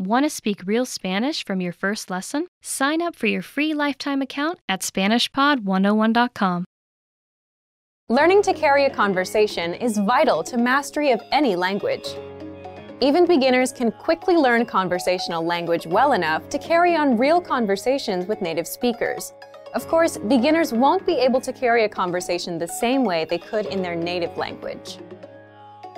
Want to speak real Spanish from your first lesson? Sign up for your free lifetime account at SpanishPod101.com. Learning to carry a conversation is vital to mastery of any language. Even beginners can quickly learn conversational language well enough to carry on real conversations with native speakers. Of course, beginners won't be able to carry a conversation the same way they could in their native language.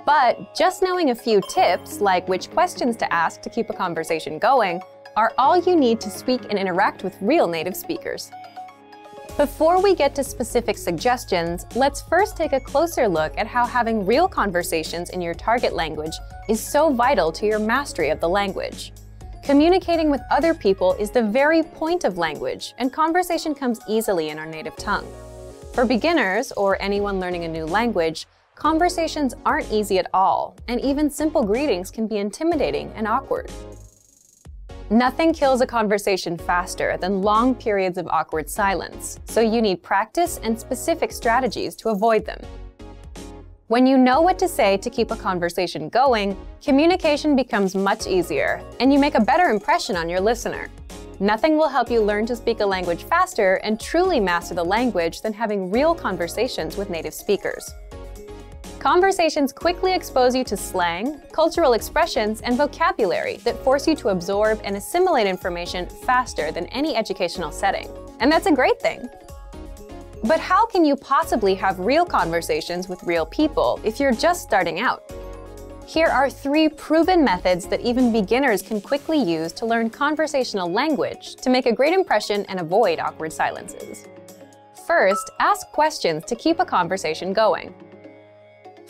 But just knowing a few tips, like which questions to ask to keep a conversation going, are all you need to speak and interact with real native speakers. Before we get to specific suggestions, let's first take a closer look at how having real conversations in your target language is so vital to your mastery of the language. Communicating with other people is the very point of language, and conversation comes easily in our native tongue. For beginners or anyone learning a new language, Conversations aren't easy at all, and even simple greetings can be intimidating and awkward. Nothing kills a conversation faster than long periods of awkward silence, so you need practice and specific strategies to avoid them. When you know what to say to keep a conversation going, communication becomes much easier, and you make a better impression on your listener. Nothing will help you learn to speak a language faster and truly master the language than having real conversations with native speakers. Conversations quickly expose you to slang, cultural expressions, and vocabulary that force you to absorb and assimilate information faster than any educational setting. And that's a great thing. But how can you possibly have real conversations with real people if you're just starting out? Here are three proven methods that even beginners can quickly use to learn conversational language to make a great impression and avoid awkward silences. First, ask questions to keep a conversation going.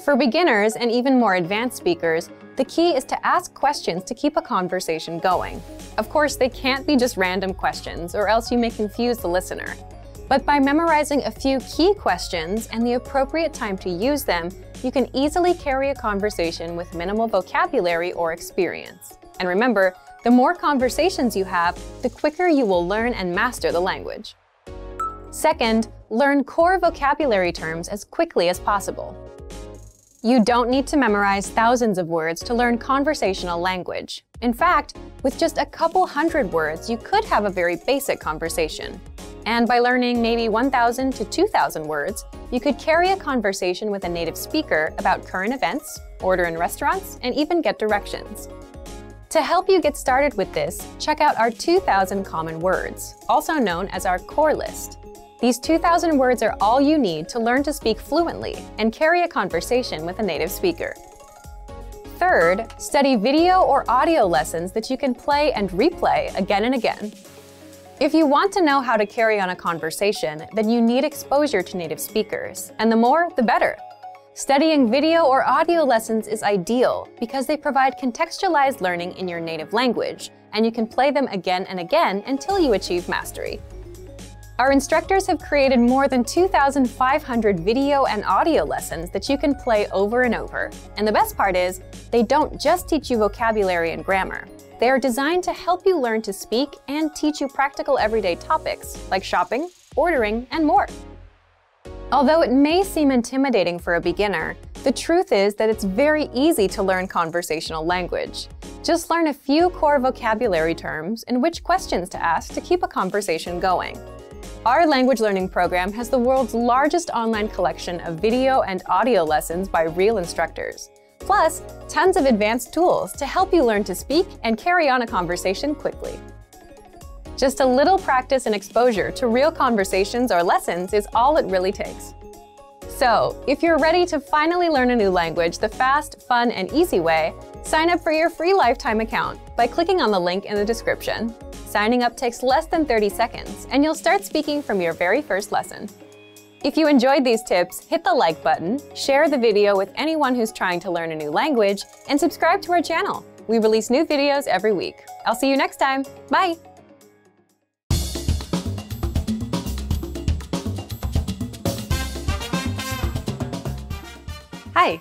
For beginners and even more advanced speakers, the key is to ask questions to keep a conversation going. Of course, they can't be just random questions, or else you may confuse the listener. But by memorizing a few key questions and the appropriate time to use them, you can easily carry a conversation with minimal vocabulary or experience. And remember, the more conversations you have, the quicker you will learn and master the language. Second, learn core vocabulary terms as quickly as possible. You don't need to memorize thousands of words to learn conversational language. In fact, with just a couple hundred words, you could have a very basic conversation. And by learning maybe 1,000 to 2,000 words, you could carry a conversation with a native speaker about current events, order in restaurants, and even get directions. To help you get started with this, check out our 2,000 common words, also known as our core list. These 2,000 words are all you need to learn to speak fluently and carry a conversation with a native speaker. Third, study video or audio lessons that you can play and replay again and again. If you want to know how to carry on a conversation, then you need exposure to native speakers, and the more, the better. Studying video or audio lessons is ideal because they provide contextualized learning in your native language, and you can play them again and again until you achieve mastery. Our instructors have created more than 2,500 video and audio lessons that you can play over and over. And the best part is, they don't just teach you vocabulary and grammar. They are designed to help you learn to speak and teach you practical everyday topics like shopping, ordering, and more. Although it may seem intimidating for a beginner, the truth is that it's very easy to learn conversational language. Just learn a few core vocabulary terms and which questions to ask to keep a conversation going. Our language learning program has the world's largest online collection of video and audio lessons by real instructors, plus tons of advanced tools to help you learn to speak and carry on a conversation quickly. Just a little practice and exposure to real conversations or lessons is all it really takes. So, if you're ready to finally learn a new language the fast, fun, and easy way, sign up for your free lifetime account by clicking on the link in the description. Signing up takes less than 30 seconds, and you'll start speaking from your very first lesson. If you enjoyed these tips, hit the like button, share the video with anyone who's trying to learn a new language, and subscribe to our channel. We release new videos every week. I'll see you next time. Bye! Hi,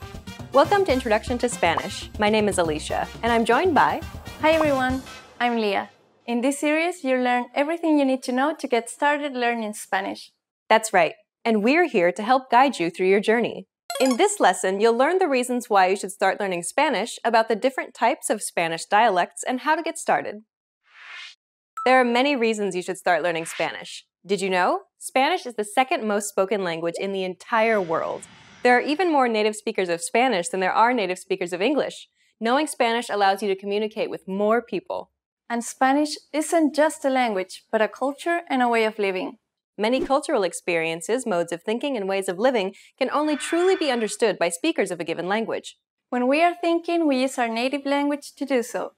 welcome to Introduction to Spanish. My name is Alicia, and I'm joined by. Hi everyone, I'm Leah. In this series, you learn everything you need to know to get started learning Spanish. That's right, and we're here to help guide you through your journey. In this lesson, you'll learn the reasons why you should start learning Spanish, about the different types of Spanish dialects, and how to get started. There are many reasons you should start learning Spanish. Did you know? Spanish is the second most spoken language in the entire world. There are even more native speakers of Spanish than there are native speakers of English. Knowing Spanish allows you to communicate with more people. And Spanish isn't just a language, but a culture and a way of living. Many cultural experiences, modes of thinking, and ways of living can only truly be understood by speakers of a given language. When we are thinking, we use our native language to do so.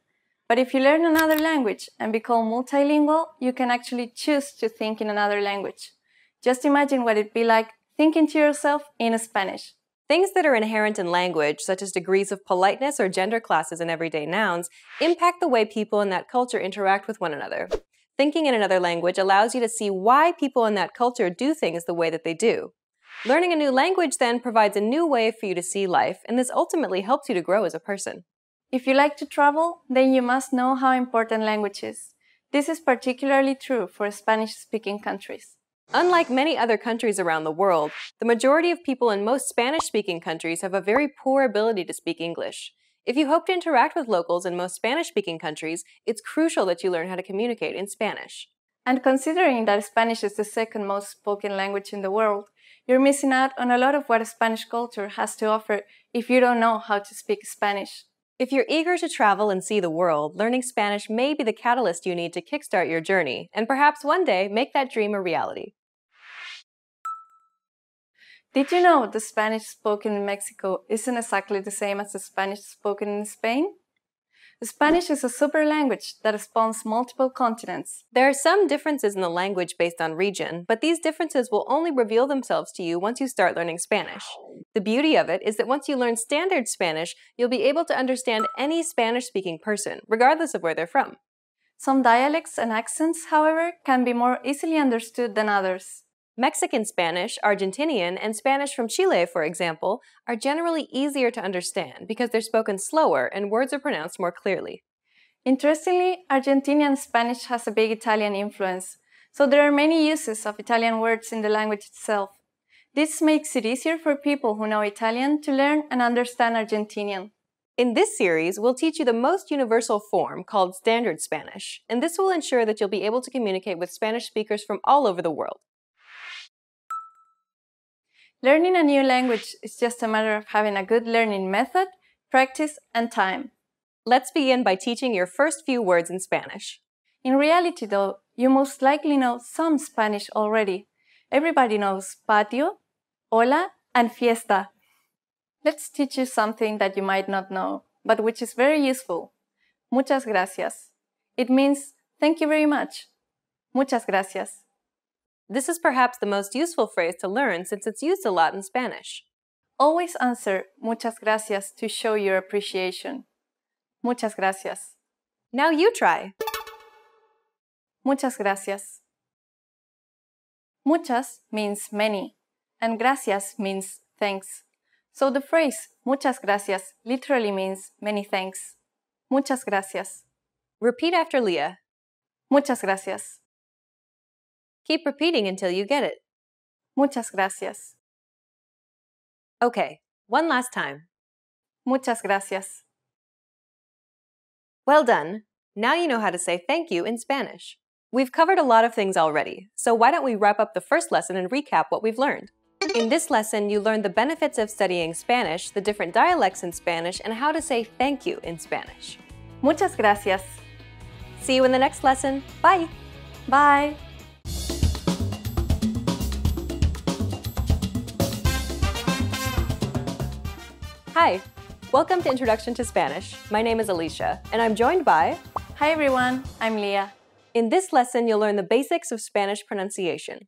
But if you learn another language and become multilingual, you can actually choose to think in another language. Just imagine what it'd be like thinking to yourself in Spanish. Things that are inherent in language, such as degrees of politeness or gender classes in everyday nouns, impact the way people in that culture interact with one another. Thinking in another language allows you to see why people in that culture do things the way that they do. Learning a new language then provides a new way for you to see life, and this ultimately helps you to grow as a person. If you like to travel, then you must know how important language is. This is particularly true for Spanish-speaking countries. Unlike many other countries around the world, the majority of people in most Spanish-speaking countries have a very poor ability to speak English. If you hope to interact with locals in most Spanish-speaking countries, it's crucial that you learn how to communicate in Spanish. And considering that Spanish is the second most spoken language in the world, you're missing out on a lot of what Spanish culture has to offer if you don't know how to speak Spanish. If you're eager to travel and see the world, learning Spanish may be the catalyst you need to kickstart your journey, and perhaps one day make that dream a reality. Did you know the Spanish spoken in Mexico isn't exactly the same as the Spanish spoken in Spain? Spanish is a super language that spans multiple continents. There are some differences in the language based on region, but these differences will only reveal themselves to you once you start learning Spanish. The beauty of it is that once you learn standard Spanish, you'll be able to understand any Spanish-speaking person, regardless of where they're from. Some dialects and accents, however, can be more easily understood than others. Mexican Spanish, Argentinian, and Spanish from Chile, for example, are generally easier to understand because they're spoken slower and words are pronounced more clearly. Interestingly, Argentinian Spanish has a big Italian influence, so there are many uses of Italian words in the language itself. This makes it easier for people who know Italian to learn and understand Argentinian. In this series, we'll teach you the most universal form called Standard Spanish, and this will ensure that you'll be able to communicate with Spanish speakers from all over the world, Learning a new language is just a matter of having a good learning method, practice, and time. Let's begin by teaching your first few words in Spanish. In reality, though, you most likely know some Spanish already. Everybody knows patio, hola, and fiesta. Let's teach you something that you might not know, but which is very useful. Muchas gracias. It means thank you very much. Muchas gracias. This is perhaps the most useful phrase to learn since it's used a lot in Spanish. Always answer muchas gracias to show your appreciation. Muchas gracias. Now you try. Muchas gracias. Muchas means many, and gracias means thanks. So the phrase muchas gracias literally means many thanks. Muchas gracias. Repeat after Leah. Muchas gracias. Keep repeating until you get it. Muchas gracias. Okay, one last time. Muchas gracias. Well done. Now you know how to say thank you in Spanish. We've covered a lot of things already, so why don't we wrap up the first lesson and recap what we've learned? In this lesson, you learned the benefits of studying Spanish, the different dialects in Spanish, and how to say thank you in Spanish. Muchas gracias. See you in the next lesson. Bye. Bye. Hi, welcome to Introduction to Spanish. My name is Alicia, and I'm joined by. Hi everyone, I'm Leah. In this lesson, you'll learn the basics of Spanish pronunciation.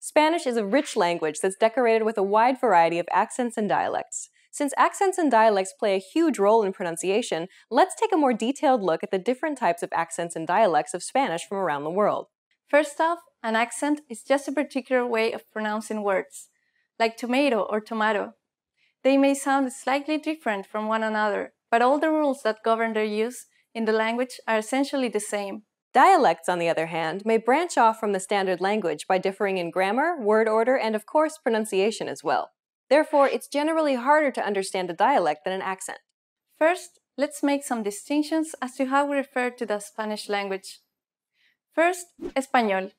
Spanish is a rich language that's decorated with a wide variety of accents and dialects. Since accents and dialects play a huge role in pronunciation, let's take a more detailed look at the different types of accents and dialects of Spanish from around the world. First off, an accent is just a particular way of pronouncing words like tomato or tomato. They may sound slightly different from one another, but all the rules that govern their use in the language are essentially the same. Dialects, on the other hand, may branch off from the standard language by differing in grammar, word order, and of course pronunciation as well. Therefore, it's generally harder to understand a dialect than an accent. First, let's make some distinctions as to how we refer to the Spanish language. First, español.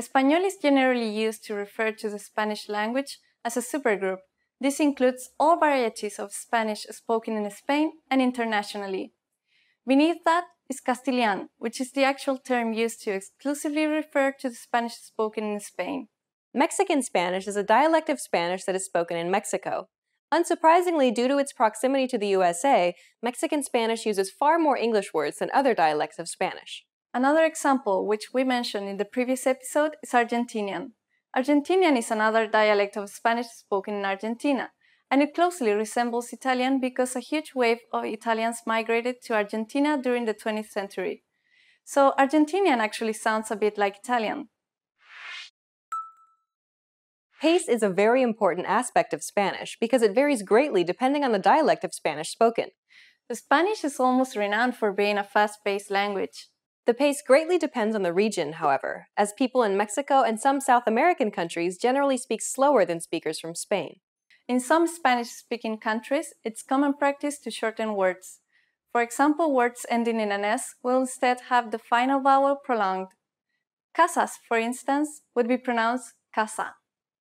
Español is generally used to refer to the Spanish language as a supergroup. This includes all varieties of Spanish spoken in Spain and internationally. Beneath that is Castilian, which is the actual term used to exclusively refer to the Spanish spoken in Spain. Mexican Spanish is a dialect of Spanish that is spoken in Mexico. Unsurprisingly, due to its proximity to the USA, Mexican Spanish uses far more English words than other dialects of Spanish. Another example, which we mentioned in the previous episode, is Argentinian. Argentinian is another dialect of Spanish spoken in Argentina, and it closely resembles Italian because a huge wave of Italians migrated to Argentina during the 20th century. So Argentinian actually sounds a bit like Italian. Pace is a very important aspect of Spanish because it varies greatly depending on the dialect of Spanish spoken. The Spanish is almost renowned for being a fast-paced language. The pace greatly depends on the region, however, as people in Mexico and some South American countries generally speak slower than speakers from Spain. In some Spanish speaking countries, it's common practice to shorten words. For example, words ending in an S will instead have the final vowel prolonged. Casas, for instance, would be pronounced casa.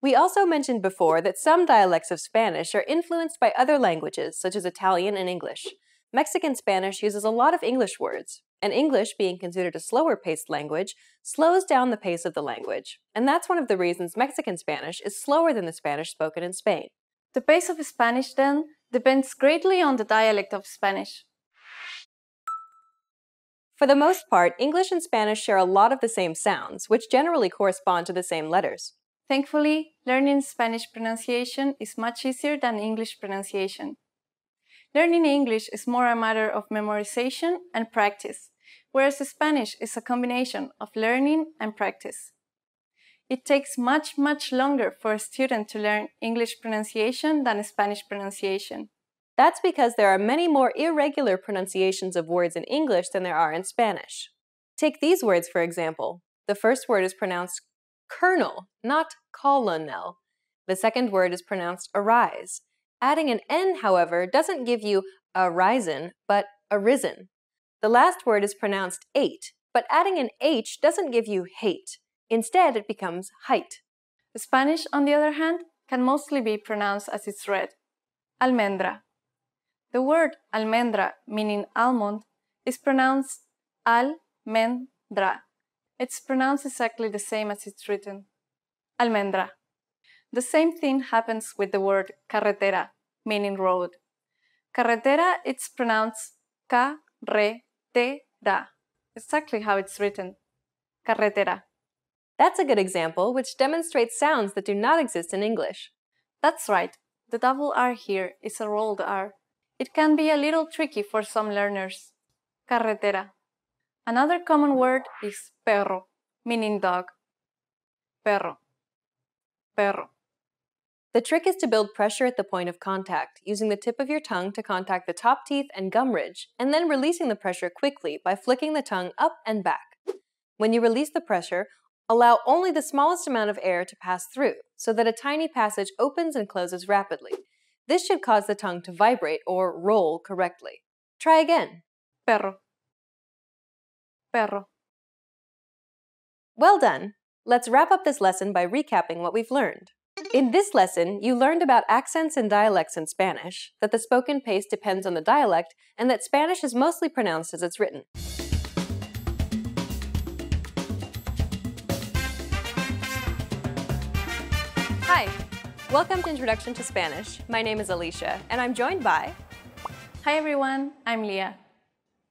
We also mentioned before that some dialects of Spanish are influenced by other languages, such as Italian and English. Mexican Spanish uses a lot of English words, and English, being considered a slower paced language, slows down the pace of the language. And that's one of the reasons Mexican Spanish is slower than the Spanish spoken in Spain. The pace of Spanish, then, depends greatly on the dialect of Spanish. For the most part, English and Spanish share a lot of the same sounds, which generally correspond to the same letters. Thankfully, learning Spanish pronunciation is much easier than English pronunciation. Learning English is more a matter of memorization and practice whereas Spanish is a combination of learning and practice. It takes much, much longer for a student to learn English pronunciation than Spanish pronunciation. That's because there are many more irregular pronunciations of words in English than there are in Spanish. Take these words, for example. The first word is pronounced colonel, not colonel. The second word is pronounced arise. Adding an N, however, doesn't give you arisen, but arisen. The last word is pronounced eight, but adding an H doesn't give you hate. Instead, it becomes height. Spanish, on the other hand, can mostly be pronounced as it's read almendra. The word almendra, meaning almond, is pronounced al-men-dra. It's pronounced exactly the same as it's written almendra. The same thing happens with the word carretera, meaning road. Carretera, it's pronounced ca-re carretera. Exactly how it's written. Carretera. That's a good example which demonstrates sounds that do not exist in English. That's right. The double R here is a rolled R. It can be a little tricky for some learners. Carretera. Another common word is perro, meaning dog. Perro. Perro. The trick is to build pressure at the point of contact, using the tip of your tongue to contact the top teeth and gum ridge, and then releasing the pressure quickly by flicking the tongue up and back. When you release the pressure, allow only the smallest amount of air to pass through, so that a tiny passage opens and closes rapidly. This should cause the tongue to vibrate or roll correctly. Try again. Perro. Perro. Well done! Let's wrap up this lesson by recapping what we've learned. In this lesson, you learned about accents and dialects in Spanish, that the spoken pace depends on the dialect, and that Spanish is mostly pronounced as it's written. Hi, welcome to Introduction to Spanish. My name is Alicia, and I'm joined by... Hi everyone, I'm Leah.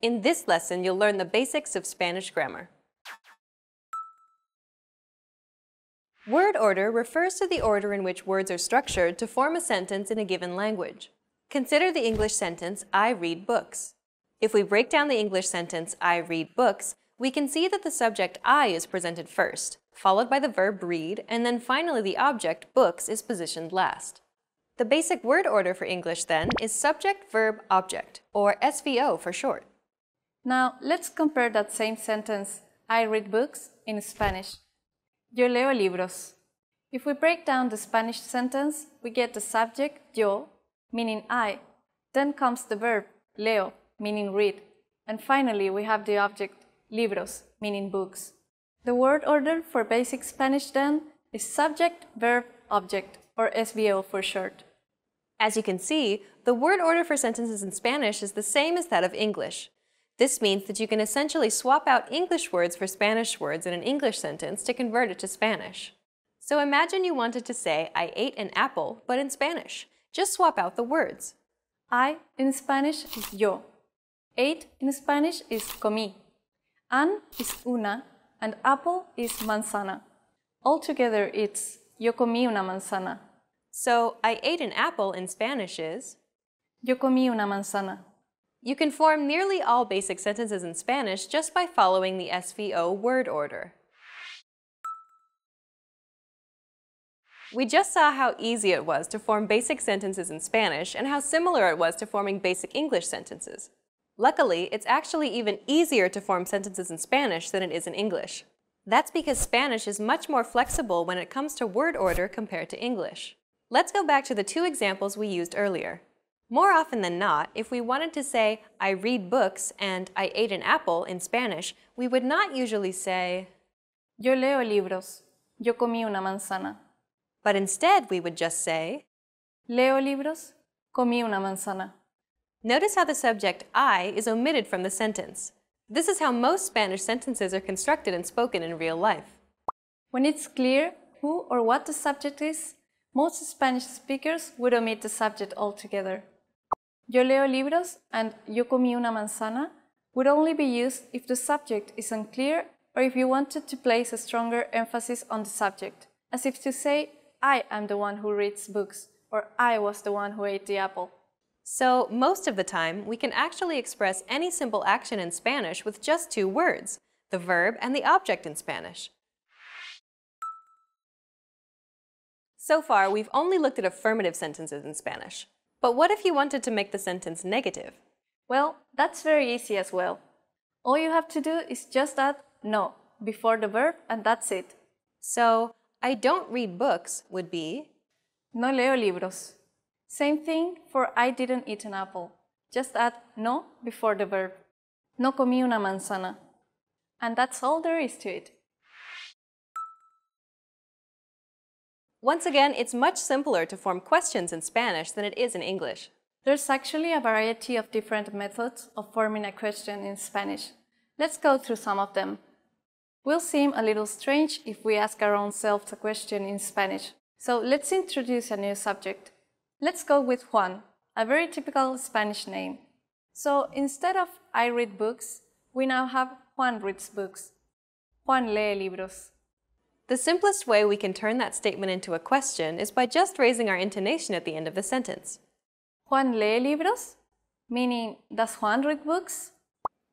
In this lesson, you'll learn the basics of Spanish grammar. Word order refers to the order in which words are structured to form a sentence in a given language. Consider the English sentence, I read books. If we break down the English sentence, I read books, we can see that the subject I is presented first, followed by the verb read, and then finally the object, books, is positioned last. The basic word order for English, then, is subject, verb, object, or SVO for short. Now, let's compare that same sentence, I read books, in Spanish. Yo leo libros. If we break down the Spanish sentence, we get the subject yo, meaning I. Then comes the verb leo, meaning read. And finally, we have the object libros, meaning books. The word order for basic Spanish then is subject, verb, object, or SVO for short. As you can see, the word order for sentences in Spanish is the same as that of English. This means that you can essentially swap out English words for Spanish words in an English sentence to convert it to Spanish. So imagine you wanted to say, I ate an apple, but in Spanish. Just swap out the words. I in Spanish is yo. Ate in Spanish is comí. An is una, and apple is manzana. Altogether it's yo comí una manzana. So I ate an apple in Spanish is yo comí una manzana. You can form nearly all basic sentences in Spanish just by following the SVO word order. We just saw how easy it was to form basic sentences in Spanish and how similar it was to forming basic English sentences. Luckily, it's actually even easier to form sentences in Spanish than it is in English. That's because Spanish is much more flexible when it comes to word order compared to English. Let's go back to the two examples we used earlier. More often than not, if we wanted to say, I read books and I ate an apple in Spanish, we would not usually say, Yo leo libros. Yo comí una manzana. But instead, we would just say, Leo libros. Comí una manzana. Notice how the subject I is omitted from the sentence. This is how most Spanish sentences are constructed and spoken in real life. When it's clear who or what the subject is, most Spanish speakers would omit the subject altogether. Yo leo libros and Yo comí una manzana would only be used if the subject is unclear or if you wanted to place a stronger emphasis on the subject, as if to say, I am the one who reads books, or I was the one who ate the apple. So, most of the time, we can actually express any simple action in Spanish with just two words, the verb and the object in Spanish. So far, we've only looked at affirmative sentences in Spanish. But what if you wanted to make the sentence negative? Well, that's very easy as well. All you have to do is just add no before the verb and that's it. So, I don't read books would be No leo libros. Same thing for I didn't eat an apple. Just add no before the verb. No comí una manzana. And that's all there is to it. Once again, it's much simpler to form questions in Spanish than it is in English. There's actually a variety of different methods of forming a question in Spanish. Let's go through some of them. Will seem a little strange if we ask our own selves a question in Spanish. So let's introduce a new subject. Let's go with Juan, a very typical Spanish name. So instead of I read books, we now have Juan reads books. Juan lee libros. The simplest way we can turn that statement into a question is by just raising our intonation at the end of the sentence. Juan lee libros? Meaning, does Juan read books?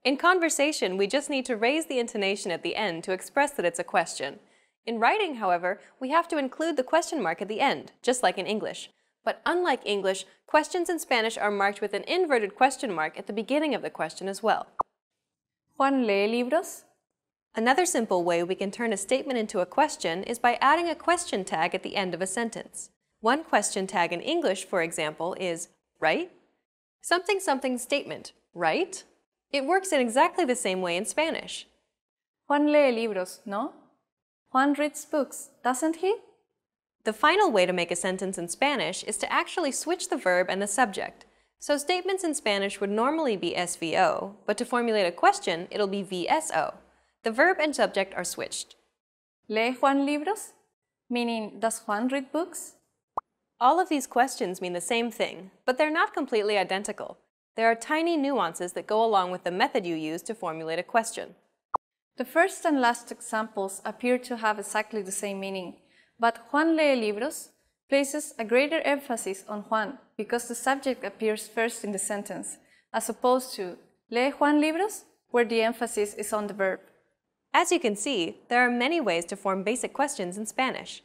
In conversation, we just need to raise the intonation at the end to express that it's a question. In writing, however, we have to include the question mark at the end, just like in English. But unlike English, questions in Spanish are marked with an inverted question mark at the beginning of the question as well. Juan lee libros? Another simple way we can turn a statement into a question is by adding a question tag at the end of a sentence. One question tag in English, for example, is right? Something something statement, right? It works in exactly the same way in Spanish. Juan lee libros, ¿no? Juan reads books, doesn't he? The final way to make a sentence in Spanish is to actually switch the verb and the subject. So statements in Spanish would normally be SVO, but to formulate a question, it'll be VSO. The verb and subject are switched. ¿Lee Juan libros? Meaning, does Juan read books? All of these questions mean the same thing, but they're not completely identical. There are tiny nuances that go along with the method you use to formulate a question. The first and last examples appear to have exactly the same meaning, but Juan lee libros places a greater emphasis on Juan because the subject appears first in the sentence, as opposed to lee Juan libros, where the emphasis is on the verb. As you can see, there are many ways to form basic questions in Spanish.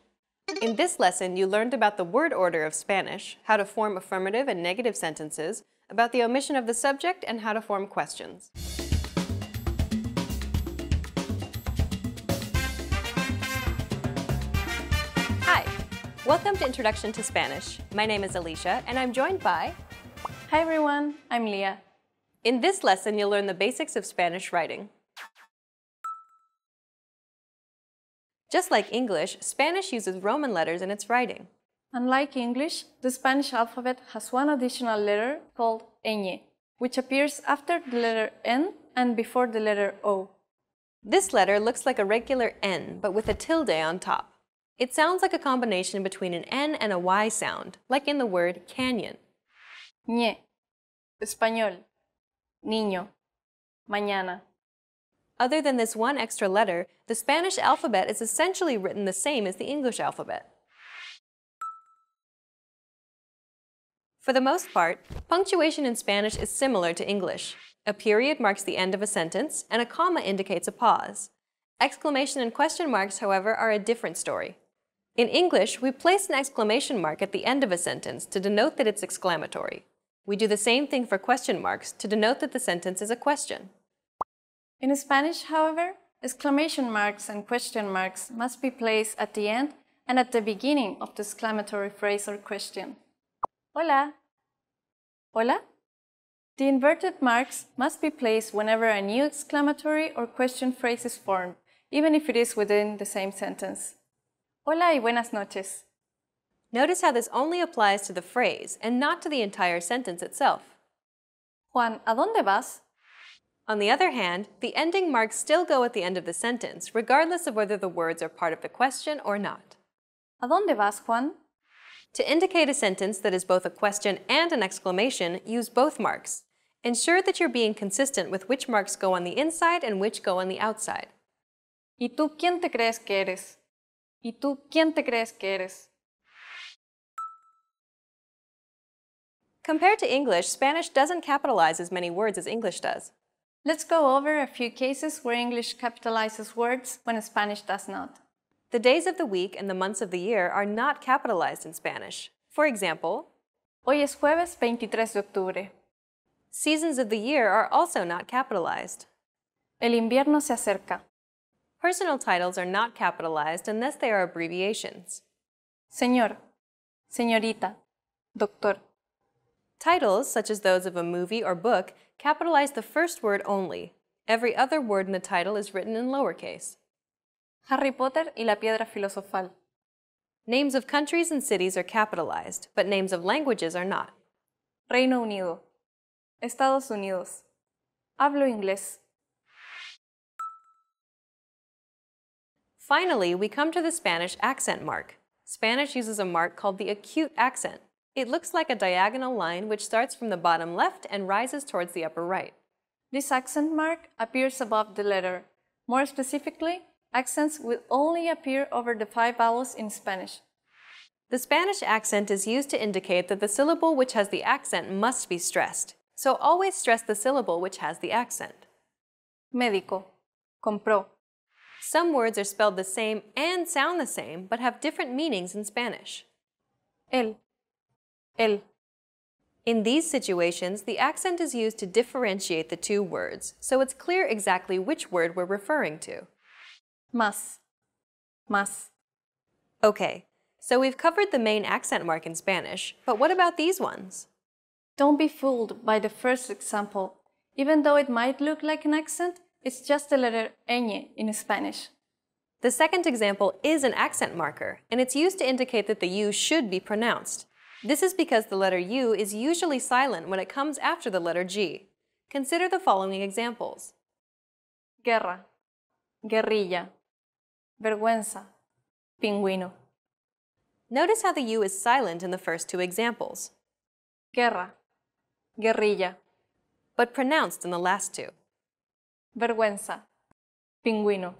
In this lesson, you learned about the word order of Spanish, how to form affirmative and negative sentences, about the omission of the subject, and how to form questions. Hi! Welcome to Introduction to Spanish. My name is Alicia, and I'm joined by... Hi everyone, I'm Leah. In this lesson, you'll learn the basics of Spanish writing. Just like English, Spanish uses Roman letters in its writing. Unlike English, the Spanish alphabet has one additional letter called ñ, which appears after the letter N and before the letter O. This letter looks like a regular N, but with a tilde on top. It sounds like a combination between an N and a Y sound, like in the word canyon. ñ Español. Niño. Mañana. Other than this one extra letter, the Spanish alphabet is essentially written the same as the English alphabet. For the most part, punctuation in Spanish is similar to English. A period marks the end of a sentence, and a comma indicates a pause. Exclamation and question marks, however, are a different story. In English, we place an exclamation mark at the end of a sentence to denote that it's exclamatory. We do the same thing for question marks to denote that the sentence is a question. In Spanish, however, exclamation marks and question marks must be placed at the end and at the beginning of the exclamatory phrase or question. Hola. Hola. The inverted marks must be placed whenever a new exclamatory or question phrase is formed, even if it is within the same sentence. Hola y buenas noches. Notice how this only applies to the phrase and not to the entire sentence itself. Juan, ¿a dónde vas? On the other hand, the ending marks still go at the end of the sentence, regardless of whether the words are part of the question or not. ¿A dónde vas, Juan? To indicate a sentence that is both a question and an exclamation, use both marks. Ensure that you're being consistent with which marks go on the inside and which go on the outside. ¿Y tú quién te crees que eres? ¿Y tú quién te crees que eres? Compared to English, Spanish doesn't capitalize as many words as English does. Let's go over a few cases where English capitalizes words when Spanish does not. The days of the week and the months of the year are not capitalized in Spanish. For example, Hoy es jueves 23 de octubre. Seasons of the year are also not capitalized. El invierno se acerca. Personal titles are not capitalized unless they are abbreviations. Señor, señorita, doctor. Titles, such as those of a movie or book, capitalize the first word only. Every other word in the title is written in lowercase. Harry Potter y la Piedra Filosofal. Names of countries and cities are capitalized, but names of languages are not. Reino Unido. Estados Unidos. Hablo inglés. Finally, we come to the Spanish accent mark. Spanish uses a mark called the acute accent. It looks like a diagonal line which starts from the bottom left and rises towards the upper right. This accent mark appears above the letter. More specifically, accents will only appear over the five vowels in Spanish. The Spanish accent is used to indicate that the syllable which has the accent must be stressed, so always stress the syllable which has the accent. Médico, compró. Some words are spelled the same and sound the same, but have different meanings in Spanish. El, el. In these situations, the accent is used to differentiate the two words, so it's clear exactly which word we're referring to. Mas. Mas. Okay, so we've covered the main accent mark in Spanish, but what about these ones? Don't be fooled by the first example. Even though it might look like an accent, it's just the letter ñ in Spanish. The second example is an accent marker, and it's used to indicate that the U should be pronounced. This is because the letter U is usually silent when it comes after the letter G. Consider the following examples. Guerra, guerrilla, vergüenza, pingüino. Notice how the U is silent in the first two examples. Guerra, guerrilla. But pronounced in the last two. Vergüenza, pingüino.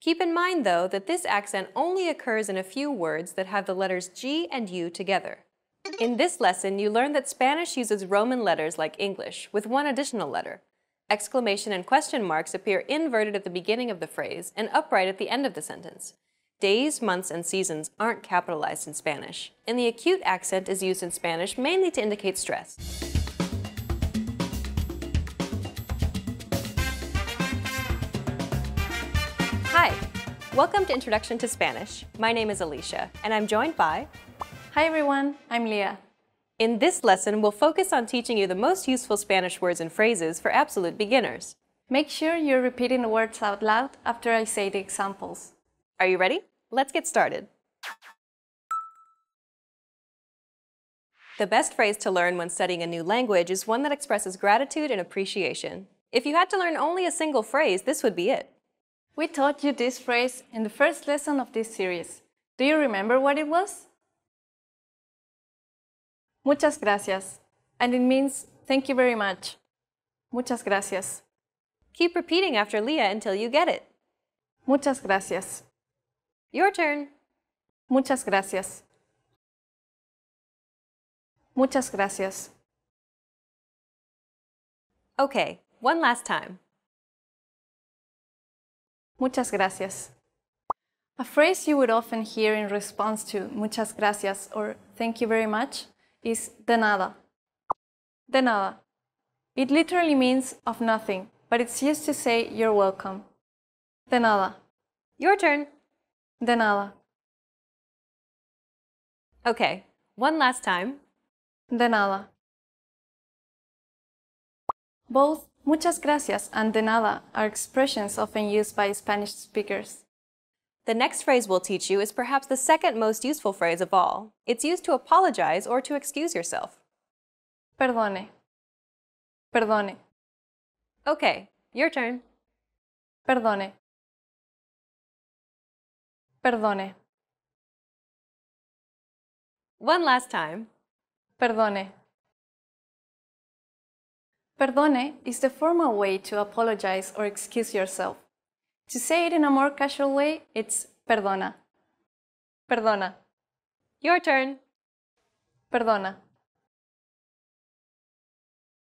Keep in mind, though, that this accent only occurs in a few words that have the letters G and U together. In this lesson, you learned that Spanish uses Roman letters like English, with one additional letter. Exclamation and question marks appear inverted at the beginning of the phrase and upright at the end of the sentence. Days, months, and seasons aren't capitalized in Spanish, and the acute accent is used in Spanish mainly to indicate stress. Welcome to Introduction to Spanish. My name is Alicia, and I'm joined by... Hi everyone, I'm Leah. In this lesson, we'll focus on teaching you the most useful Spanish words and phrases for absolute beginners. Make sure you're repeating the words out loud after I say the examples. Are you ready? Let's get started. The best phrase to learn when studying a new language is one that expresses gratitude and appreciation. If you had to learn only a single phrase, this would be it. We taught you this phrase in the first lesson of this series. Do you remember what it was? Muchas gracias. And it means thank you very much. Muchas gracias. Keep repeating after Leah until you get it. Muchas gracias. Your turn. Muchas gracias. Muchas gracias. Okay, one last time. Muchas gracias. A phrase you would often hear in response to muchas gracias or thank you very much is de nada. De nada. It literally means of nothing, but it's used to say you're welcome. De nada. Your turn. De nada. Okay, one last time. De nada. Both Muchas gracias and de nada are expressions often used by Spanish speakers. The next phrase we'll teach you is perhaps the second most useful phrase of all. It's used to apologize or to excuse yourself. Perdone. Perdone. Okay, your turn. Perdone. Perdone. One last time. Perdone. Perdone is the formal way to apologize or excuse yourself. To say it in a more casual way, it's perdona. Perdona. Your turn. Perdona.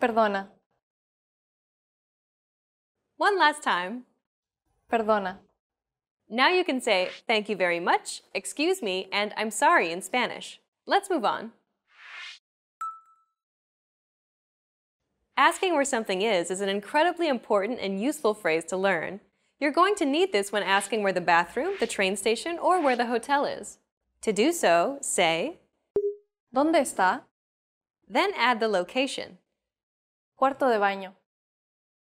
Perdona. One last time. Perdona. Now you can say, thank you very much, excuse me, and I'm sorry in Spanish. Let's move on. Asking where something is is an incredibly important and useful phrase to learn. You're going to need this when asking where the bathroom, the train station, or where the hotel is. To do so, say, ¿Dónde está? Then add the location. Cuarto de baño.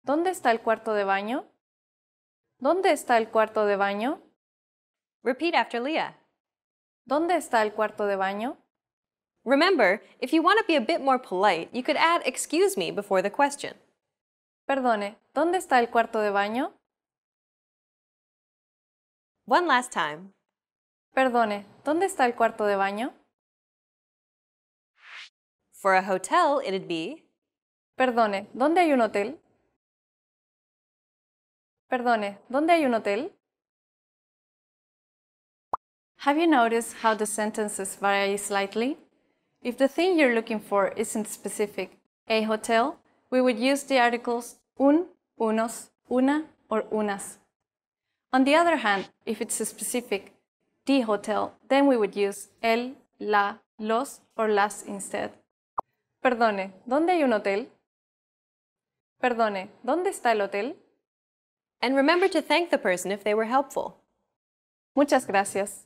¿Dónde está el cuarto de baño? ¿Dónde está el cuarto de baño? Repeat after Leah. ¿Dónde está el cuarto de baño? Remember, if you want to be a bit more polite, you could add excuse me before the question. Perdone, ¿dónde está el cuarto de baño? One last time. Perdone, ¿dónde está el cuarto de baño? For a hotel, it'd be Perdone, ¿dónde hay un hotel? Perdone, ¿dónde hay un hotel? Have you noticed how the sentences vary slightly? If the thing you're looking for isn't specific, a hotel, we would use the articles un, unos, una, or unas. On the other hand, if it's a specific the hotel, then we would use el, la, los, or las instead. Perdone, ¿dónde hay un hotel? Perdone, ¿dónde está el hotel? And remember to thank the person if they were helpful. Muchas gracias.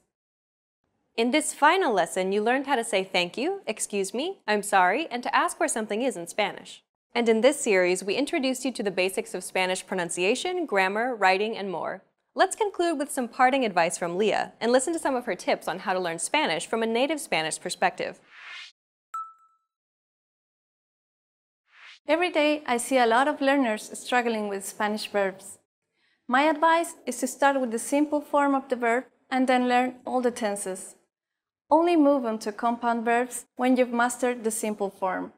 In this final lesson, you learned how to say thank you, excuse me, I'm sorry, and to ask where something is in Spanish. And in this series, we introduced you to the basics of Spanish pronunciation, grammar, writing, and more. Let's conclude with some parting advice from Leah, and listen to some of her tips on how to learn Spanish from a native Spanish perspective. Every day, I see a lot of learners struggling with Spanish verbs. My advice is to start with the simple form of the verb and then learn all the tenses. Only move them to compound verbs when you've mastered the simple form.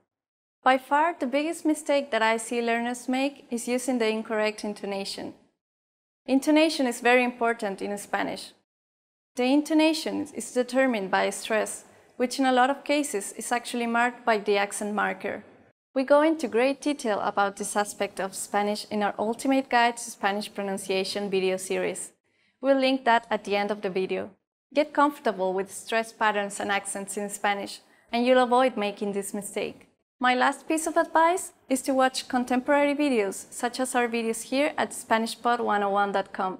By far, the biggest mistake that I see learners make is using the incorrect intonation. Intonation is very important in Spanish. The intonation is determined by stress, which in a lot of cases is actually marked by the accent marker. We go into great detail about this aspect of Spanish in our Ultimate Guide to Spanish Pronunciation video series. We'll link that at the end of the video. Get comfortable with stress patterns and accents in Spanish, and you'll avoid making this mistake. My last piece of advice is to watch contemporary videos, such as our videos here at SpanishPod101.com.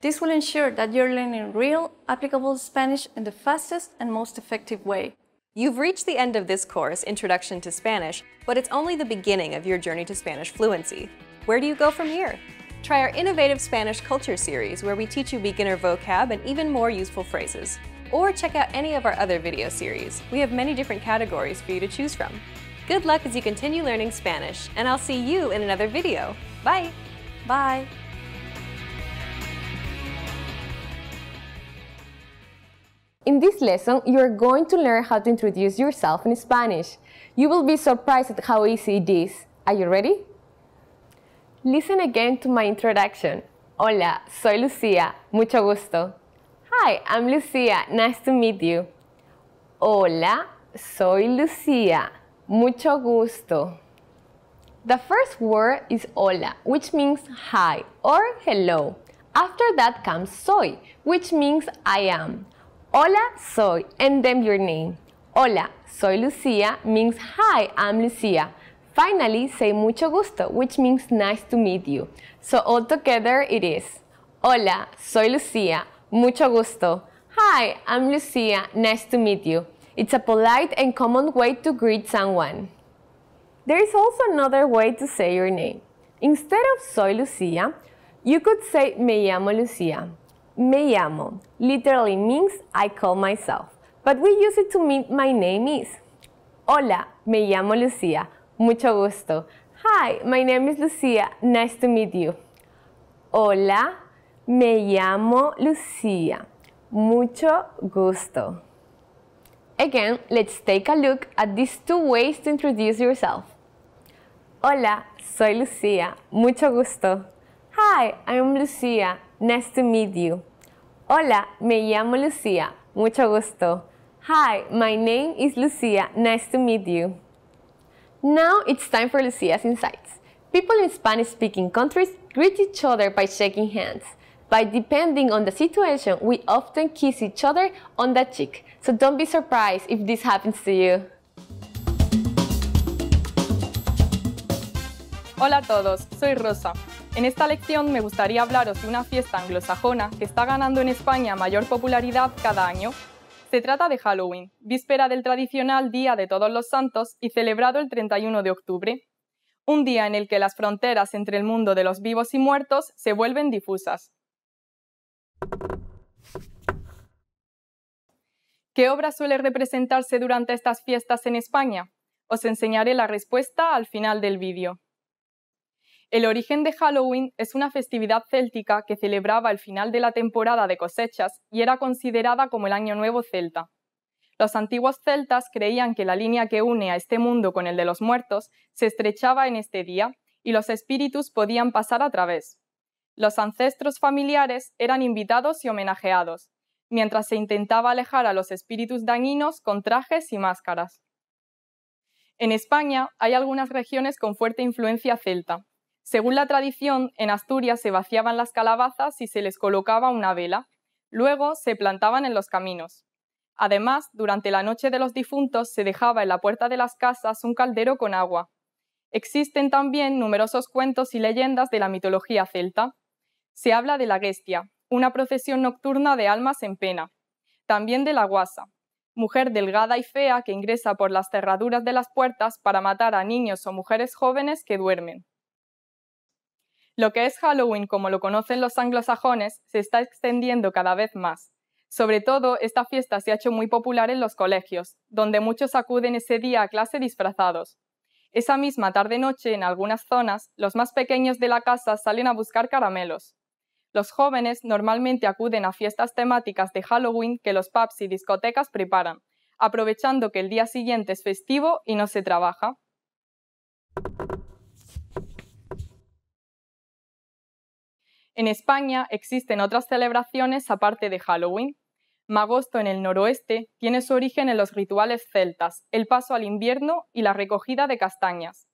This will ensure that you're learning real, applicable Spanish in the fastest and most effective way. You've reached the end of this course, Introduction to Spanish, but it's only the beginning of your journey to Spanish fluency. Where do you go from here? Try our innovative Spanish culture series where we teach you beginner vocab and even more useful phrases. Or check out any of our other video series. We have many different categories for you to choose from. Good luck as you continue learning Spanish, and I'll see you in another video. Bye! Bye! In this lesson, you are going to learn how to introduce yourself in Spanish. You will be surprised at how easy it is. Are you ready? Listen again to my introduction. Hola, soy Lucia. Mucho gusto. Hi, I'm Lucia. Nice to meet you. Hola, soy Lucia. Mucho gusto. The first word is hola, which means hi or hello. After that comes soy, which means I am. Hola, soy, and then your name. Hola, soy Lucia means hi, I'm Lucia. Finally, say mucho gusto, which means nice to meet you. So all together, it is, hola, soy Lucia, mucho gusto. Hi, I'm Lucia, nice to meet you. It's a polite and common way to greet someone. There is also another way to say your name. Instead of soy Lucia, you could say me llamo Lucia. Me llamo literally means I call myself, but we use it to mean my name is. Hola, me llamo Lucia. Mucho gusto. Hi, my name is Lucia. Nice to meet you. Hola, me llamo Lucia. Mucho gusto. Again, let's take a look at these two ways to introduce yourself. Hola, soy Lucia. Mucho gusto. Hi, I'm Lucia. Nice to meet you. Hola, me llamo Lucia. Mucho gusto. Hi, my name is Lucia. Nice to meet you. Now it's time for Lucia's insights. People in Spanish-speaking countries greet each other by shaking hands. By depending on the situation, we often kiss each other on the cheek. So don't be surprised if this happens to you. Hola a todos, soy Rosa. En esta lección me gustaría hablaros de una fiesta anglosajona que está ganando en España mayor popularidad cada año Se trata de Halloween, víspera del tradicional Día de Todos los Santos y celebrado el 31 de octubre, un día en el que las fronteras entre el mundo de los vivos y muertos se vuelven difusas. ¿Qué obra suele representarse durante estas fiestas en España? Os enseñaré la respuesta al final del vídeo. El origen de Halloween es una festividad céltica que celebraba el final de la temporada de cosechas y era considerada como el Año Nuevo celta. Los antiguos celtas creían que la línea que une a este mundo con el de los muertos se estrechaba en este día y los espíritus podían pasar a través. Los ancestros familiares eran invitados y homenajeados, mientras se intentaba alejar a los espíritus dañinos con trajes y máscaras. En España hay algunas regiones con fuerte influencia celta, según la tradición, en Asturias se vaciaban las calabazas y se les colocaba una vela. Luego se plantaban en los caminos. Además, durante la noche de los difuntos se dejaba en la puerta de las casas un caldero con agua. Existen también numerosos cuentos y leyendas de la mitología celta. Se habla de la Gestia, una procesión nocturna de almas en pena. También de la Guasa, mujer delgada y fea que ingresa por las cerraduras de las puertas para matar a niños o mujeres jóvenes que duermen. Lo que es Halloween como lo conocen los anglosajones se está extendiendo cada vez más. Sobre todo, esta fiesta se ha hecho muy popular en los colegios, donde muchos acuden ese día a clase disfrazados. Esa misma tarde-noche, en algunas zonas, los más pequeños de la casa salen a buscar caramelos. Los jóvenes normalmente acuden a fiestas temáticas de Halloween que los pubs y discotecas preparan, aprovechando que el día siguiente es festivo y no se trabaja. En España existen otras celebraciones aparte de Halloween. Magosto en el noroeste tiene su origen en los rituales celtas, el paso al invierno y la recogida de castañas.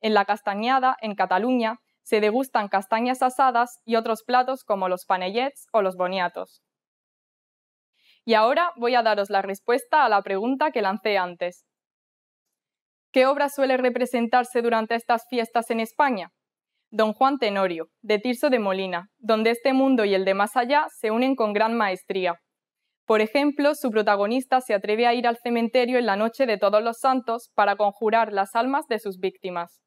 En la castañada, en Cataluña, se degustan castañas asadas y otros platos como los panellets o los boniatos. Y ahora voy a daros la respuesta a la pregunta que lancé antes. ¿Qué obra suele representarse durante estas fiestas en España? Don Juan Tenorio, de Tirso de Molina, donde este mundo y el de más allá se unen con gran maestría. Por ejemplo, su protagonista se atreve a ir al cementerio en la noche de Todos los Santos para conjurar las almas de sus víctimas.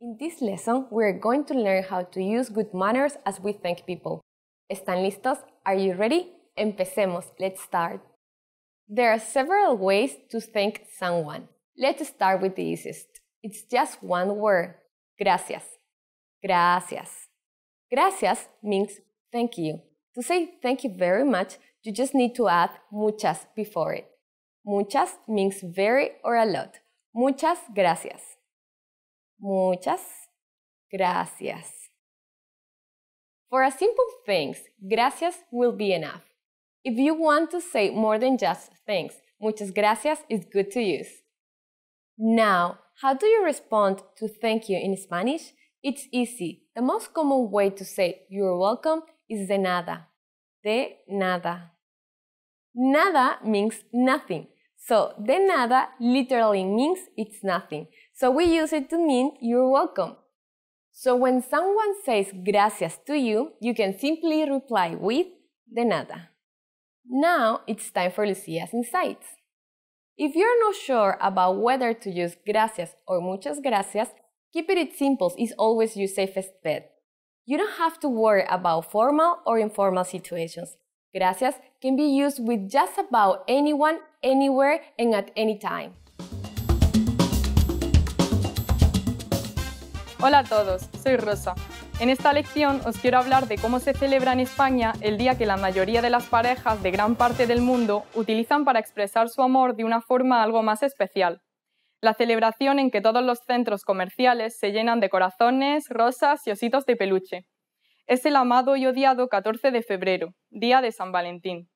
In this lesson, we are going to learn how to use good manners as we thank people. ¿Están listos? Are you ready? Empecemos. Let's start. There are several ways to thank someone. Let's start with the easiest. It's just one word. Gracias. gracias. Gracias means thank you. To say thank you very much, you just need to add muchas before it. Muchas means very or a lot. Muchas gracias. Muchas gracias. For a simple thanks, gracias will be enough. If you want to say more than just thanks, muchas gracias is good to use. Now, how do you respond to thank you in Spanish? It's easy. The most common way to say you're welcome is de nada. De nada. Nada means nothing. So de nada literally means it's nothing. So we use it to mean you're welcome. So when someone says gracias to you, you can simply reply with de nada. Now it's time for Lucia's insights. If you're not sure about whether to use gracias or muchas gracias, keeping it simple is always your safest bet. You don't have to worry about formal or informal situations. Gracias can be used with just about anyone, anywhere, and at any time. Hola a todos, soy Rosa. En esta lección os quiero hablar de cómo se celebra en España el día que la mayoría de las parejas de gran parte del mundo utilizan para expresar su amor de una forma algo más especial, la celebración en que todos los centros comerciales se llenan de corazones, rosas y ositos de peluche. Es el amado y odiado 14 de febrero, día de San Valentín.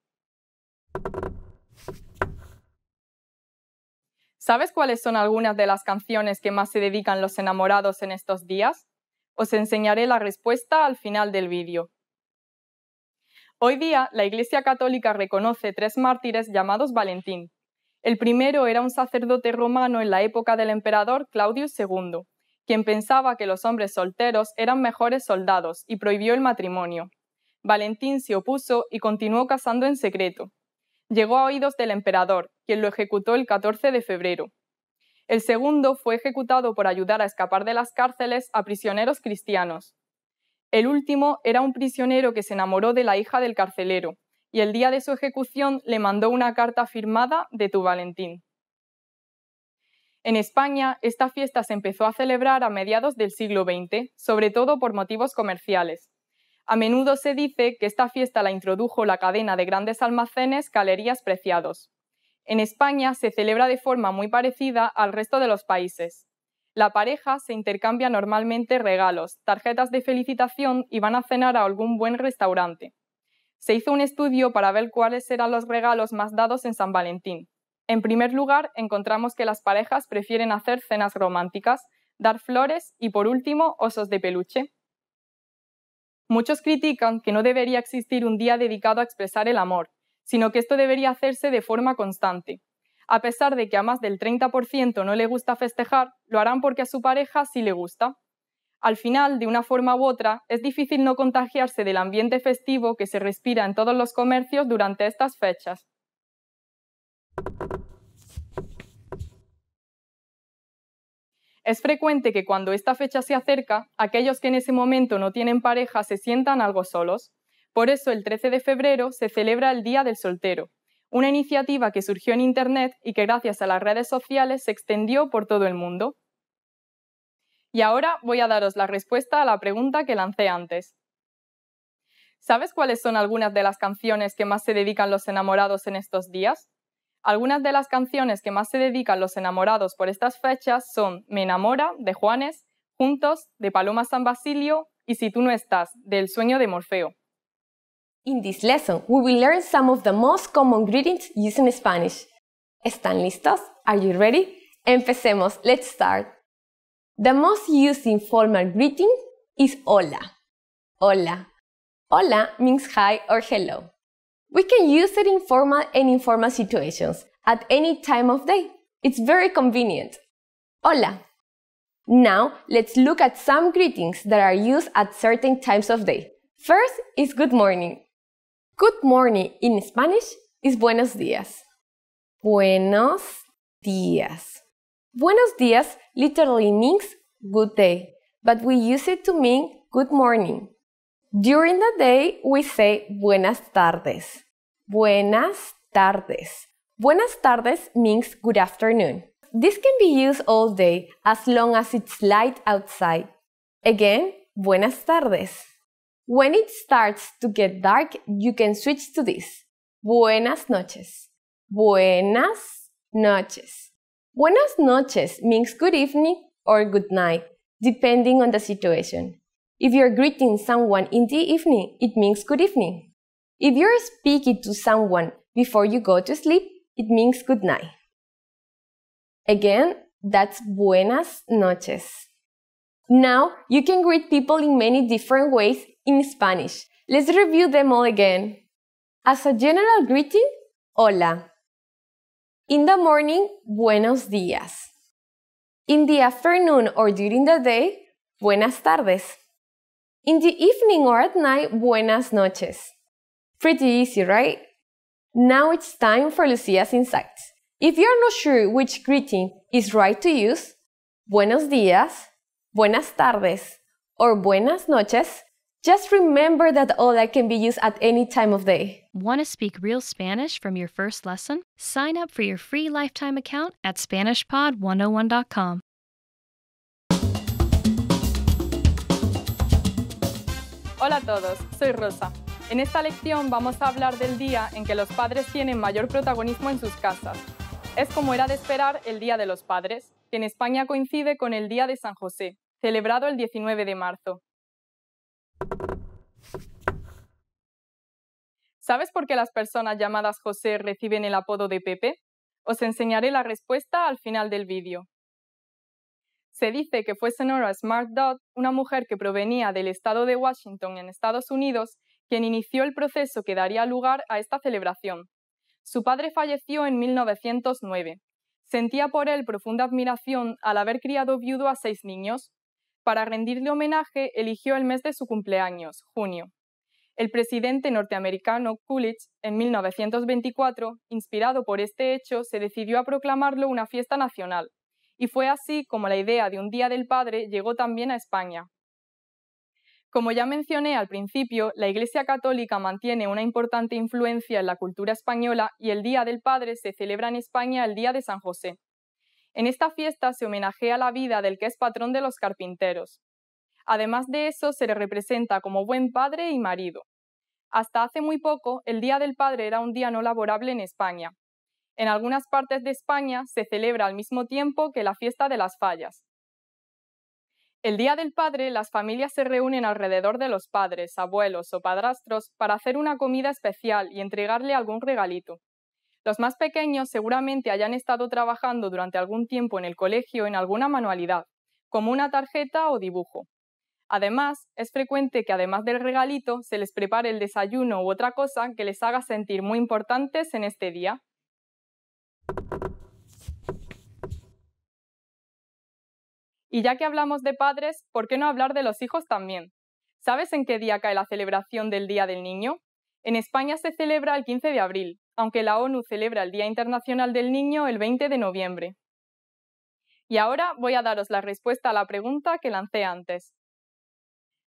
¿Sabes cuáles son algunas de las canciones que más se dedican los enamorados en estos días? Os enseñaré la respuesta al final del vídeo. Hoy día, la Iglesia Católica reconoce tres mártires llamados Valentín, el primero era un sacerdote romano en la época del emperador Claudio II, quien pensaba que los hombres solteros eran mejores soldados y prohibió el matrimonio. Valentín se opuso y continuó casando en secreto. Llegó a oídos del emperador, quien lo ejecutó el 14 de febrero. El segundo fue ejecutado por ayudar a escapar de las cárceles a prisioneros cristianos. El último era un prisionero que se enamoró de la hija del carcelero, y el día de su ejecución le mandó una carta firmada de tu Valentín. En España, esta fiesta se empezó a celebrar a mediados del siglo XX, sobre todo por motivos comerciales. A menudo se dice que esta fiesta la introdujo la cadena de grandes almacenes Galerías Preciados. En España se celebra de forma muy parecida al resto de los países. La pareja se intercambia normalmente regalos, tarjetas de felicitación y van a cenar a algún buen restaurante se hizo un estudio para ver cuáles eran los regalos más dados en San Valentín. En primer lugar, encontramos que las parejas prefieren hacer cenas románticas, dar flores y, por último, osos de peluche. Muchos critican que no debería existir un día dedicado a expresar el amor, sino que esto debería hacerse de forma constante. A pesar de que a más del 30% no le gusta festejar, lo harán porque a su pareja sí le gusta. Al final, de una forma u otra, es difícil no contagiarse del ambiente festivo que se respira en todos los comercios durante estas fechas. Es frecuente que cuando esta fecha se acerca, aquellos que en ese momento no tienen pareja se sientan algo solos. Por eso el 13 de febrero se celebra el Día del Soltero, una iniciativa que surgió en Internet y que gracias a las redes sociales se extendió por todo el mundo. Y ahora voy a daros la respuesta a la pregunta que lancé antes. ¿Sabes cuáles son algunas de las canciones que más se dedican los enamorados en estos días? Algunas de las canciones que más se dedican los enamorados por estas fechas son Me enamora, de Juanes, Juntos, de Paloma San Basilio y Si tú no estás, del sueño de Morfeo. In this lesson, we will learn some of the most common greetings used in Spanish. ¿Están listos? Are you ready? Empecemos. Let's start. The most used informal greeting is hola. Hola. Hola means hi or hello. We can use it in formal and informal situations at any time of day. It's very convenient. Hola. Now, let's look at some greetings that are used at certain times of day. First is good morning. Good morning in Spanish is buenos días. Buenos días. Buenos dias literally means good day, but we use it to mean good morning. During the day, we say buenas tardes. Buenas tardes. Buenas tardes means good afternoon. This can be used all day as long as it's light outside. Again, buenas tardes. When it starts to get dark, you can switch to this. Buenas noches. Buenas noches. Buenas noches means good evening or good night, depending on the situation. If you're greeting someone in the evening, it means good evening. If you're speaking to someone before you go to sleep, it means good night. Again, that's buenas noches. Now, you can greet people in many different ways in Spanish. Let's review them all again. As a general greeting, hola. In the morning, buenos días. In the afternoon or during the day, buenas tardes. In the evening or at night, buenas noches. Pretty easy, right? Now it's time for Lucia's insights. If you're not sure which greeting is right to use, buenos días, buenas tardes, or buenas noches, Just remember that OLA can be used at any time of day. Want to speak real Spanish from your first lesson? Sign up for your free lifetime account at SpanishPod101.com. Hola a todos, soy Rosa. En esta lección vamos a hablar del día en que los padres tienen mayor protagonismo en sus casas. Es como era de esperar el Día de los Padres, que en España coincide con el Día de San José, celebrado el 19 de marzo. ¿Sabes por qué las personas llamadas José reciben el apodo de Pepe? Os enseñaré la respuesta al final del vídeo. Se dice que fue Sonora Smart Dot, una mujer que provenía del estado de Washington en Estados Unidos, quien inició el proceso que daría lugar a esta celebración. Su padre falleció en 1909. Sentía por él profunda admiración al haber criado viudo a seis niños, para rendirle homenaje, eligió el mes de su cumpleaños, junio. El presidente norteamericano Coolidge, en 1924, inspirado por este hecho, se decidió a proclamarlo una fiesta nacional, y fue así como la idea de un Día del Padre llegó también a España. Como ya mencioné al principio, la Iglesia Católica mantiene una importante influencia en la cultura española y el Día del Padre se celebra en España el Día de San José, en esta fiesta se homenajea la vida del que es patrón de los carpinteros. Además de eso, se le representa como buen padre y marido. Hasta hace muy poco, el Día del Padre era un día no laborable en España. En algunas partes de España se celebra al mismo tiempo que la fiesta de las fallas. El Día del Padre, las familias se reúnen alrededor de los padres, abuelos o padrastros para hacer una comida especial y entregarle algún regalito. Los más pequeños seguramente hayan estado trabajando durante algún tiempo en el colegio en alguna manualidad, como una tarjeta o dibujo. Además, es frecuente que además del regalito se les prepare el desayuno u otra cosa que les haga sentir muy importantes en este día. Y ya que hablamos de padres, ¿por qué no hablar de los hijos también? ¿Sabes en qué día cae la celebración del Día del Niño? En España se celebra el 15 de abril, aunque la ONU celebra el Día Internacional del Niño el 20 de noviembre. Y ahora voy a daros la respuesta a la pregunta que lancé antes.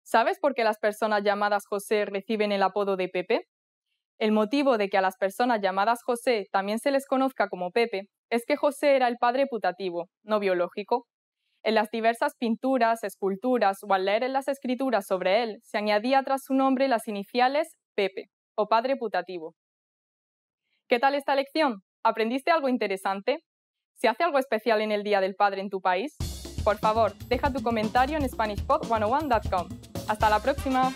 ¿Sabes por qué las personas llamadas José reciben el apodo de Pepe? El motivo de que a las personas llamadas José también se les conozca como Pepe es que José era el padre putativo, no biológico. En las diversas pinturas, esculturas o al leer en las escrituras sobre él, se añadía tras su nombre las iniciales Pepe, o padre putativo. ¿Qué tal esta lección? ¿Aprendiste algo interesante? ¿Se hace algo especial en el Día del Padre en tu país? Por favor, deja tu comentario en SpanishPod101.com. ¡Hasta la próxima!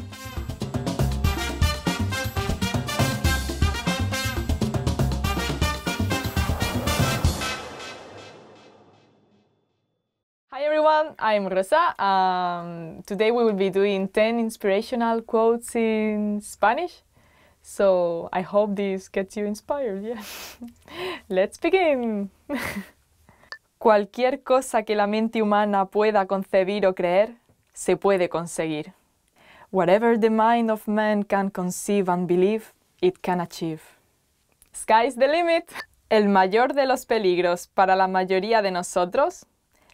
Hi everyone, I'm Rosa. Um, today we will be doing 10 inspirational quotes in Spanish. So I hope this gets you inspired. Yeah. Let's begin. Cualquier cosa que la mente humana pueda concebir o creer, se puede conseguir. Whatever the mind of man can conceive and believe, it can achieve. Sky's the limit. El mayor de los peligros para la mayoría de nosotros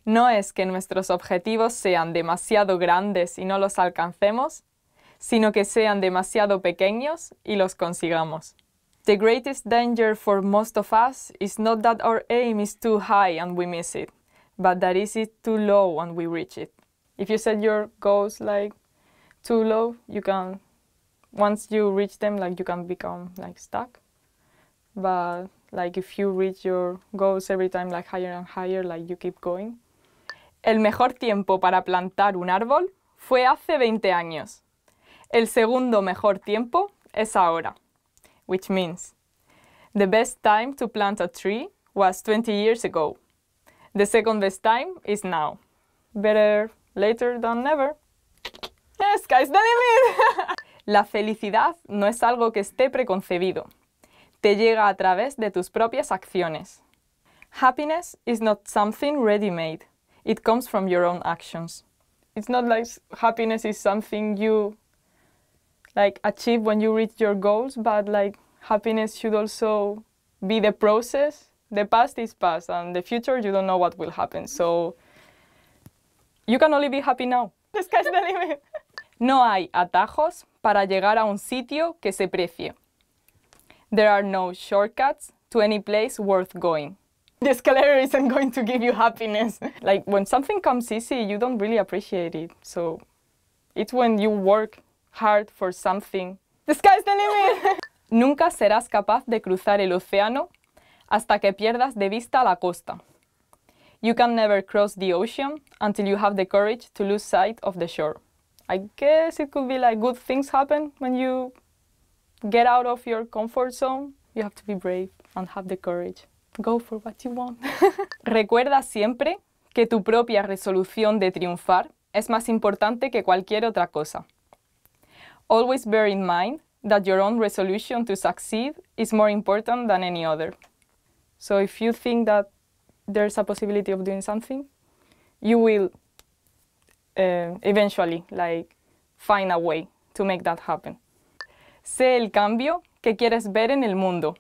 no es que nuestros objetivos sean demasiado grandes y no los alcancemos, sino que sean demasiado pequeños y los consigamos. The greatest danger for most of us is not that our aim is too high and we miss it, but that is it too low and we reach it. If you set your goals like too low, you can once you reach them like you can become like stuck. But like if you reach your goals every time like higher and higher, like you keep going. El mejor tiempo para plantar un árbol fue hace 20 años. El segundo mejor tiempo es ahora, which means the best time to plant a tree was 20 years ago. The second best time is now. Better later than never. Yes, guys, La felicidad no es algo que esté preconcebido. Te llega a través de tus propias acciones. Happiness is not something ready-made. It comes from your own actions. It's not like happiness is something you like achieve when you reach your goals, but like happiness should also be the process. The past is past, and the future you don't know what will happen. So you can only be happy now. The limit. No hay atajos para llegar a un sitio que se precie. There are no shortcuts to any place worth going. The escalator isn't going to give you happiness. like when something comes easy, you don't really appreciate it. So it's when you work hard for something. The sky's the limit. Nunca serás capaz de cruzar el océano hasta que pierdas de vista la costa. You can never cross the ocean until you have the courage to lose sight of the shore. I guess it could be like good things happen when you get out of your comfort zone. You have to be brave and have the courage. Go for what you want. Recuerda siempre que tu propia resolución de triunfar es más importante que cualquier otra cosa. Always bear in mind that your own resolution to succeed is more important than any other. So if you think that there's a possibility of doing something, you will uh, eventually like find a way to make that happen. Sé el cambio que quieres ver en el mundo.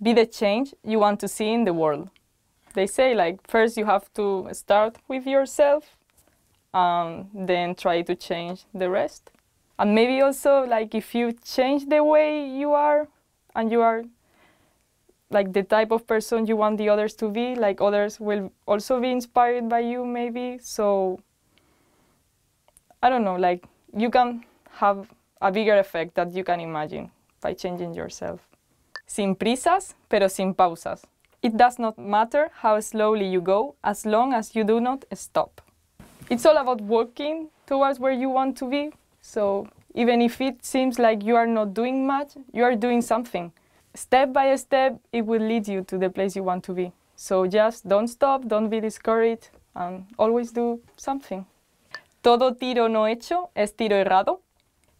Be the change you want to see in the world. They say like first you have to start with yourself, and then try to change the rest and maybe also like if you change the way you are and you are like the type of person you want the others to be like others will also be inspired by you maybe so i don't know like you can have a bigger effect that you can imagine by changing yourself sin prisas pero sin pausas it does not matter how slowly you go as long as you do not stop it's all about walking towards where you want to be so even if it seems like you are not doing much, you are doing something. Step by step, it will lead you to the place you want to be. So just don't stop, don't be discouraged, and always do something. Todo tiro no hecho es tiro errado.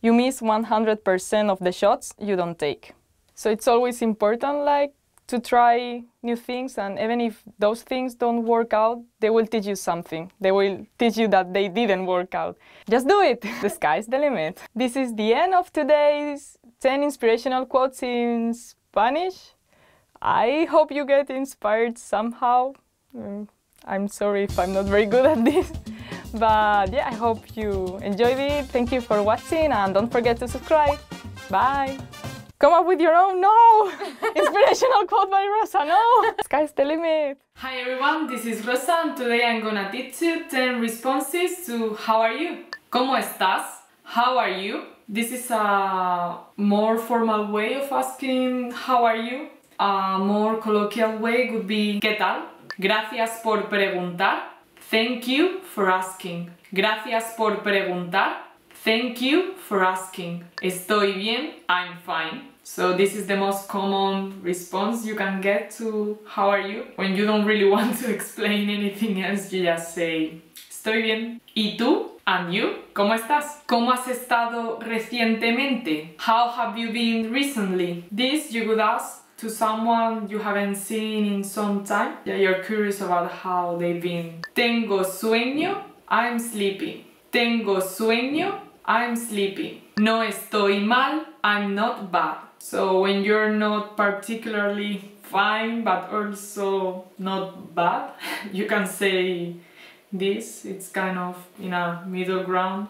You miss 100% of the shots you don't take. So it's always important like to try new things and even if those things don't work out they will teach you something they will teach you that they didn't work out just do it the sky's the limit this is the end of today's 10 inspirational quotes in spanish i hope you get inspired somehow mm, i'm sorry if i'm not very good at this but yeah i hope you enjoyed it thank you for watching and don't forget to subscribe bye come up with your own. No! Inspirational quote by Rosa, no! Sky's the limit! Hi everyone, this is Rosa and today I'm gonna teach you 10 responses to how are you? ¿Cómo estás? How are you? This is a more formal way of asking how are you. A more colloquial way would be ¿Qué tal? Gracias por preguntar. Thank you for asking. Gracias por preguntar. Thank you for asking. Estoy bien, I'm fine. So this is the most common response you can get to how are you? When you don't really want to explain anything else, you just say estoy bien. ¿Y tú? And you? ¿Cómo estás? ¿Cómo has estado recientemente? How have you been recently? This you would ask to someone you haven't seen in some time. Yeah, you're curious about how they've been. Tengo sueño. I'm sleepy. Tengo sueño. I'm sleepy. No estoy mal, I'm not bad. So when you're not particularly fine but also not bad, you can say this, it's kind of in a middle ground.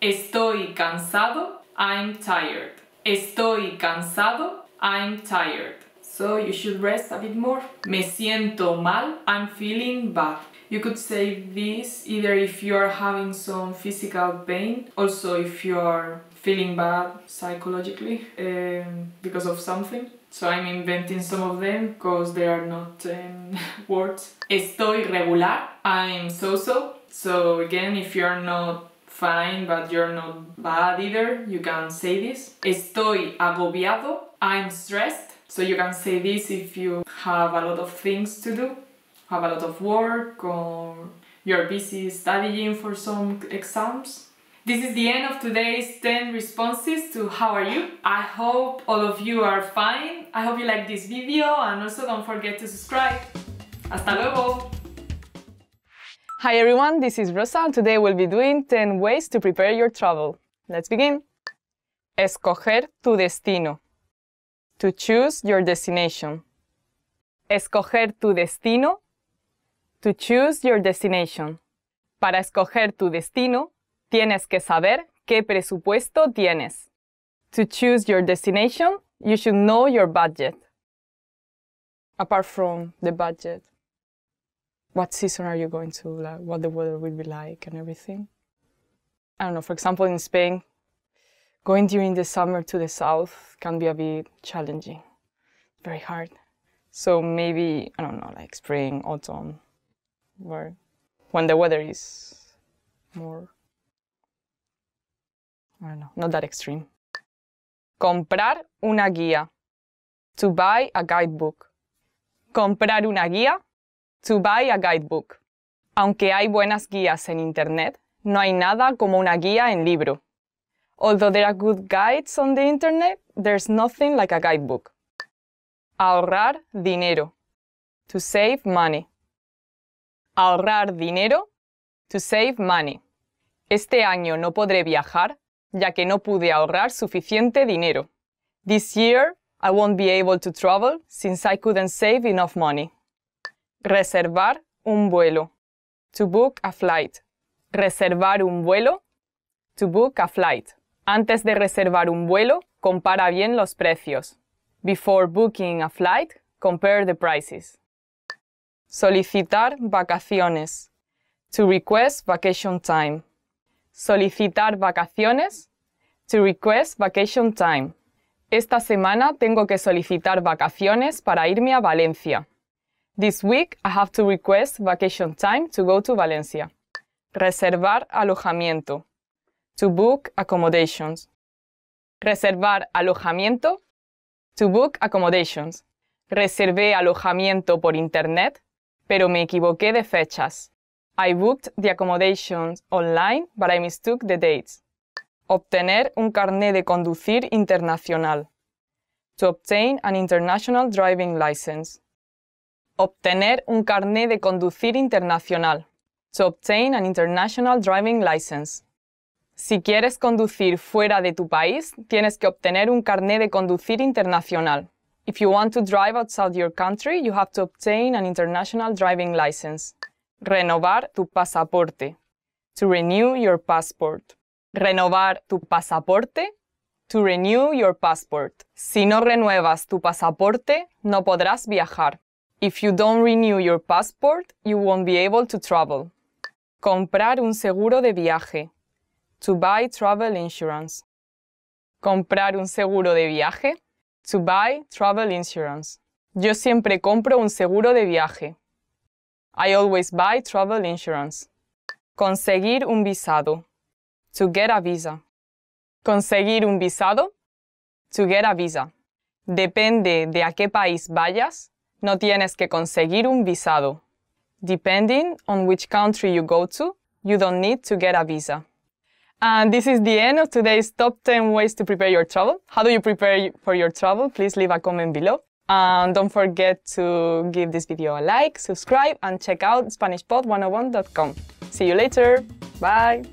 Estoy cansado, I'm tired. Estoy cansado, I'm tired. So you should rest a bit more. Me siento mal, I'm feeling bad. You could say this either if you are having some physical pain, also if you are feeling bad psychologically um, because of something. So I'm inventing some of them because they are not um, words. Estoy regular. I'm so-so. So again, if you're not fine but you're not bad either, you can say this. Estoy agobiado. I'm stressed. So you can say this if you have a lot of things to do have a lot of work or you're busy studying for some exams. This is the end of today's 10 responses to how are you. I hope all of you are fine. I hope you like this video and also don't forget to subscribe. Hasta luego! Hi everyone, this is Rosa. Today we'll be doing 10 ways to prepare your travel. Let's begin. Escoger tu destino. To choose your destination. Escoger tu destino to choose your destination. Para escoger tu destino, tienes que saber qué presupuesto tienes. To choose your destination, you should know your budget. Apart from the budget, what season are you going to, like, what the weather will be like and everything? I don't know, for example, in Spain, going during the summer to the south can be a bit challenging, very hard. So maybe, I don't know, like spring, autumn. when the weather is more I don't know, not that extreme. Comprar una guía. To buy a guidebook. Comprar una guía. To buy a guidebook. Aunque hay buenas guías en internet, no hay nada como una guía en libro. Although there are good guides on the internet, there's nothing like a guidebook. Ahorrar dinero. To save money ahorrar dinero, to save money. Este año no podré viajar ya que no pude ahorrar suficiente dinero. This year I won't be able to travel since I couldn't save enough money. Reservar un vuelo. To book a flight. Reservar un vuelo. To book a flight. Antes de reservar un vuelo, compara bien los precios. Before booking a flight, compare the prices. Solicitar vacaciones. To request vacation time. Solicitar vacaciones. To request vacation time. Esta semana tengo que solicitar vacaciones para irme a Valencia. This week I have to request vacation time to go to Valencia. Reservar alojamiento. To book accommodations. Reservar alojamiento. To book accommodations. Reservé alojamiento por internet pero me equivoqué de fechas. I booked the accommodations online, but I mistook the dates. Obtener un carné de conducir internacional. To obtain an international driving license. Obtener un carné de conducir internacional. To obtain an international driving license. Si quieres conducir fuera de tu país, tienes que obtener un carné de conducir internacional. If you want to drive outside your country, you have to obtain an international driving license. Renovar tu pasaporte. To renew your passport. Renovar tu pasaporte. To renew your passport. Si no renuevas tu pasaporte, no podrás viajar. If you don't renew your passport, you won't be able to travel. Comprar un seguro de viaje. To buy travel insurance. Comprar un seguro de viaje. To buy travel insurance. Yo siempre compro un seguro de viaje. I always buy travel insurance. Conseguir un visado. To get a visa. Conseguir un visado. To get a visa. Depende de a qué país vayas, no tienes que conseguir un visado. Depending on which country you go to, you don't need to get a visa. And this is the end of today's top 10 ways to prepare your travel. How do you prepare for your travel? Please leave a comment below. And don't forget to give this video a like, subscribe, and check out SpanishPod101.com. See you later. Bye.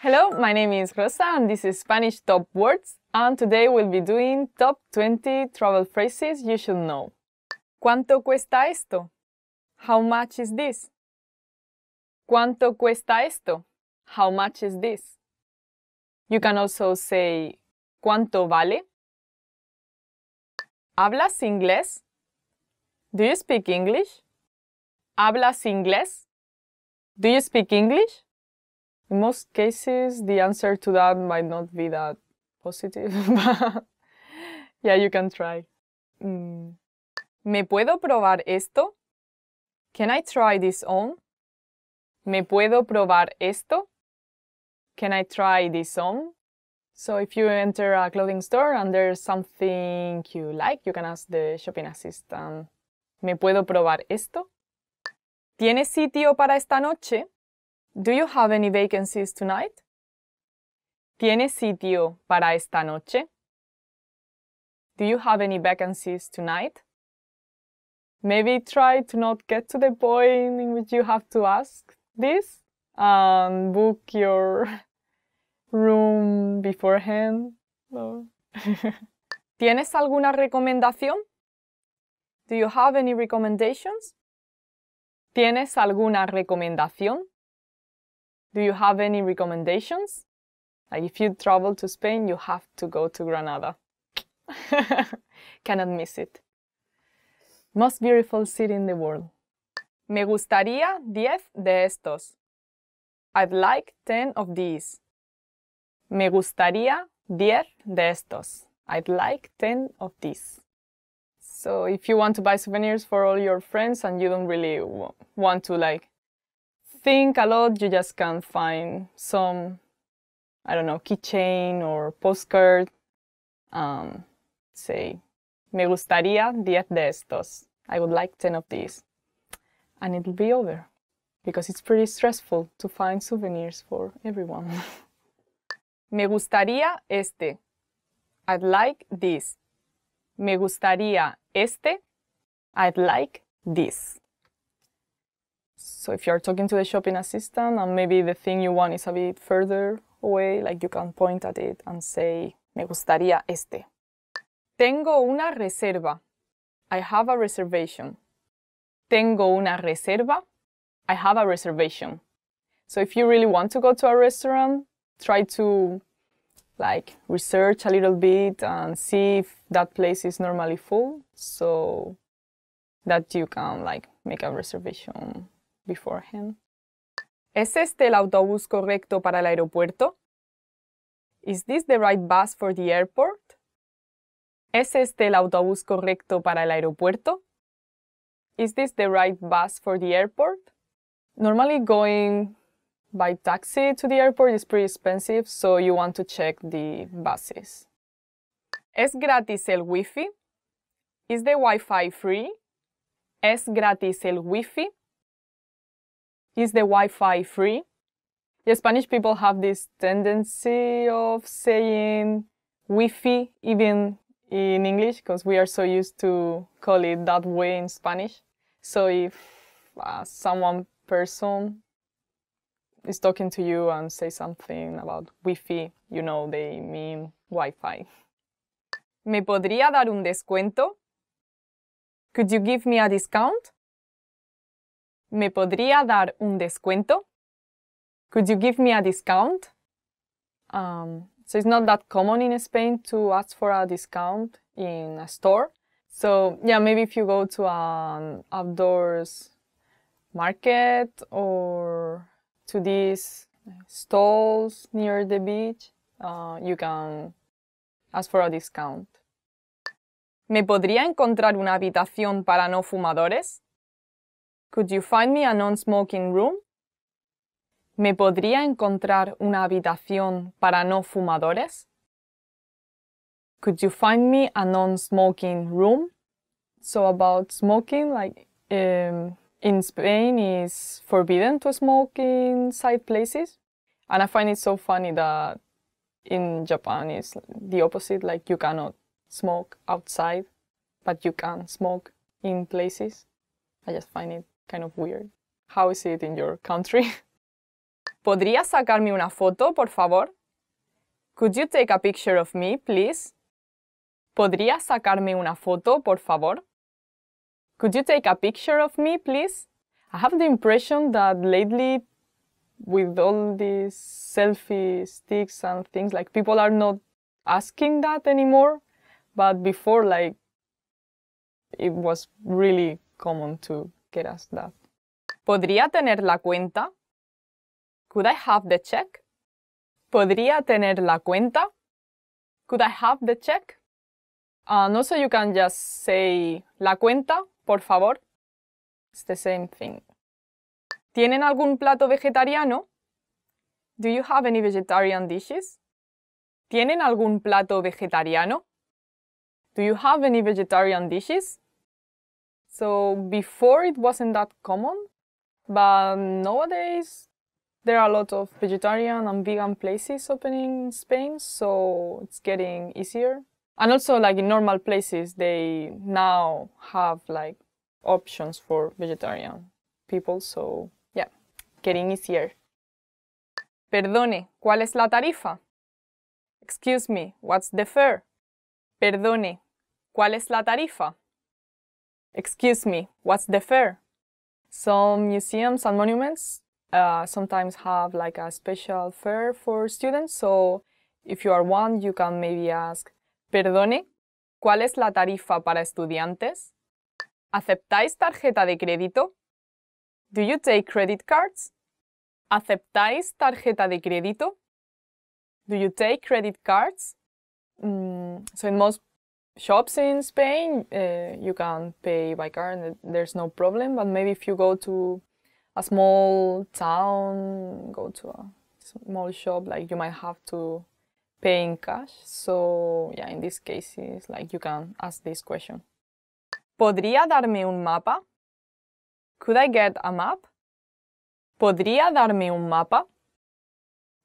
Hello, my name is Rosa, and this is Spanish Top Words. And today we'll be doing top 20 travel phrases you should know. ¿Cuánto cuesta esto? How much is this? ¿Cuánto cuesta esto? how much is this? You can also say, ¿cuánto vale? ¿Hablas inglés? Do you speak English? ¿Hablas inglés? Do you speak English? In most cases, the answer to that might not be that positive, but yeah, you can try. Mm. ¿Me puedo probar esto? Can I try this on? ¿Me puedo probar esto? can I try this on? So if you enter a clothing store and there's something you like, you can ask the shopping assistant, ¿me puedo probar esto? ¿Tiene sitio para esta noche? Do you have any vacancies tonight? ¿Tiene sitio para esta noche? Do you have any vacancies tonight? Maybe try to not get to the point in which you have to ask this and um, book your room beforehand. No. ¿Tienes alguna recomendación? Do you have any recommendations? ¿Tienes alguna recomendación? Do you have any recommendations? Like if you travel to Spain, you have to go to Granada. Cannot miss it. Most beautiful city in the world. Me gustaría 10 de estos. I'd like 10 of these. Me gustaría 10 de estos. I'd like 10 of these. So if you want to buy souvenirs for all your friends and you don't really want to like think a lot, you just can find some, I don't know, keychain or postcard. Um, say, me gustaría 10 de estos. I would like 10 of these. And it'll be over because it's pretty stressful to find souvenirs for everyone. Me gustaría este. I'd like this. Me gustaría este. I'd like this. So if you're talking to the shopping assistant and maybe the thing you want is a bit further away, like you can point at it and say, me gustaría este. Tengo una reserva. I have a reservation. Tengo una reserva. I have a reservation. So if you really want to go to a restaurant, try to like research a little bit and see if that place is normally full so that you can like make a reservation beforehand. ¿Es este el autobús correcto para el aeropuerto? Is this the right bus for the airport? ¿Es este el autobús correcto para el aeropuerto? Is this the right bus for the airport? Normally going by taxi to the airport is pretty expensive, so you want to check the buses. ¿Es gratis el Wi-Fi? Is the Wi-Fi free? ¿Es gratis el Wi-Fi? Is the Wi-Fi free? The Spanish people have this tendency of saying Wi-Fi even in English because we are so used to call it that way in Spanish. So if uh, someone person is talking to you and say something about Wi-Fi, you know they mean Wi-Fi. ¿Me podría dar un descuento? Could you give me a discount? ¿Me podría dar un descuento? Could you give me a discount? Um, so it's not that common in Spain to ask for a discount in a store. So yeah, maybe if you go to an outdoors market or to these stalls near the beach, uh, you can ask for a discount. ¿Me podría encontrar una habitación para no fumadores? Could you find me a non-smoking room? ¿Me podría encontrar una habitación para no fumadores? Could you find me a non-smoking room? So about smoking, like um, in Spain is forbidden to smoke inside places. And I find it so funny that in Japan it's the opposite, like you cannot smoke outside, but you can smoke in places. I just find it kind of weird. How is it in your country? take sacarme una foto, por favor? Could you take a picture of me, please? ¿Podrías sacarme una foto, por favor? Could you take a picture of me, please? I have the impression that lately, with all these selfie sticks and things, like people are not asking that anymore. But before, like, it was really common to get asked that. ¿Podría tener la cuenta? Could I have the check? ¿Podría tener la cuenta? Could I have the check? And ah, also you can just say la cuenta por favor. It's the same thing. ¿Tienen algún plato vegetariano? Do you have any vegetarian dishes? ¿Tienen algún plato vegetariano? Do you have any vegetarian dishes? So before it wasn't that common, but nowadays there are a lot of vegetarian and vegan places opening in Spain, so it's getting easier and also like in normal places they now have like options for vegetarian people so yeah getting easier perdone cuál es la tarifa excuse me what's the fare perdone cuál es la tarifa excuse me what's the fare some museums and monuments uh, sometimes have like a special fare for students so if you are one you can maybe ask Perdone, ¿cuál es la tarifa para estudiantes? ¿Aceptáis tarjeta de crédito? Do you take credit cards? ¿Aceptáis tarjeta de crédito? Do you take credit cards? Mm, so in most shops in Spain, eh, you can pay by card and there's no problem. But maybe if you go to a small town, go to a small shop, like you might have to paying cash. So yeah, in these cases, like you can ask this question. ¿Podría darme un mapa? Could I get a map? ¿Podría darme un mapa?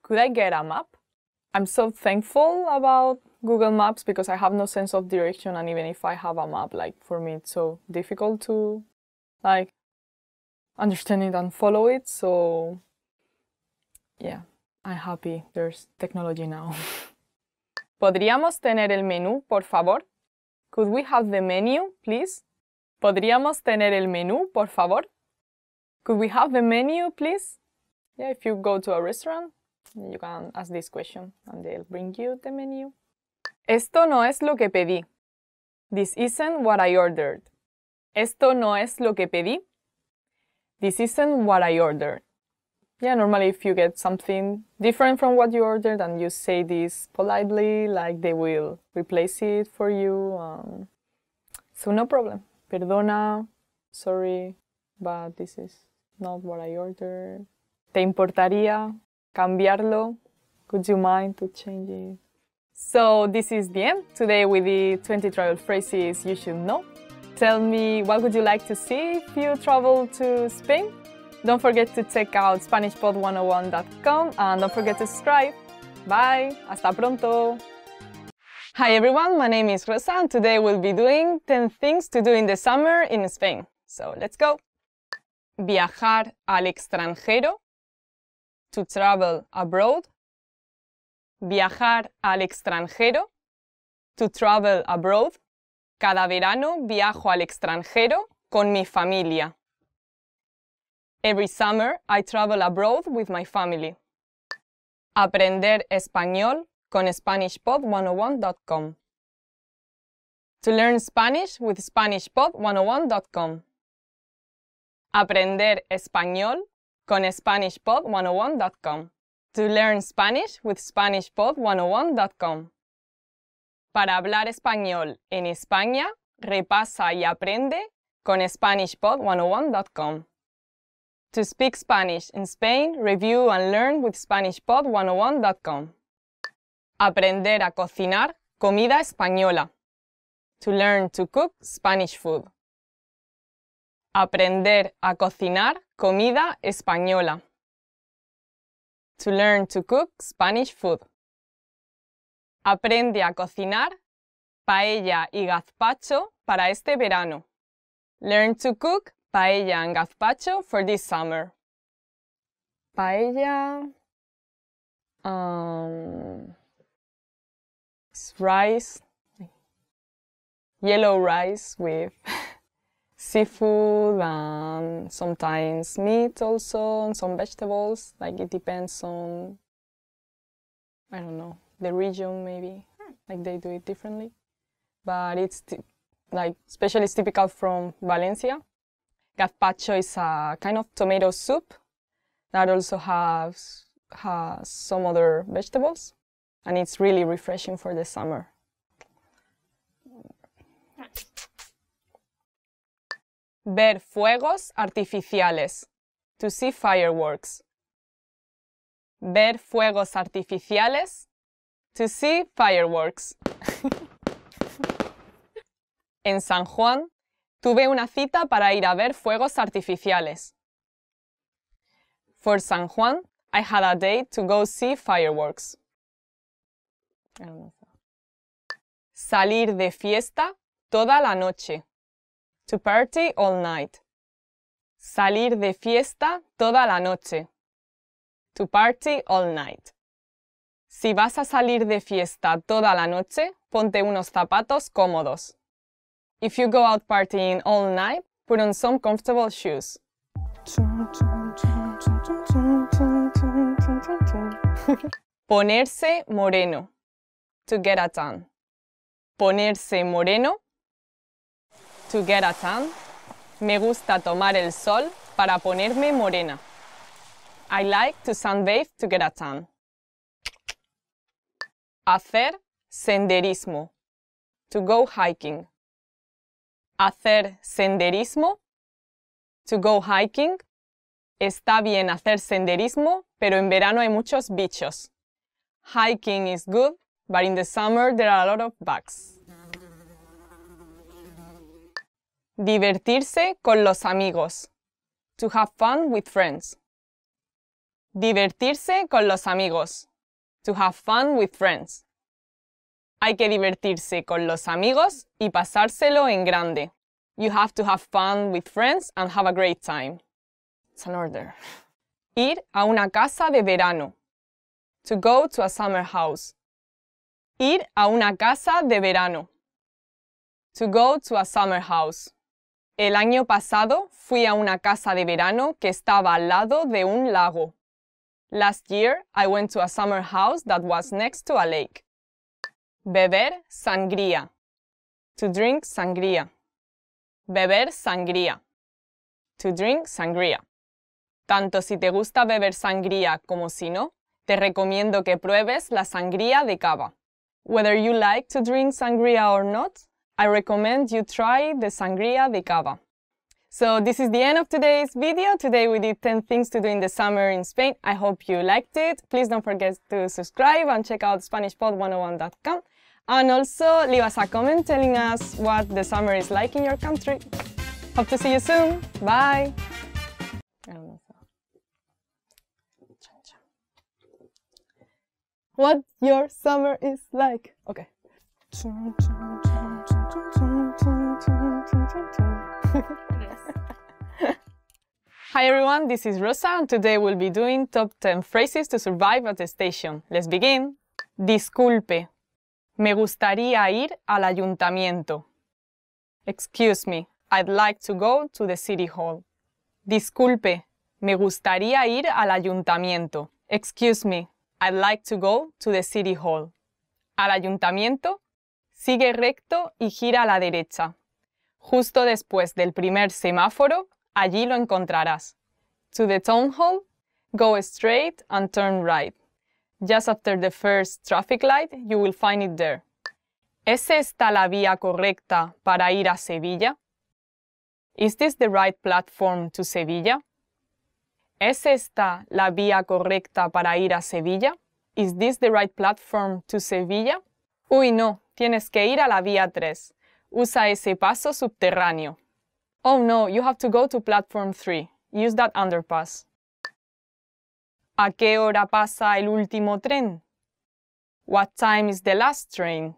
Could I get a map? I'm so thankful about Google Maps because I have no sense of direction and even if I have a map, like for me it's so difficult to like understand it and follow it. So yeah. I'm happy there's technology now. ¿Podríamos tener el menú, por favor? Could we have the menu, please? ¿Podríamos tener el menú, por favor? Could we have the menu, please? Yeah, if you go to a restaurant, you can ask this question and they'll bring you the menu. Esto no es lo que pedí. This isn't what I ordered. Esto no es lo que pedí. This isn't what I ordered. Yeah, normally if you get something different from what you ordered and you say this politely, like they will replace it for you. Um, so no problem. Perdona, sorry, but this is not what I ordered. ¿Te importaría cambiarlo? Could you mind to change it? So this is the end. Today we did 20 travel phrases you should know. Tell me what would you like to see if you travel to Spain? Don't forget to check out SpanishPod101.com and don't forget to subscribe. Bye! Hasta pronto! Hi everyone, my name is Rosa and today we'll be doing 10 things to do in the summer in Spain. So let's go! Viajar al extranjero. To travel abroad. Viajar al extranjero. To travel abroad. Cada verano viajo al extranjero con mi familia. Every summer, I travel abroad with my family. Aprender español con SpanishPod101.com. To learn Spanish with SpanishPod101.com. Aprender español con SpanishPod101.com. To learn Spanish with SpanishPod101.com. Para hablar español en España, repasa y aprende con SpanishPod101.com. To speak Spanish in Spain, review and learn with SpanishPod101.com. Aprender a cocinar comida española. To learn to cook Spanish food. Aprender a cocinar comida española. To learn to cook Spanish food. Aprende a cocinar paella y gazpacho para este verano. Learn to cook paella and gazpacho for this summer? Paella. Um, rice, yellow rice with seafood and sometimes meat also and some vegetables. Like it depends on, I don't know, the region maybe. Like they do it differently. But it's like, especially it's typical from Valencia. Gazpacho is a kind of tomato soup that also has, has some other vegetables, and it's really refreshing for the summer. Ver fuegos artificiales, to see fireworks. Ver fuegos artificiales, to see fireworks. en San Juan, Tuve una cita para ir a ver fuegos artificiales. For San Juan, I had a day to go see fireworks. Salir de fiesta toda la noche. To party all night. Salir de fiesta toda la noche. To party all night. Si vas a salir de fiesta toda la noche, ponte unos zapatos cómodos. If you go out partying all night, put on some comfortable shoes. Ponerse moreno. To get a tan. Ponerse moreno. To get a tan. Me gusta tomar el sol para ponerme morena. I like to sunbathe to get a tan. Hacer senderismo. To go hiking. hacer senderismo, to go hiking. Está bien hacer senderismo, pero en verano hay muchos bichos. Hiking is good, but in the summer there are a lot of bugs. Divertirse con los amigos. To have fun with friends. Divertirse con los amigos. To have fun with friends. Hay que divertirse con los amigos y pasárselo en grande. You have to have fun with friends and have a great time. It's an order. Ir a una casa de verano. To go to a summer house. Ir a una casa de verano. To go to a summer house. El año pasado fui a una casa de verano que estaba al lado de un lago. Last year, I went to a summer house that was next to a lake. Beber sangría. To drink sangría. Beber sangría. To drink sangría. Tanto si te gusta beber sangría como si no, te recomiendo que pruebes la sangría de cava. Whether you like to drink sangría or not, I recommend you try the sangría de cava. So this is the end of today's video. Today we did 10 things to do in the summer in Spain. I hope you liked it. Please don't forget to subscribe and check out SpanishPod101.com. And also leave us a comment telling us what the summer is like in your country. Hope to see you soon. Bye. What your summer is like. Okay. Hi everyone, this is Rosa and today we'll be doing top 10 phrases to survive at the station. Let's begin. Disculpe. Me gustaría ir al ayuntamiento. Excuse me, I'd like to go to the city hall. Disculpe, me gustaría ir al ayuntamiento. Excuse me, I'd like to go to the city hall. Al ayuntamiento, sigue recto y gira a la derecha. Justo después del primer semáforo, allí lo encontrarás. To the town hall, go straight and turn right. Just after the first traffic light, you will find it there. ¿Es esta la vía correcta para ir a Sevilla? Is this the right platform to Sevilla? ¿Es esta la vía correcta para ir a Sevilla? Is this the right platform to Sevilla? Uy, no, tienes que ir a la vía 3. Usa ese paso subterráneo. Oh no, you have to go to platform 3. Use that underpass. ¿A qué hora pasa el último tren? What time is the last train?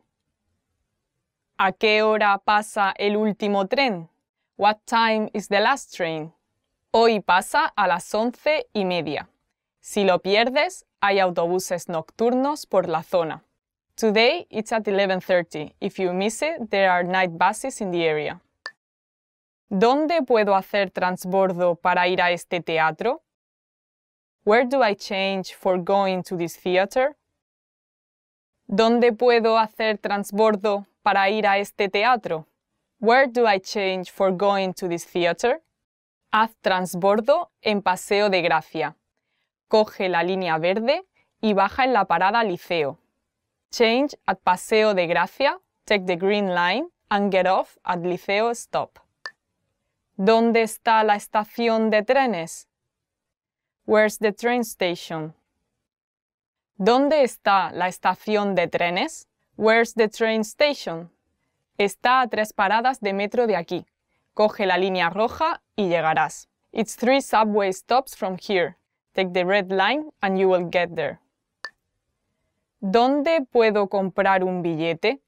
¿A qué hora pasa el último tren? What time is the last train? Hoy pasa a las once y media. Si lo pierdes, hay autobuses nocturnos por la zona. Today it's at 11.30. If you miss it, there are night buses in the area. ¿Dónde puedo hacer transbordo para ir a este teatro? Where do I change for going to this theater? ¿Dónde puedo hacer transbordo para ir a este teatro? Where do I change for going to this theater? Haz transbordo en Paseo de Gracia. Coge la línea verde y baja en la parada Liceo. Change at Paseo de Gracia, take the green line and get off at Liceo Stop. ¿Dónde está la estación de trenes? Where's the train station? ¿Dónde está la estación de trenes? Where's the train station? Está a tres paradas de metro de aquí. Coge la línea roja y llegarás. It's three subway stops from here. Take the red line and you will get there. ¿Dónde puedo comprar un billete?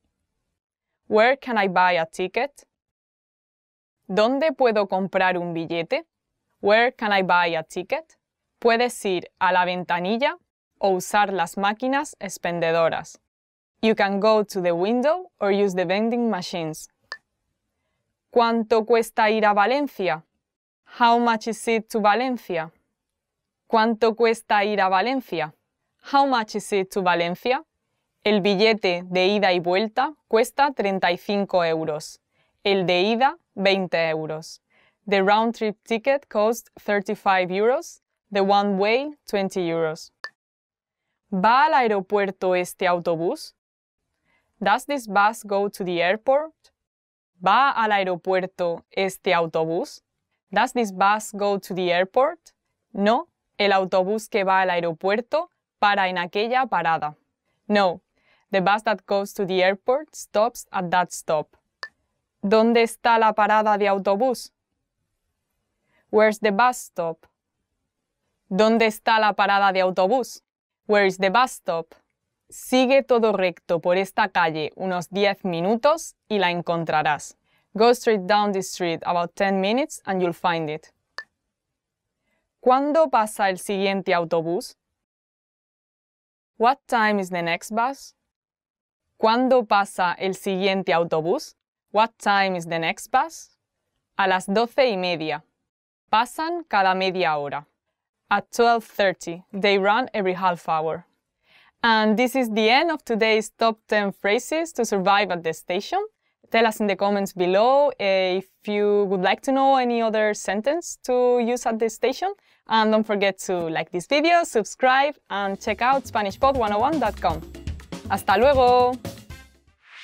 Where can I buy a ticket? ¿Dónde puedo comprar un billete? Where can I buy a ticket? Puedes ir a la ventanilla o usar las máquinas expendedoras. You can go to the window or use the vending machines. ¿Cuánto cuesta ir a Valencia? How much is it to Valencia? ¿Cuánto cuesta ir a Valencia? How much is it to Valencia? El billete de ida y vuelta cuesta 35 euros. El de ida, 20 euros. The round trip ticket costs 35 euros The One Way, 20 euros. ¿Va al aeropuerto este autobús? Does this bus go to the airport? ¿Va al aeropuerto este autobús? Does this bus go to the airport? No, el autobús que va al aeropuerto para en aquella parada. No, the bus that goes to the airport stops at that stop. ¿Dónde está la parada de autobús? Where's the bus stop? ¿Dónde está la parada de autobús? Where is the bus stop? Sigue todo recto por esta calle unos 10 minutos y la encontrarás. Go straight down the street about 10 minutes and you'll find it. ¿Cuándo pasa el siguiente autobús? What time is the next bus? ¿Cuándo pasa el siguiente autobús? What time is the next bus? A las doce y media. Pasan cada media hora. at 12.30. They run every half hour. And this is the end of today's top 10 phrases to survive at the station. Tell us in the comments below if you would like to know any other sentence to use at the station. And don't forget to like this video, subscribe, and check out SpanishPod101.com. Hasta luego!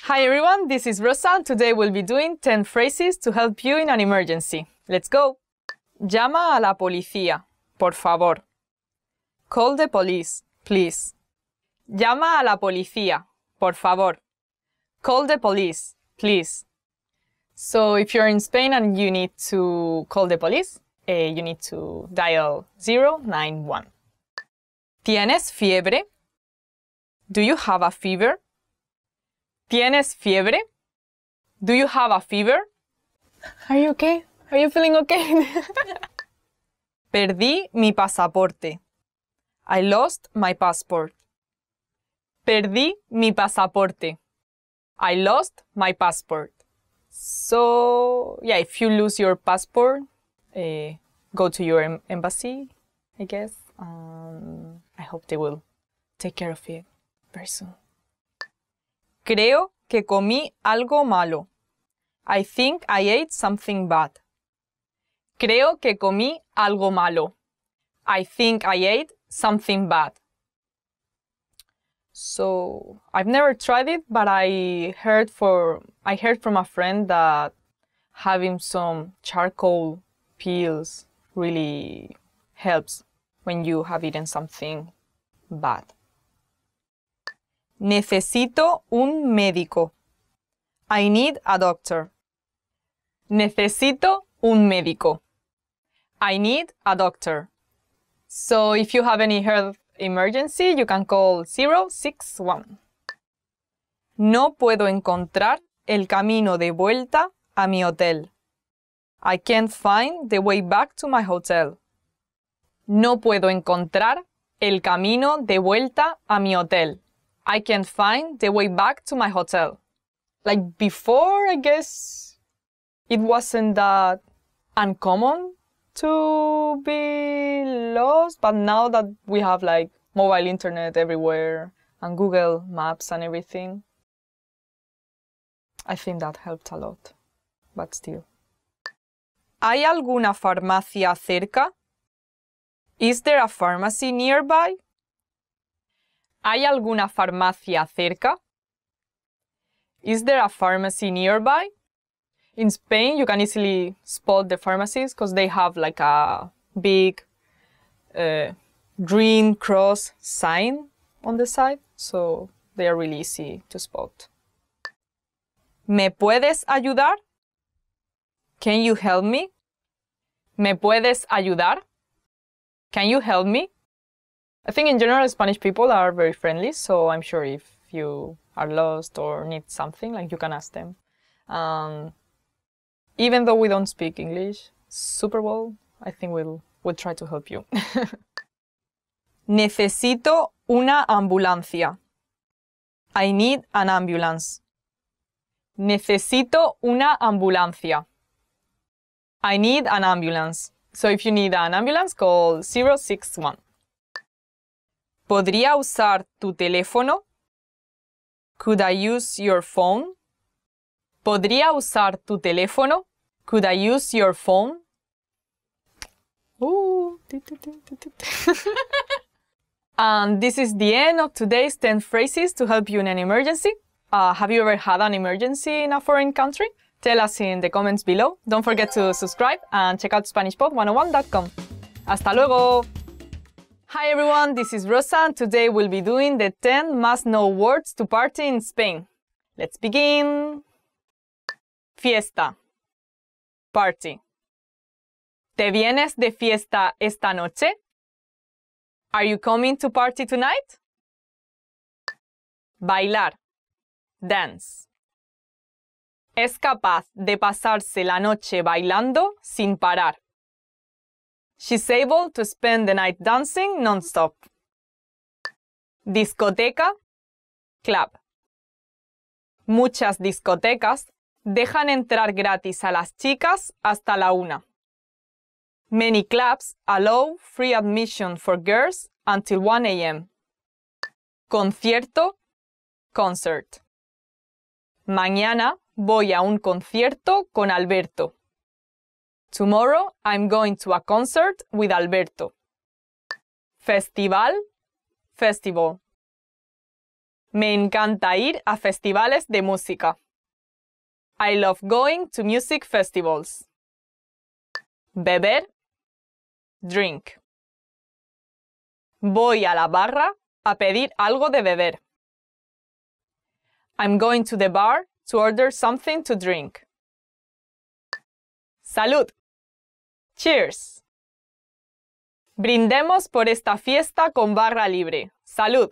Hi everyone, this is Rosa. Today we'll be doing 10 phrases to help you in an emergency. Let's go! Llama a la policía por favor. Call the police, please. Llama a la policía, por favor. Call the police, please. So if you're in Spain and you need to call the police, eh, you need to dial 091. ¿Tienes fiebre? Do you have a fever? ¿Tienes fiebre? Do you have a fever? Are you okay? Are you feeling okay? Perdí mi pasaporte. I lost my passport. Perdí mi pasaporte. I lost my passport. So, yeah, if you lose your passport, eh, go to your em-, embassy, I guess. I hope they will take care of you very soon. Creo que comí algo malo. I think I ate something bad. Creo que comí algo malo. I think I ate something bad. So I've never tried it, but I heard for I heard from a friend that having some charcoal peels really helps when you have eaten something bad. Necesito un médico. I need a doctor. Necesito un médico. I need a doctor. So if you have any health emergency, you can call 061. No puedo encontrar el camino de vuelta a mi hotel. I can't find the way back to my hotel. No puedo encontrar el camino de vuelta a mi hotel. I can't find the way back to my hotel. Like before, I guess it wasn't that uncommon to be lost, but now that we have like mobile internet everywhere and Google Maps and everything, I think that helped a lot, but still. ¿Hay alguna farmacia cerca? Is there a pharmacy nearby? ¿Hay alguna farmacia cerca? Is there a pharmacy nearby? in Spain, you can easily spot the pharmacies because they have like a big uh, green cross sign on the side, so they are really easy to spot. ¿Me puedes ayudar? Can you help me? ¿Me puedes ayudar? Can you help me? I think in general Spanish people are very friendly, so I'm sure if you are lost or need something, like you can ask them. Um, even though we don't speak English super well, I think we'll, we'll try to help you. Necesito una ambulancia. I need an ambulance. Necesito una ambulancia. I need an ambulance. So if you need an ambulance, call 061. ¿Podría usar tu teléfono? Could I use your phone? ¿Podría usar tu teléfono? Could I use your phone? Ooh. Uh, and um, this is the end of today's 10 phrases to help you in an emergency. Uh, have you ever had an emergency in a foreign country? Tell us in the comments below. Don't forget to subscribe and check out SpanishPod101.com. Hasta luego! Hi everyone, this is Rosa and today we'll be doing the 10 must know words to party in Spain. Let's begin! Fiesta. Party. ¿Te vienes de fiesta esta noche? Are you coming to party tonight? Bailar. Dance. Es capaz de pasarse la noche bailando sin parar. She's able to spend the night dancing non-stop. Discoteca. Club. Muchas discotecas dejan entrar gratis a las chicas hasta la una. Many clubs allow free admission for girls until 1 a.m. Concierto, concert. Mañana voy a un concierto con Alberto. Tomorrow I'm going to a concert with Alberto. Festival, festival. Me encanta ir a festivales de música. I love going to music festivals. Beber. Drink. Voy a la barra a pedir algo de beber. I'm going to the bar to order something to drink. Salud. Cheers. Brindemos por esta fiesta con barra libre. Salud.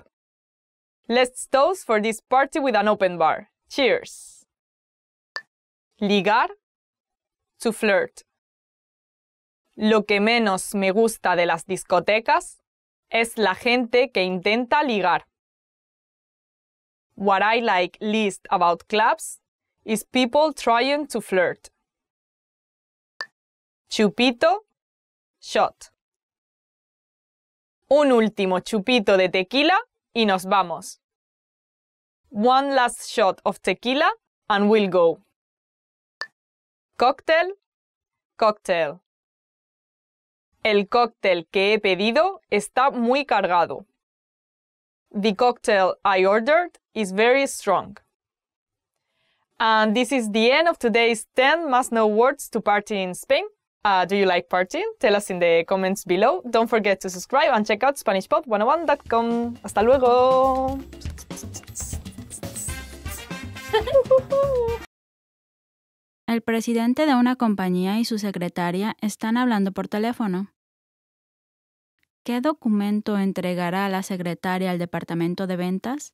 Let's toast for this party with an open bar. Cheers. Ligar, to flirt. Lo que menos me gusta de las discotecas es la gente que intenta ligar. What I like least about clubs is people trying to flirt. Chupito, shot. Un último chupito de tequila y nos vamos. One last shot of tequila and we'll go. Cóctel, cóctel. El cóctel que he pedido está muy cargado. The cocktail I ordered is very strong. And this is the end of today's 10 must know words to party in Spain. Uh, do you like partying? Tell us in the comments below. Don't forget to subscribe and check out SpanishPod101.com. Hasta luego. El presidente de una compañía y su secretaria están hablando por teléfono. ¿Qué documento entregará la secretaria al departamento de ventas?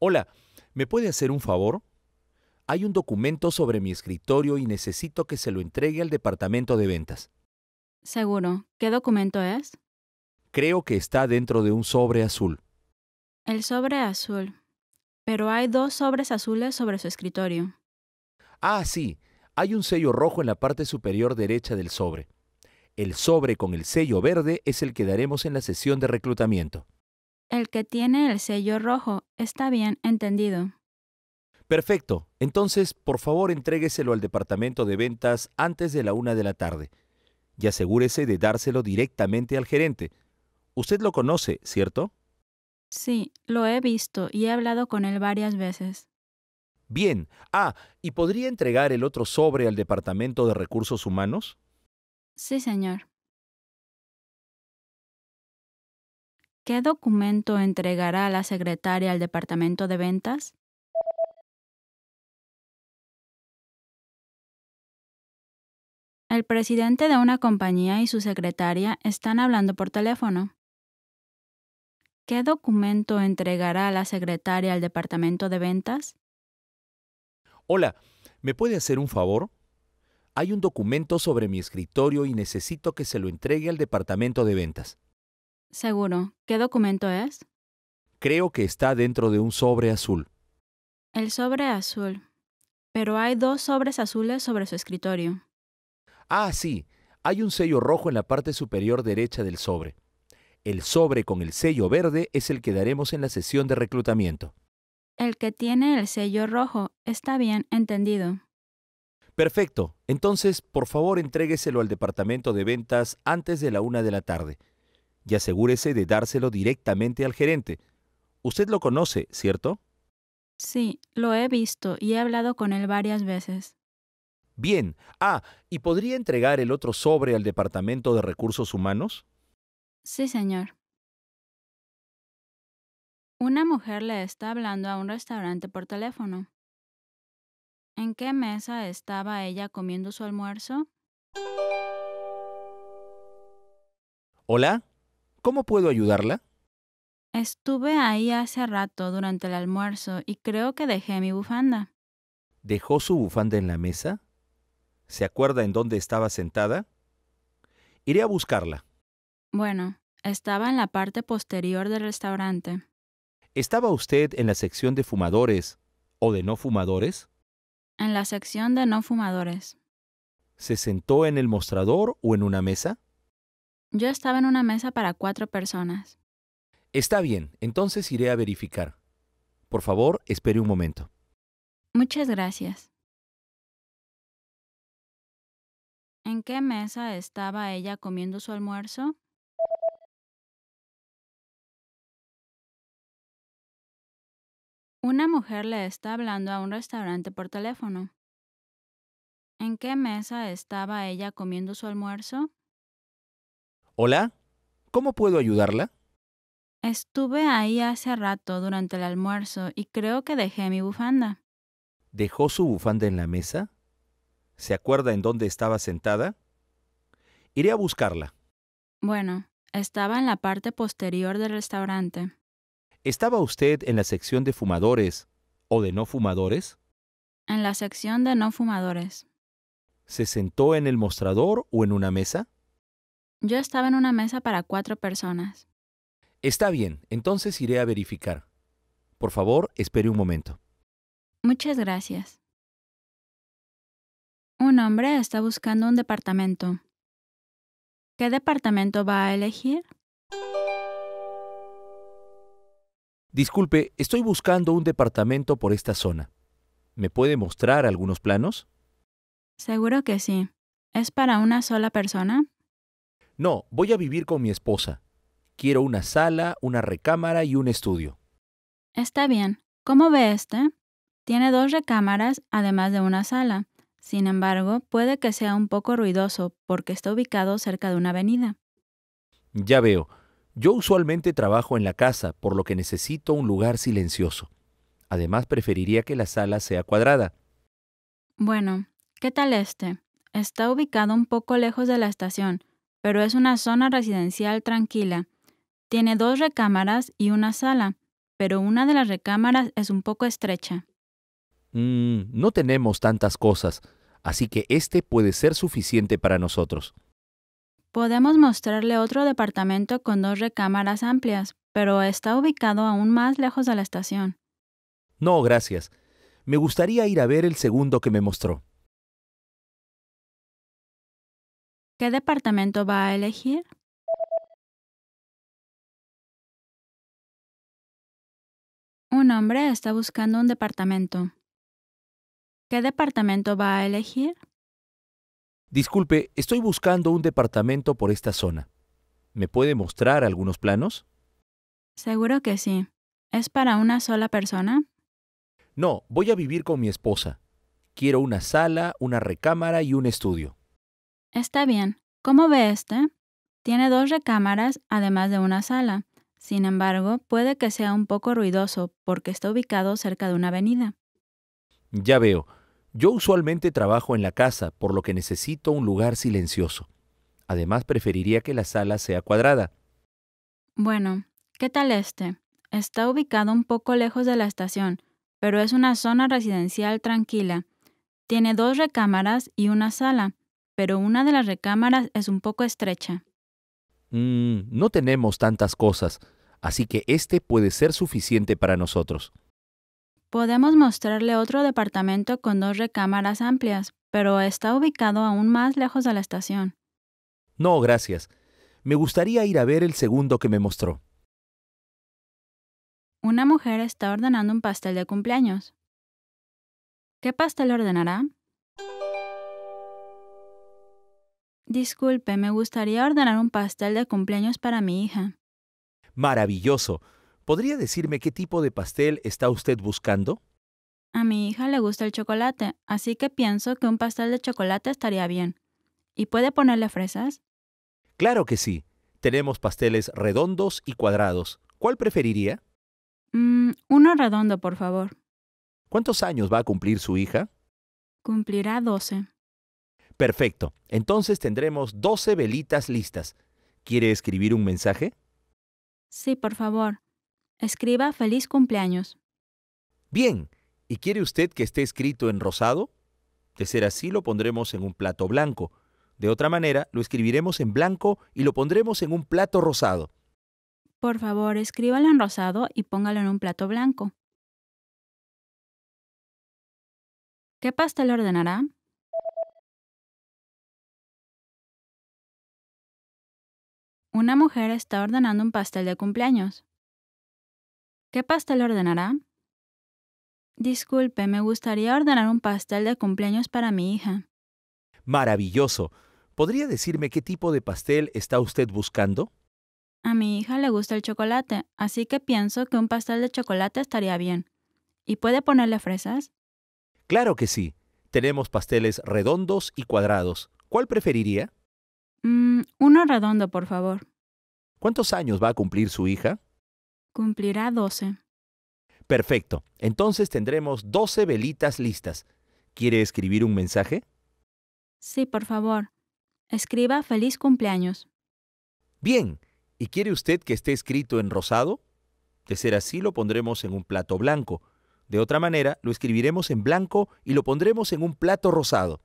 Hola, ¿me puede hacer un favor? Hay un documento sobre mi escritorio y necesito que se lo entregue al departamento de ventas. Seguro. ¿Qué documento es? Creo que está dentro de un sobre azul. El sobre azul pero hay dos sobres azules sobre su escritorio. Ah, sí, hay un sello rojo en la parte superior derecha del sobre. El sobre con el sello verde es el que daremos en la sesión de reclutamiento. El que tiene el sello rojo está bien entendido. Perfecto. Entonces, por favor, entrégueselo al departamento de ventas antes de la una de la tarde. Y asegúrese de dárselo directamente al gerente. Usted lo conoce, ¿cierto? Sí, lo he visto y he hablado con él varias veces. Bien. Ah, ¿y podría entregar el otro sobre al Departamento de Recursos Humanos? Sí, señor. ¿Qué documento entregará la secretaria al Departamento de Ventas? El presidente de una compañía y su secretaria están hablando por teléfono. ¿qué documento entregará la secretaria al departamento de ventas? Hola, ¿me puede hacer un favor? Hay un documento sobre mi escritorio y necesito que se lo entregue al departamento de ventas. Seguro. ¿Qué documento es? Creo que está dentro de un sobre azul. El sobre azul. Pero hay dos sobres azules sobre su escritorio. Ah, sí. Hay un sello rojo en la parte superior derecha del sobre. El sobre con el sello verde es el que daremos en la sesión de reclutamiento. El que tiene el sello rojo. Está bien, entendido. Perfecto. Entonces, por favor, entrégueselo al departamento de ventas antes de la una de la tarde. Y asegúrese de dárselo directamente al gerente. Usted lo conoce, ¿cierto? Sí, lo he visto y he hablado con él varias veces. Bien. Ah, ¿y podría entregar el otro sobre al departamento de recursos humanos? Sí, señor. Una mujer le está hablando a un restaurante por teléfono. ¿En qué mesa estaba ella comiendo su almuerzo? Hola, ¿cómo puedo ayudarla? Estuve ahí hace rato durante el almuerzo y creo que dejé mi bufanda. ¿Dejó su bufanda en la mesa? ¿Se acuerda en dónde estaba sentada? Iré a buscarla. Bueno, estaba en la parte posterior del restaurante. ¿Estaba usted en la sección de fumadores o de no fumadores? En la sección de no fumadores. ¿Se sentó en el mostrador o en una mesa? Yo estaba en una mesa para cuatro personas. Está bien, entonces iré a verificar. Por favor, espere un momento. Muchas gracias. ¿En qué mesa estaba ella comiendo su almuerzo? Una mujer le está hablando a un restaurante por teléfono. ¿En qué mesa estaba ella comiendo su almuerzo? Hola, ¿cómo puedo ayudarla? Estuve ahí hace rato durante el almuerzo y creo que dejé mi bufanda. ¿Dejó su bufanda en la mesa? ¿Se acuerda en dónde estaba sentada? Iré a buscarla. Bueno, estaba en la parte posterior del restaurante. ¿Estaba usted en la sección de fumadores o de no fumadores? En la sección de no fumadores. ¿Se sentó en el mostrador o en una mesa? Yo estaba en una mesa para cuatro personas. Está bien, entonces iré a verificar. Por favor, espere un momento. Muchas gracias. Un hombre está buscando un departamento. ¿Qué departamento va a elegir? Disculpe, estoy buscando un departamento por esta zona. ¿Me puede mostrar algunos planos? Seguro que sí. ¿Es para una sola persona? No, voy a vivir con mi esposa. Quiero una sala, una recámara y un estudio. Está bien. ¿Cómo ve este? Tiene dos recámaras, además de una sala. Sin embargo, puede que sea un poco ruidoso porque está ubicado cerca de una avenida. Ya veo. Yo usualmente trabajo en la casa, por lo que necesito un lugar silencioso. Además, preferiría que la sala sea cuadrada. Bueno, ¿qué tal este? Está ubicado un poco lejos de la estación, pero es una zona residencial tranquila. Tiene dos recámaras y una sala, pero una de las recámaras es un poco estrecha. Mm, no tenemos tantas cosas, así que este puede ser suficiente para nosotros. Podemos mostrarle otro departamento con dos recámaras amplias, pero está ubicado aún más lejos de la estación. No, gracias. Me gustaría ir a ver el segundo que me mostró. ¿Qué departamento va a elegir? Un hombre está buscando un departamento. ¿Qué departamento va a elegir? Disculpe, estoy buscando un departamento por esta zona. ¿Me puede mostrar algunos planos? Seguro que sí. ¿Es para una sola persona? No, voy a vivir con mi esposa. Quiero una sala, una recámara y un estudio. Está bien. ¿Cómo ve este? Tiene dos recámaras, además de una sala. Sin embargo, puede que sea un poco ruidoso porque está ubicado cerca de una avenida. Ya veo. Yo usualmente trabajo en la casa, por lo que necesito un lugar silencioso. Además, preferiría que la sala sea cuadrada. Bueno, ¿qué tal este? Está ubicado un poco lejos de la estación, pero es una zona residencial tranquila. Tiene dos recámaras y una sala, pero una de las recámaras es un poco estrecha. Mm, no tenemos tantas cosas, así que este puede ser suficiente para nosotros. Podemos mostrarle otro departamento con dos recámaras amplias, pero está ubicado aún más lejos de la estación. No, gracias. Me gustaría ir a ver el segundo que me mostró. Una mujer está ordenando un pastel de cumpleaños. ¿Qué pastel ordenará? Disculpe, me gustaría ordenar un pastel de cumpleaños para mi hija. Maravilloso. ¿Podría decirme qué tipo de pastel está usted buscando? A mi hija le gusta el chocolate, así que pienso que un pastel de chocolate estaría bien. ¿Y puede ponerle fresas? Claro que sí. Tenemos pasteles redondos y cuadrados. ¿Cuál preferiría? Mm, uno redondo, por favor. ¿Cuántos años va a cumplir su hija? Cumplirá 12. Perfecto. Entonces tendremos 12 velitas listas. ¿Quiere escribir un mensaje? Sí, por favor. Escriba feliz cumpleaños. Bien, ¿y quiere usted que esté escrito en rosado? De ser así, lo pondremos en un plato blanco. De otra manera, lo escribiremos en blanco y lo pondremos en un plato rosado. Por favor, escríbalo en rosado y póngalo en un plato blanco. ¿Qué pastel ordenará? Una mujer está ordenando un pastel de cumpleaños. ¿Qué pastel ordenará? Disculpe, me gustaría ordenar un pastel de cumpleaños para mi hija. Maravilloso. ¿Podría decirme qué tipo de pastel está usted buscando? A mi hija le gusta el chocolate, así que pienso que un pastel de chocolate estaría bien. ¿Y puede ponerle fresas? Claro que sí. Tenemos pasteles redondos y cuadrados. ¿Cuál preferiría? Mm, uno redondo, por favor. ¿Cuántos años va a cumplir su hija? Cumplirá 12. Perfecto. Entonces tendremos 12 velitas listas. ¿Quiere escribir un mensaje? Sí, por favor. Escriba feliz cumpleaños. Bien. ¿Y quiere usted que esté escrito en rosado? De ser así, lo pondremos en un plato blanco. De otra manera, lo escribiremos en blanco y lo pondremos en un plato rosado.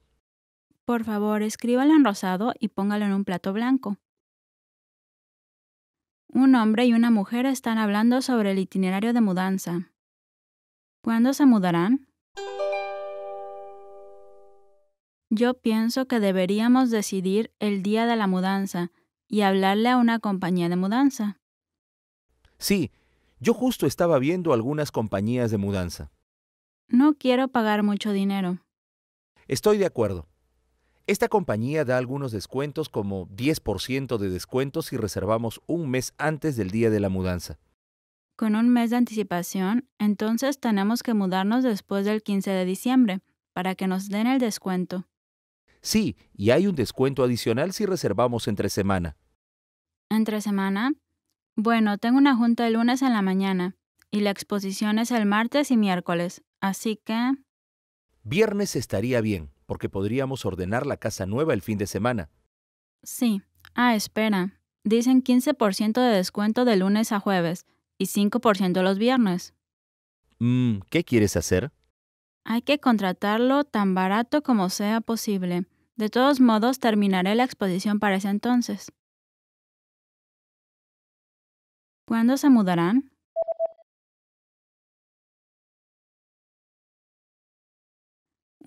Por favor, escríbalo en rosado y póngalo en un plato blanco. Un hombre y una mujer están hablando sobre el itinerario de mudanza. ¿Cuándo se mudarán? Yo pienso que deberíamos decidir el día de la mudanza y hablarle a una compañía de mudanza. Sí, yo justo estaba viendo algunas compañías de mudanza. No quiero pagar mucho dinero. Estoy de acuerdo. Esta compañía da algunos descuentos como 10% de descuento si reservamos un mes antes del día de la mudanza. Con un mes de anticipación, entonces tenemos que mudarnos después del 15 de diciembre para que nos den el descuento. Sí, y hay un descuento adicional si reservamos entre semana. ¿Entre semana? Bueno, tengo una junta el lunes en la mañana y la exposición es el martes y miércoles, así que... Viernes estaría bien porque podríamos ordenar la casa nueva el fin de semana. Sí. Ah, espera. Dicen 15% de descuento de lunes a jueves y 5% los viernes. Mm, ¿Qué quieres hacer? Hay que contratarlo tan barato como sea posible. De todos modos, terminaré la exposición para ese entonces. ¿Cuándo se mudarán?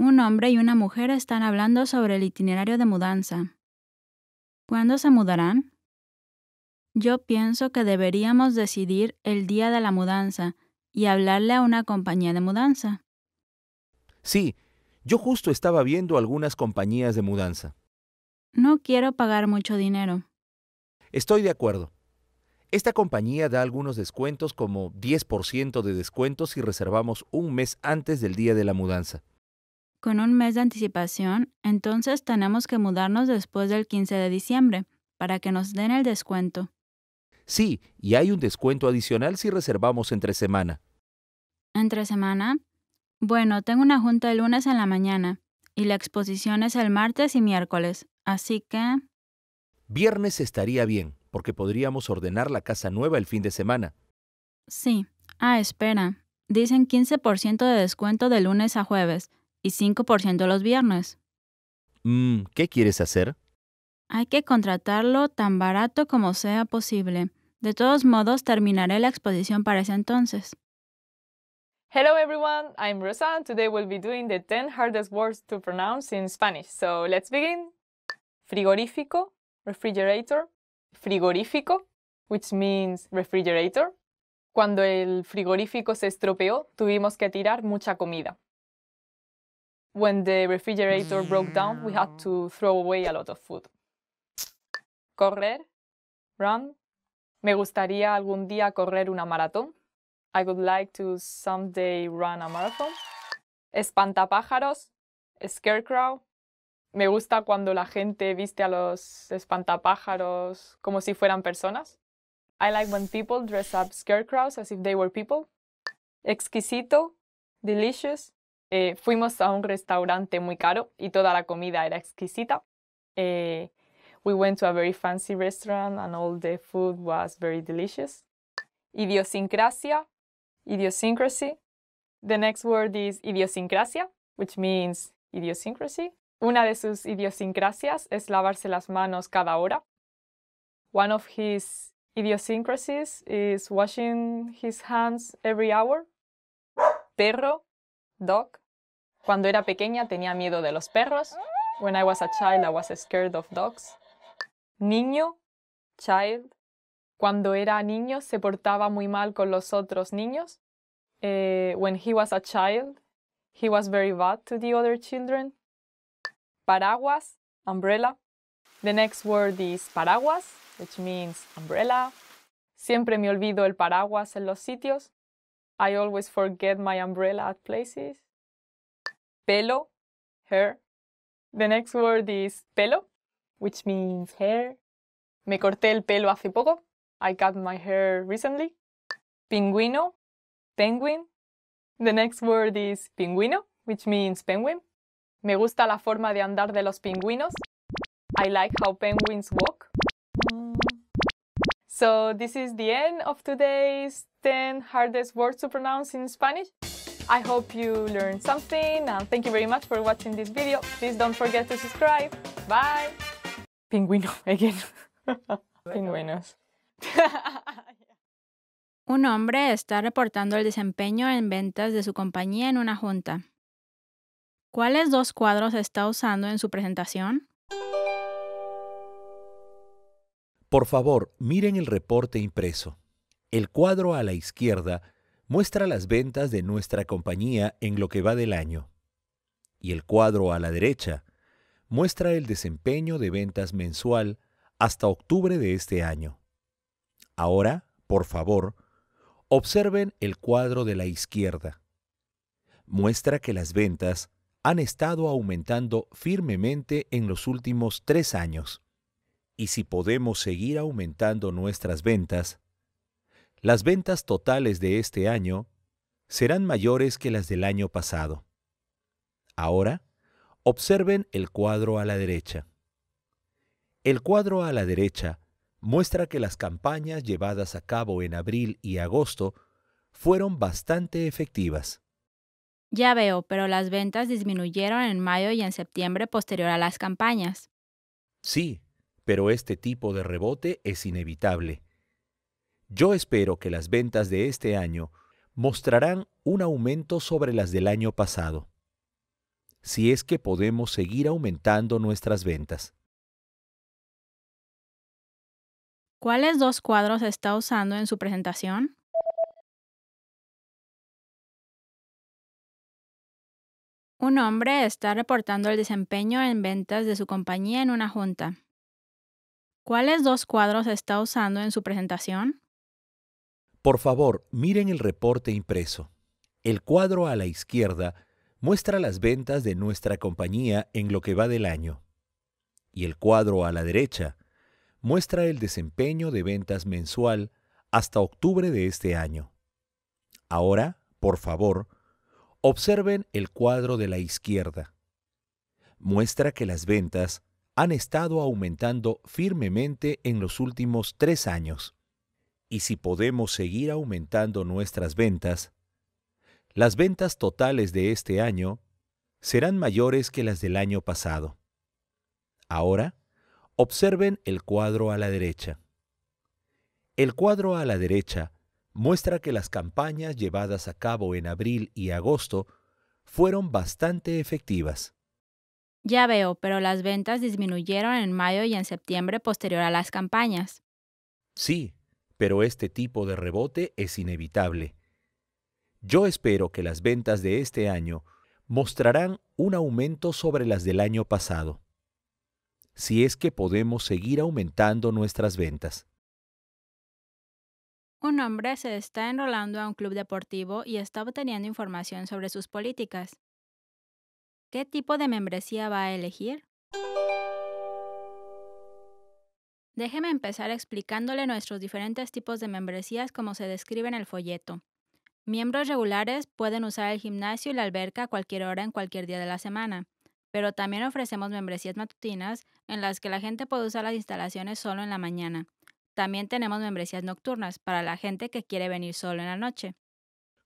Un hombre y una mujer están hablando sobre el itinerario de mudanza. ¿Cuándo se mudarán? Yo pienso que deberíamos decidir el día de la mudanza y hablarle a una compañía de mudanza. Sí, yo justo estaba viendo algunas compañías de mudanza. No quiero pagar mucho dinero. Estoy de acuerdo. Esta compañía da algunos descuentos como 10% de descuento si reservamos un mes antes del día de la mudanza con un mes de anticipación, entonces tenemos que mudarnos después del 15 de diciembre para que nos den el descuento. Sí, y hay un descuento adicional si reservamos entre semana. ¿Entre semana? Bueno, tengo una junta el lunes en la mañana y la exposición es el martes y miércoles, así que... Viernes estaría bien, porque podríamos ordenar la casa nueva el fin de semana. Sí. Ah, espera. Dicen 15% de descuento de lunes a jueves y 5% los viernes. Mm, ¿Qué quieres hacer? Hay que contratarlo tan barato como sea posible. De todos modos, terminaré la exposición para ese entonces. Hello everyone, I'm Rosa and today we'll be doing the 10 hardest words to pronounce in Spanish. So let's begin. Frigorífico, refrigerator, frigorífico, which means refrigerator. Cuando el frigorífico se estropeó, tuvimos que tirar mucha comida. When the refrigerator broke down, we had to mm. throw away a lot of food. Correr, run. Me gustaría algún día correr una maratón. I would like to someday run a marathon. Espantapájaros, scarecrow. Me gusta cuando la gente viste a los espantapájaros como si fueran personas. I like when people dress up scarecrows as if they were people. Exquisito, delicious. Eh, fuimos a un restaurante muy caro y toda la comida era exquisita. Eh, we went to a very fancy restaurant and all the food was very delicious. Idiosincrasia, idiosyncrasy. The next word is idiosincrasia, which means idiosyncrasy. Una de sus idiosincrasias es lavarse las manos cada hora. One of his idiosyncrasies is washing his hands every hour. Perro, dog. Cuando era pequeña tenía miedo de los perros. When I was a child, I was scared of dogs. Niño, child. Cuando era niño se portaba muy mal con los otros niños. Eh, when he was a child, he was very bad to the other children. Paraguas, umbrella. The next word is paraguas, which means umbrella. Siempre me olvido el paraguas en los sitios. I always forget my umbrella at places. Pelo, hair. The next word is pelo, which means hair. Me corté el pelo hace poco. I cut my hair recently. Pinguino, penguin. The next word is pinguino, which means penguin. Me gusta la forma de andar de los pingüinos. I like how penguins walk. So this is the end of today's 10 hardest words to pronounce in Spanish. I hope you learned something and thank you very much for watching this video. Please don't forget to subscribe. Bye! Pingüino again. Pingüinos. Un hombre está reportando el desempeño en ventas de su compañía en una junta. ¿Cuáles dos cuadros está usando en su presentación? Por favor, miren el reporte impreso. El cuadro a la izquierda muestra las ventas de nuestra compañía en lo que va del año. Y el cuadro a la derecha muestra el desempeño de ventas mensual hasta octubre de este año. Ahora, por favor, observen el cuadro de la izquierda. Muestra que las ventas han estado aumentando firmemente en los últimos tres años y si podemos seguir aumentando nuestras ventas, las ventas totales de este año serán mayores que las del año pasado. Ahora, observen el cuadro a la derecha. El cuadro a la derecha muestra que las campañas llevadas a cabo en abril y agosto fueron bastante efectivas. Ya veo, pero las ventas disminuyeron en mayo y en septiembre posterior a las campañas. Sí, pero este tipo de rebote es inevitable. Yo espero que las ventas de este año mostrarán un aumento sobre las del año pasado, si es que podemos seguir aumentando nuestras ventas. ¿Cuáles dos cuadros está usando en su presentación? Un hombre está reportando el desempeño en ventas de su compañía en una junta. ¿Cuáles dos cuadros está usando en su presentación? Por favor, miren el reporte impreso. El cuadro a la izquierda muestra las ventas de nuestra compañía en lo que va del año. Y el cuadro a la derecha muestra el desempeño de ventas mensual hasta octubre de este año. Ahora, por favor, observen el cuadro de la izquierda. Muestra que las ventas han estado aumentando firmemente en los últimos tres años. Y si podemos seguir aumentando nuestras ventas, las ventas totales de este año serán mayores que las del año pasado. Ahora, observen el cuadro a la derecha. El cuadro a la derecha muestra que las campañas llevadas a cabo en abril y agosto fueron bastante efectivas. Ya veo, pero las ventas disminuyeron en mayo y en septiembre posterior a las campañas. Sí, pero este tipo de rebote es inevitable. Yo espero que las ventas de este año mostrarán un aumento sobre las del año pasado, si es que podemos seguir aumentando nuestras ventas. Un hombre se está enrolando a un club deportivo y está obteniendo información sobre sus políticas. ¿Qué tipo de membresía va a elegir? Déjeme empezar explicándole nuestros diferentes tipos de membresías como se describe en el folleto. Miembros regulares pueden usar el gimnasio y la alberca a cualquier hora en cualquier día de la semana, pero también ofrecemos membresías matutinas en las que la gente puede usar las instalaciones solo en la mañana. También tenemos membresías nocturnas para la gente que quiere venir solo en la noche.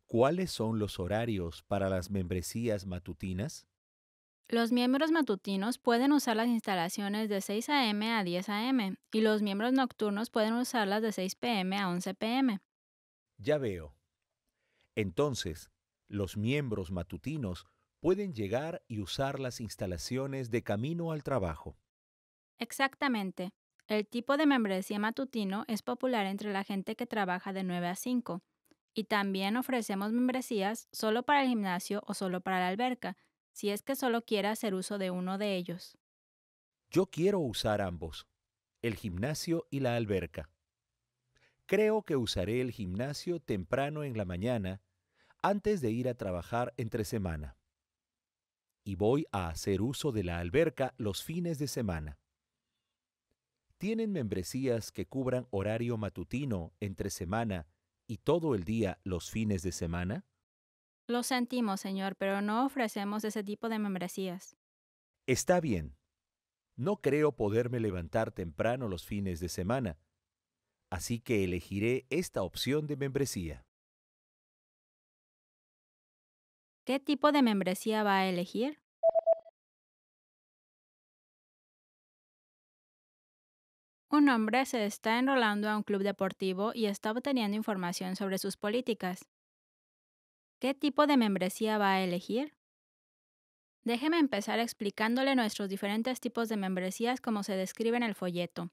¿Cuáles son los horarios para las membresías matutinas? Los miembros matutinos pueden usar las instalaciones de 6 a.m. a 10 a.m. y los miembros nocturnos pueden usarlas de 6 p.m. a 11 p.m. Ya veo. Entonces, los miembros matutinos pueden llegar y usar las instalaciones de camino al trabajo. Exactamente. El tipo de membresía matutino es popular entre la gente que trabaja de 9 a 5. Y también ofrecemos membresías solo para el gimnasio o solo para la alberca si es que solo quiera hacer uso de uno de ellos. Yo quiero usar ambos, el gimnasio y la alberca. Creo que usaré el gimnasio temprano en la mañana, antes de ir a trabajar entre semana. Y voy a hacer uso de la alberca los fines de semana. ¿Tienen membresías que cubran horario matutino entre semana y todo el día los fines de semana? Lo sentimos, Señor, pero no ofrecemos ese tipo de membresías. Está bien. No creo poderme levantar temprano los fines de semana, así que elegiré esta opción de membresía. ¿Qué tipo de membresía va a elegir? Un hombre se está enrolando a un club deportivo y está obteniendo información sobre sus políticas. ¿Qué tipo de membresía va a elegir? Déjeme empezar explicándole nuestros diferentes tipos de membresías como se describe en el folleto.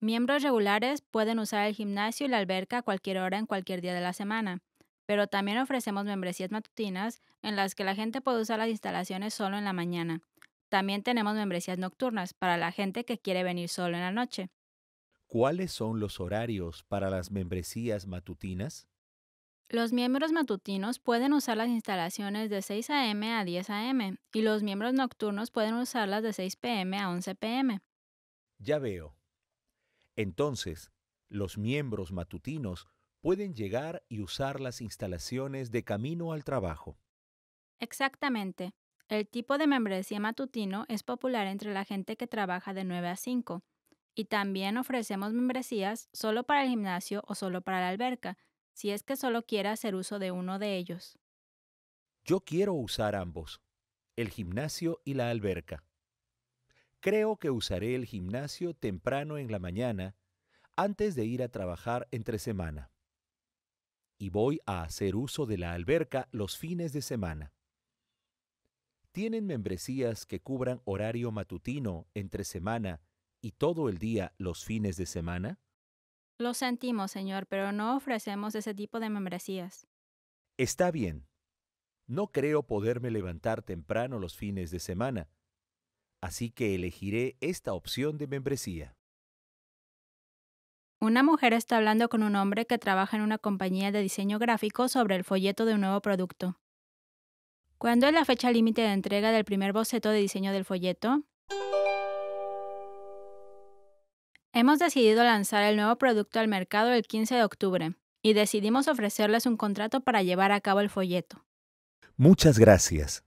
Miembros regulares pueden usar el gimnasio y la alberca a cualquier hora en cualquier día de la semana, pero también ofrecemos membresías matutinas en las que la gente puede usar las instalaciones solo en la mañana. También tenemos membresías nocturnas para la gente que quiere venir solo en la noche. ¿Cuáles son los horarios para las membresías matutinas? Los miembros matutinos pueden usar las instalaciones de 6 a.m. a 10 a.m. y los miembros nocturnos pueden usarlas de 6 p.m. a 11 p.m. Ya veo. Entonces, los miembros matutinos pueden llegar y usar las instalaciones de camino al trabajo. Exactamente. El tipo de membresía matutino es popular entre la gente que trabaja de 9 a 5. Y también ofrecemos membresías solo para el gimnasio o solo para la alberca si es que solo quiera hacer uso de uno de ellos. Yo quiero usar ambos, el gimnasio y la alberca. Creo que usaré el gimnasio temprano en la mañana, antes de ir a trabajar entre semana. Y voy a hacer uso de la alberca los fines de semana. ¿Tienen membresías que cubran horario matutino entre semana y todo el día los fines de semana? Lo sentimos, Señor, pero no ofrecemos ese tipo de membresías. Está bien. No creo poderme levantar temprano los fines de semana, así que elegiré esta opción de membresía. Una mujer está hablando con un hombre que trabaja en una compañía de diseño gráfico sobre el folleto de un nuevo producto. ¿Cuándo es la fecha límite de entrega del primer boceto de diseño del folleto? Hemos decidido lanzar el nuevo producto al mercado el 15 de octubre y decidimos ofrecerles un contrato para llevar a cabo el folleto. Muchas gracias.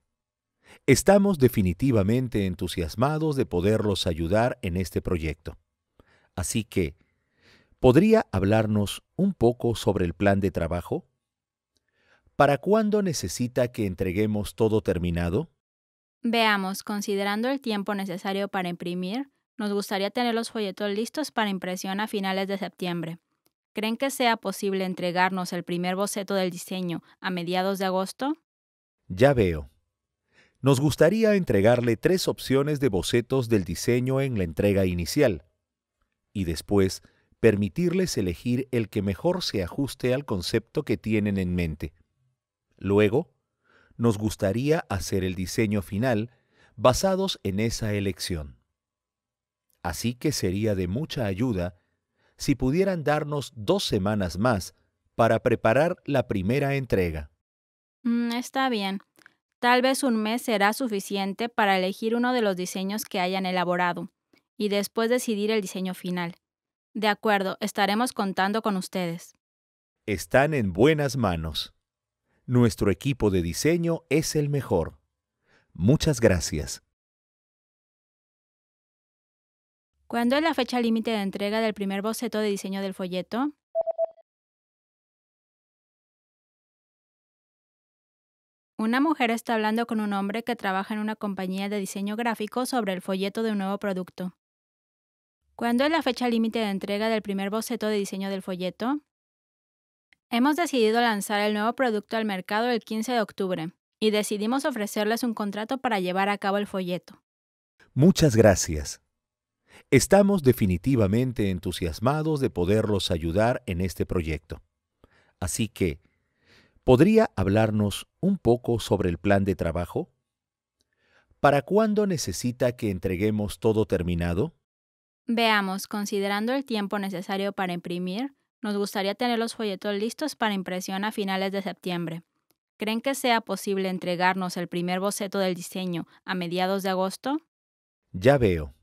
Estamos definitivamente entusiasmados de poderlos ayudar en este proyecto. Así que, ¿podría hablarnos un poco sobre el plan de trabajo? ¿Para cuándo necesita que entreguemos todo terminado? Veamos, considerando el tiempo necesario para imprimir, nos gustaría tener los folletos listos para impresión a finales de septiembre. ¿Creen que sea posible entregarnos el primer boceto del diseño a mediados de agosto? Ya veo. Nos gustaría entregarle tres opciones de bocetos del diseño en la entrega inicial y después permitirles elegir el que mejor se ajuste al concepto que tienen en mente. Luego, nos gustaría hacer el diseño final basados en esa elección. Así que sería de mucha ayuda si pudieran darnos dos semanas más para preparar la primera entrega. Mm, está bien. Tal vez un mes será suficiente para elegir uno de los diseños que hayan elaborado y después decidir el diseño final. De acuerdo, estaremos contando con ustedes. Están en buenas manos. Nuestro equipo de diseño es el mejor. Muchas gracias. ¿Cuándo es la fecha límite de entrega del primer boceto de diseño del folleto? Una mujer está hablando con un hombre que trabaja en una compañía de diseño gráfico sobre el folleto de un nuevo producto. ¿Cuándo es la fecha límite de entrega del primer boceto de diseño del folleto? Hemos decidido lanzar el nuevo producto al mercado el 15 de octubre y decidimos ofrecerles un contrato para llevar a cabo el folleto. Muchas gracias. Estamos definitivamente entusiasmados de poderlos ayudar en este proyecto. Así que, ¿podría hablarnos un poco sobre el plan de trabajo? ¿Para cuándo necesita que entreguemos todo terminado? Veamos, considerando el tiempo necesario para imprimir, nos gustaría tener los folletos listos para impresión a finales de septiembre. ¿Creen que sea posible entregarnos el primer boceto del diseño a mediados de agosto? Ya veo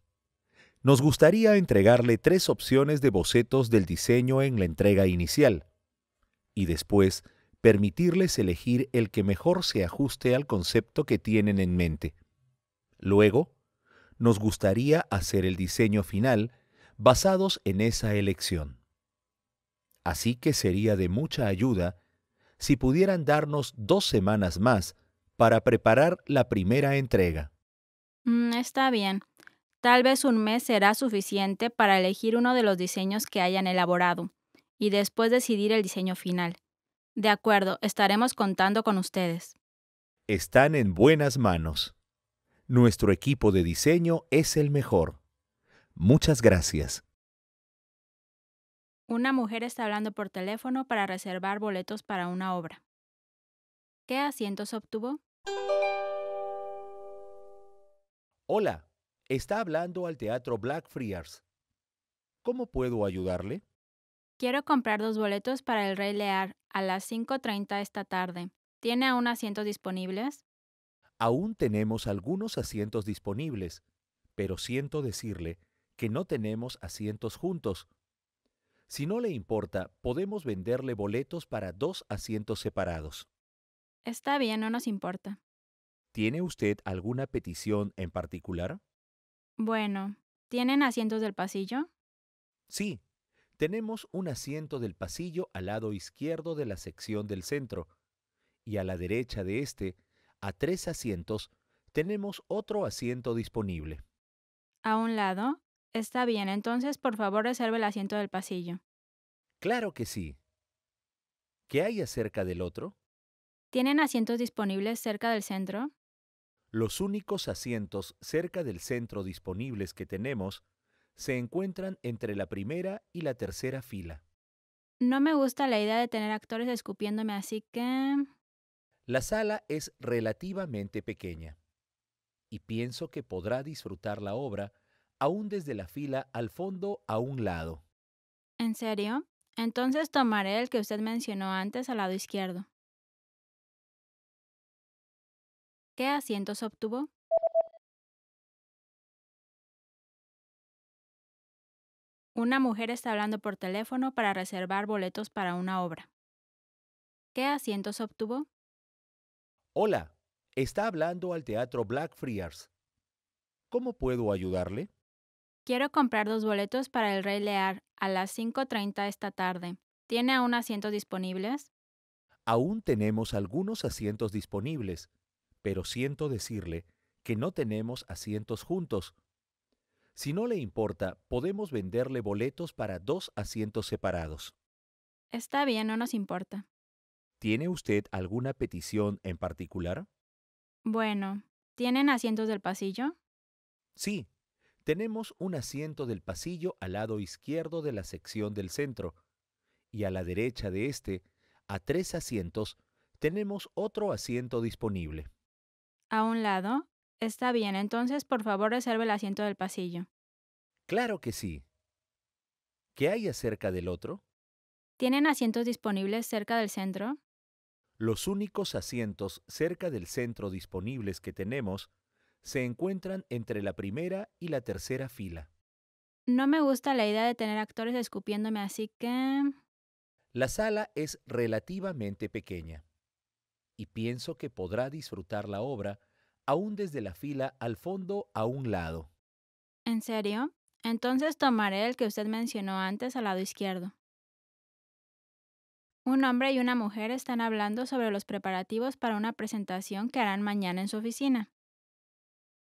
nos gustaría entregarle tres opciones de bocetos del diseño en la entrega inicial y después permitirles elegir el que mejor se ajuste al concepto que tienen en mente. Luego, nos gustaría hacer el diseño final basados en esa elección. Así que sería de mucha ayuda si pudieran darnos dos semanas más para preparar la primera entrega. Mm, está bien. Tal vez un mes será suficiente para elegir uno de los diseños que hayan elaborado y después decidir el diseño final. De acuerdo, estaremos contando con ustedes. Están en buenas manos. Nuestro equipo de diseño es el mejor. Muchas gracias. Una mujer está hablando por teléfono para reservar boletos para una obra. ¿Qué asientos obtuvo? Hola, Está hablando al Teatro Black Friars. ¿Cómo puedo ayudarle? Quiero comprar dos boletos para El Rey Lear a las 5.30 esta tarde. ¿Tiene aún asientos disponibles? Aún tenemos algunos asientos disponibles, pero siento decirle que no tenemos asientos juntos. Si no le importa, podemos venderle boletos para dos asientos separados. Está bien, no nos importa. ¿Tiene usted alguna petición en particular? Bueno, ¿tienen asientos del pasillo? Sí, tenemos un asiento del pasillo al lado izquierdo de la sección del centro, y a la derecha de este, a tres asientos, tenemos otro asiento disponible. ¿A un lado? Está bien, entonces por favor reserve el asiento del pasillo. Claro que sí. ¿Qué hay acerca del otro? ¿Tienen asientos disponibles cerca del centro? Los únicos asientos cerca del centro disponibles que tenemos se encuentran entre la primera y la tercera fila. No me gusta la idea de tener actores escupiéndome, así que... La sala es relativamente pequeña y pienso que podrá disfrutar la obra aún desde la fila al fondo a un lado. ¿En serio? Entonces tomaré el que usted mencionó antes al lado izquierdo. ¿Qué asientos obtuvo? Una mujer está hablando por teléfono para reservar boletos para una obra. ¿Qué asientos obtuvo? Hola, está hablando al Teatro Black Friars. ¿Cómo puedo ayudarle? Quiero comprar dos boletos para El Rey Lear a las 5.30 esta tarde. ¿Tiene aún asientos disponibles? Aún tenemos algunos asientos disponibles, pero siento decirle que no tenemos asientos juntos. Si no le importa, podemos venderle boletos para dos asientos separados. Está bien, no nos importa. ¿Tiene usted alguna petición en particular? Bueno, ¿tienen asientos del pasillo? Sí, tenemos un asiento del pasillo al lado izquierdo de la sección del centro, y a la derecha de este, a tres asientos, tenemos otro asiento disponible a un lado? Está bien, entonces por favor reserve el asiento del pasillo. Claro que sí. ¿Qué hay acerca del otro? ¿Tienen asientos disponibles cerca del centro? Los únicos asientos cerca del centro disponibles que tenemos se encuentran entre la primera y la tercera fila. No me gusta la idea de tener actores escupiéndome, así que... La sala es relativamente pequeña y pienso que podrá disfrutar la obra, aún desde la fila al fondo a un lado. ¿En serio? Entonces tomaré el que usted mencionó antes al lado izquierdo. Un hombre y una mujer están hablando sobre los preparativos para una presentación que harán mañana en su oficina.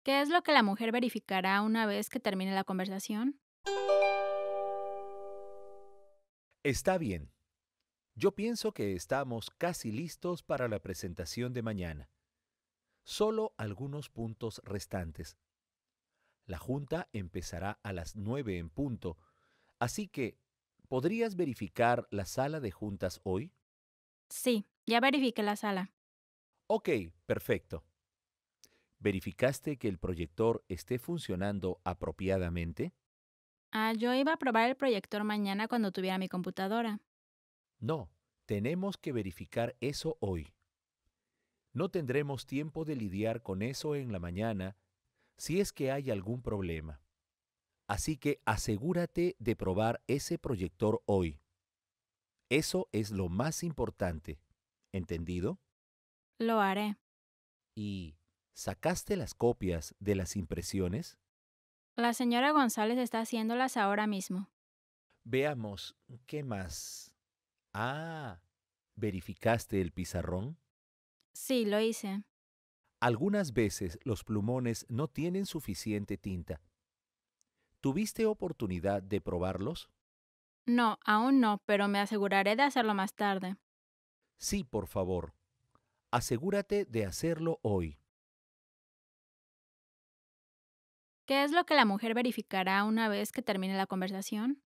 ¿Qué es lo que la mujer verificará una vez que termine la conversación? Está bien. Yo pienso que estamos casi listos para la presentación de mañana. Solo algunos puntos restantes. La junta empezará a las 9 en punto, así que ¿podrías verificar la sala de juntas hoy? Sí, ya verifiqué la sala. Ok, perfecto. ¿Verificaste que el proyector esté funcionando apropiadamente? Ah, yo iba a probar el proyector mañana cuando tuviera mi computadora. No, tenemos que verificar eso hoy. No tendremos tiempo de lidiar con eso en la mañana si es que hay algún problema. Así que asegúrate de probar ese proyector hoy. Eso es lo más importante. ¿Entendido? Lo haré. ¿Y sacaste las copias de las impresiones? La señora González está haciéndolas ahora mismo. Veamos, ¿qué más? Ah, ¿verificaste el pizarrón? Sí, lo hice. Algunas veces los plumones no tienen suficiente tinta. ¿Tuviste oportunidad de probarlos? No, aún no, pero me aseguraré de hacerlo más tarde. Sí, por favor. Asegúrate de hacerlo hoy. ¿Qué es lo que la mujer verificará una vez que termine la conversación?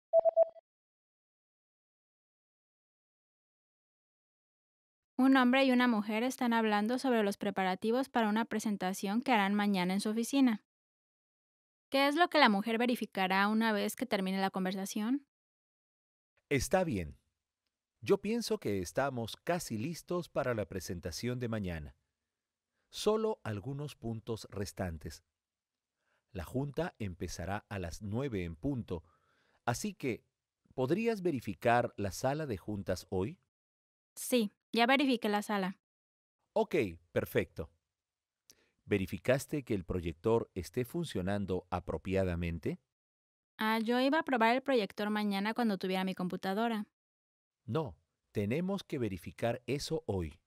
Un hombre y una mujer están hablando sobre los preparativos para una presentación que harán mañana en su oficina. ¿Qué es lo que la mujer verificará una vez que termine la conversación? Está bien. Yo pienso que estamos casi listos para la presentación de mañana. Solo algunos puntos restantes. La junta empezará a las nueve en punto, así que ¿podrías verificar la sala de juntas hoy? Sí, ya verifique la sala. Ok, perfecto. ¿Verificaste que el proyector esté funcionando apropiadamente? Ah, yo iba a probar el proyector mañana cuando tuviera mi computadora. No, tenemos que verificar eso hoy.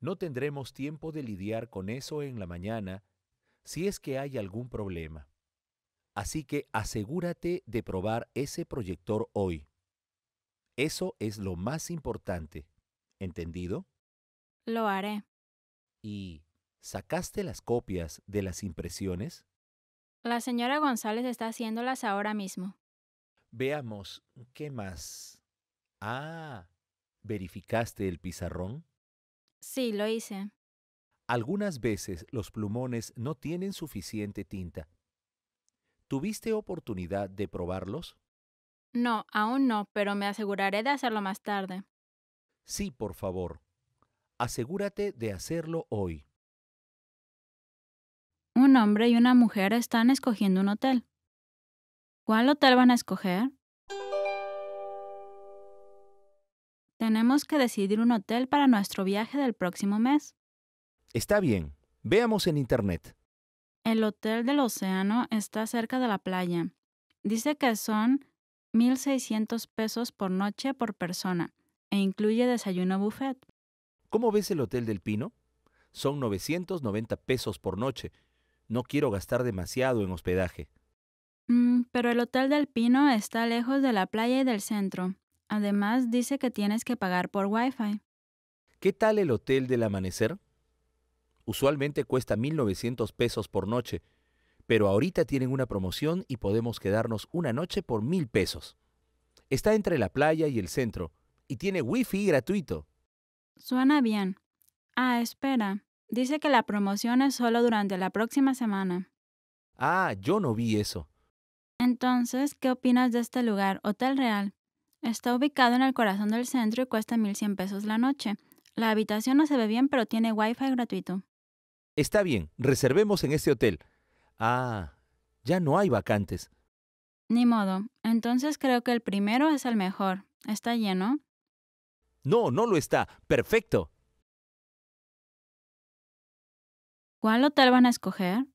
No tendremos tiempo de lidiar con eso en la mañana si es que hay algún problema. Así que asegúrate de probar ese proyector hoy. Eso es lo más importante. ¿Entendido? Lo haré. ¿Y sacaste las copias de las impresiones? La señora González está haciéndolas ahora mismo. Veamos, ¿qué más? Ah, ¿verificaste el pizarrón? Sí, lo hice. Algunas veces los plumones no tienen suficiente tinta. ¿Tuviste oportunidad de probarlos? No, aún no, pero me aseguraré de hacerlo más tarde. Sí, por favor. Asegúrate de hacerlo hoy. Un hombre y una mujer están escogiendo un hotel. ¿Cuál hotel van a escoger? Tenemos que decidir un hotel para nuestro viaje del próximo mes. Está bien, veamos en Internet. El Hotel del Océano está cerca de la playa. Dice que son 1.600 pesos por noche por persona e incluye desayuno buffet. ¿Cómo ves el Hotel del Pino? Son 990 pesos por noche. No quiero gastar demasiado en hospedaje. Mm, pero el Hotel del Pino está lejos de la playa y del centro. Además, dice que tienes que pagar por Wi-Fi. ¿Qué tal el Hotel del Amanecer? Usualmente cuesta 1.900 pesos por noche, pero ahorita tienen una promoción y podemos quedarnos una noche por 1.000 pesos. Está entre la playa y el centro y tiene wifi gratuito. Suena bien. Ah, espera. Dice que la promoción es solo durante la próxima semana. Ah, yo no vi eso. Entonces, ¿qué opinas de este lugar, Hotel Real? Está ubicado en el corazón del centro y cuesta 1.100 pesos la noche. La habitación no se ve bien, pero tiene wifi gratuito. Está bien, reservemos en este hotel. Ah, ya no hay vacantes. Ni modo, entonces creo que el primero es el mejor. ¿Está lleno? No, no lo está. Perfecto. ¿Cuál hotel van a escoger?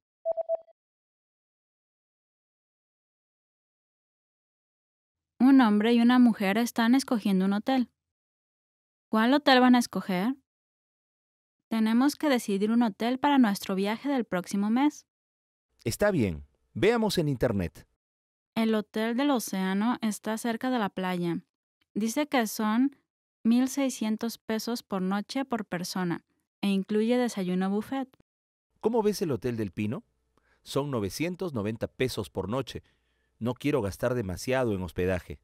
Un hombre y una mujer están escogiendo un hotel. ¿Cuál hotel van a escoger? Tenemos que decidir un hotel para nuestro viaje del próximo mes. Está bien. Veamos en Internet. El Hotel del Océano está cerca de la playa. Dice que son 1.600 pesos por noche por persona e incluye desayuno buffet. ¿Cómo ves el Hotel del Pino? Son 990 pesos por noche. No quiero gastar demasiado en hospedaje.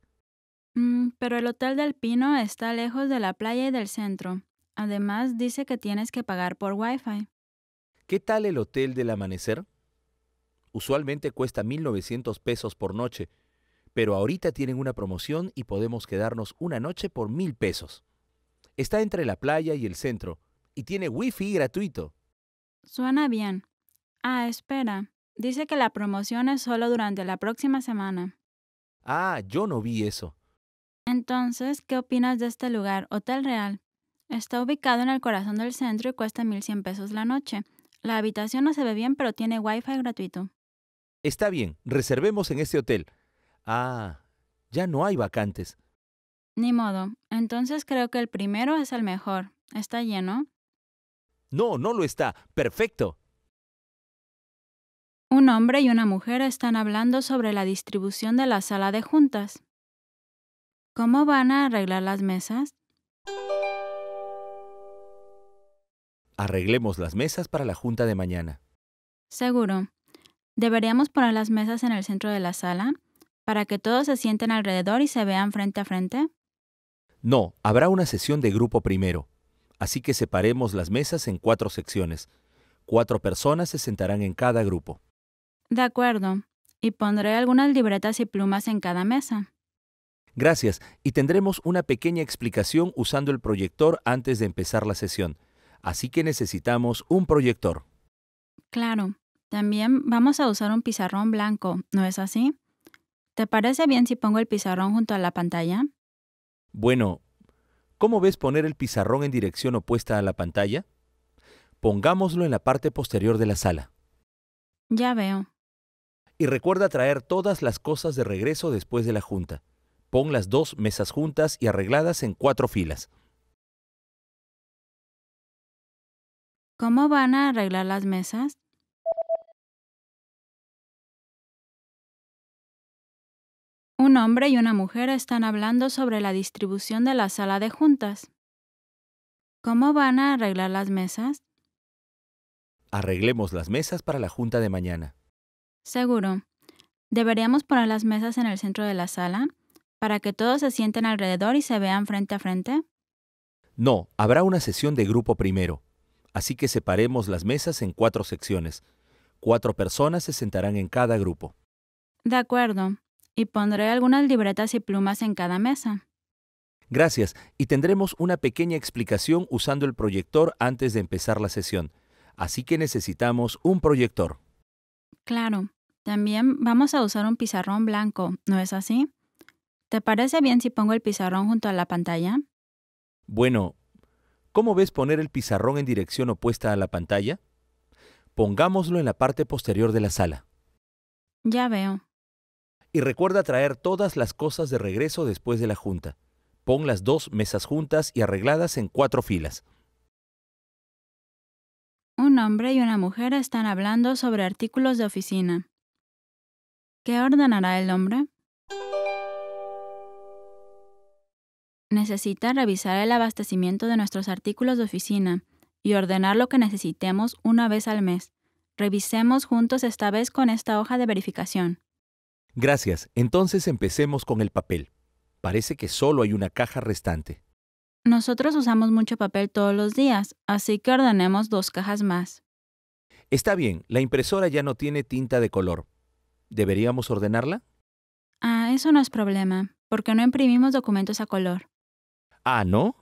Mm, pero el Hotel del Pino está lejos de la playa y del centro. Además, dice que tienes que pagar por Wi-Fi. ¿Qué tal el Hotel del Amanecer? Usualmente cuesta 1.900 pesos por noche pero ahorita tienen una promoción y podemos quedarnos una noche por mil pesos. Está entre la playa y el centro y tiene wifi gratuito. Suena bien. Ah, espera. Dice que la promoción es solo durante la próxima semana. Ah, yo no vi eso. Entonces, ¿qué opinas de este lugar, Hotel Real? Está ubicado en el corazón del centro y cuesta mil cien pesos la noche. La habitación no se ve bien, pero tiene wifi gratuito. Está bien, reservemos en este hotel. Ah, ya no hay vacantes. Ni modo. Entonces creo que el primero es el mejor. ¿Está lleno? No, no lo está. Perfecto. Un hombre y una mujer están hablando sobre la distribución de la sala de juntas. ¿Cómo van a arreglar las mesas? Arreglemos las mesas para la junta de mañana. Seguro. ¿Deberíamos poner las mesas en el centro de la sala? para que todos se sienten alrededor y se vean frente a frente? No, habrá una sesión de grupo primero. Así que separemos las mesas en cuatro secciones. Cuatro personas se sentarán en cada grupo. De acuerdo. Y pondré algunas libretas y plumas en cada mesa. Gracias. Y tendremos una pequeña explicación usando el proyector antes de empezar la sesión. Así que necesitamos un proyector. Claro. También vamos a usar un pizarrón blanco, ¿no es así? ¿Te parece bien si pongo el pizarrón junto a la pantalla? Bueno, ¿cómo ves poner el pizarrón en dirección opuesta a la pantalla? Pongámoslo en la parte posterior de la sala. Ya veo. Y recuerda traer todas las cosas de regreso después de la junta. Pon las dos mesas juntas y arregladas en cuatro filas. ¿Cómo van a arreglar las mesas? Un hombre y una mujer están hablando sobre la distribución de la sala de juntas. ¿Cómo van a arreglar las mesas? Arreglemos las mesas para la junta de mañana. Seguro. Deberíamos poner las mesas en el centro de la sala para que todos se sienten alrededor y se vean frente a frente. No, habrá una sesión de grupo primero. Así que separemos las mesas en cuatro secciones. Cuatro personas se sentarán en cada grupo. De acuerdo y pondré algunas libretas y plumas en cada mesa. Gracias, y tendremos una pequeña explicación usando el proyector antes de empezar la sesión. Así que necesitamos un proyector. Claro, también vamos a usar un pizarrón blanco, ¿no es así? ¿Te parece bien si pongo el pizarrón junto a la pantalla? Bueno, ¿cómo ves poner el pizarrón en dirección opuesta a la pantalla? Pongámoslo en la parte posterior de la sala. Ya veo y recuerda traer todas las cosas de regreso después de la junta. Pon las dos mesas juntas y arregladas en cuatro filas. Un hombre y una mujer están hablando sobre artículos de oficina. ¿Qué ordenará el hombre? Necesita revisar el abastecimiento de nuestros artículos de oficina y ordenar lo que necesitemos una vez al mes. Revisemos juntos esta vez con esta hoja de verificación. Gracias, entonces empecemos con el papel. Parece que solo hay una caja restante. Nosotros usamos mucho papel todos los días, así que ordenemos dos cajas más. Está bien, la impresora ya no tiene tinta de color. ¿Deberíamos ordenarla? Ah, eso no es problema, porque no imprimimos documentos a color. Ah, ¿no?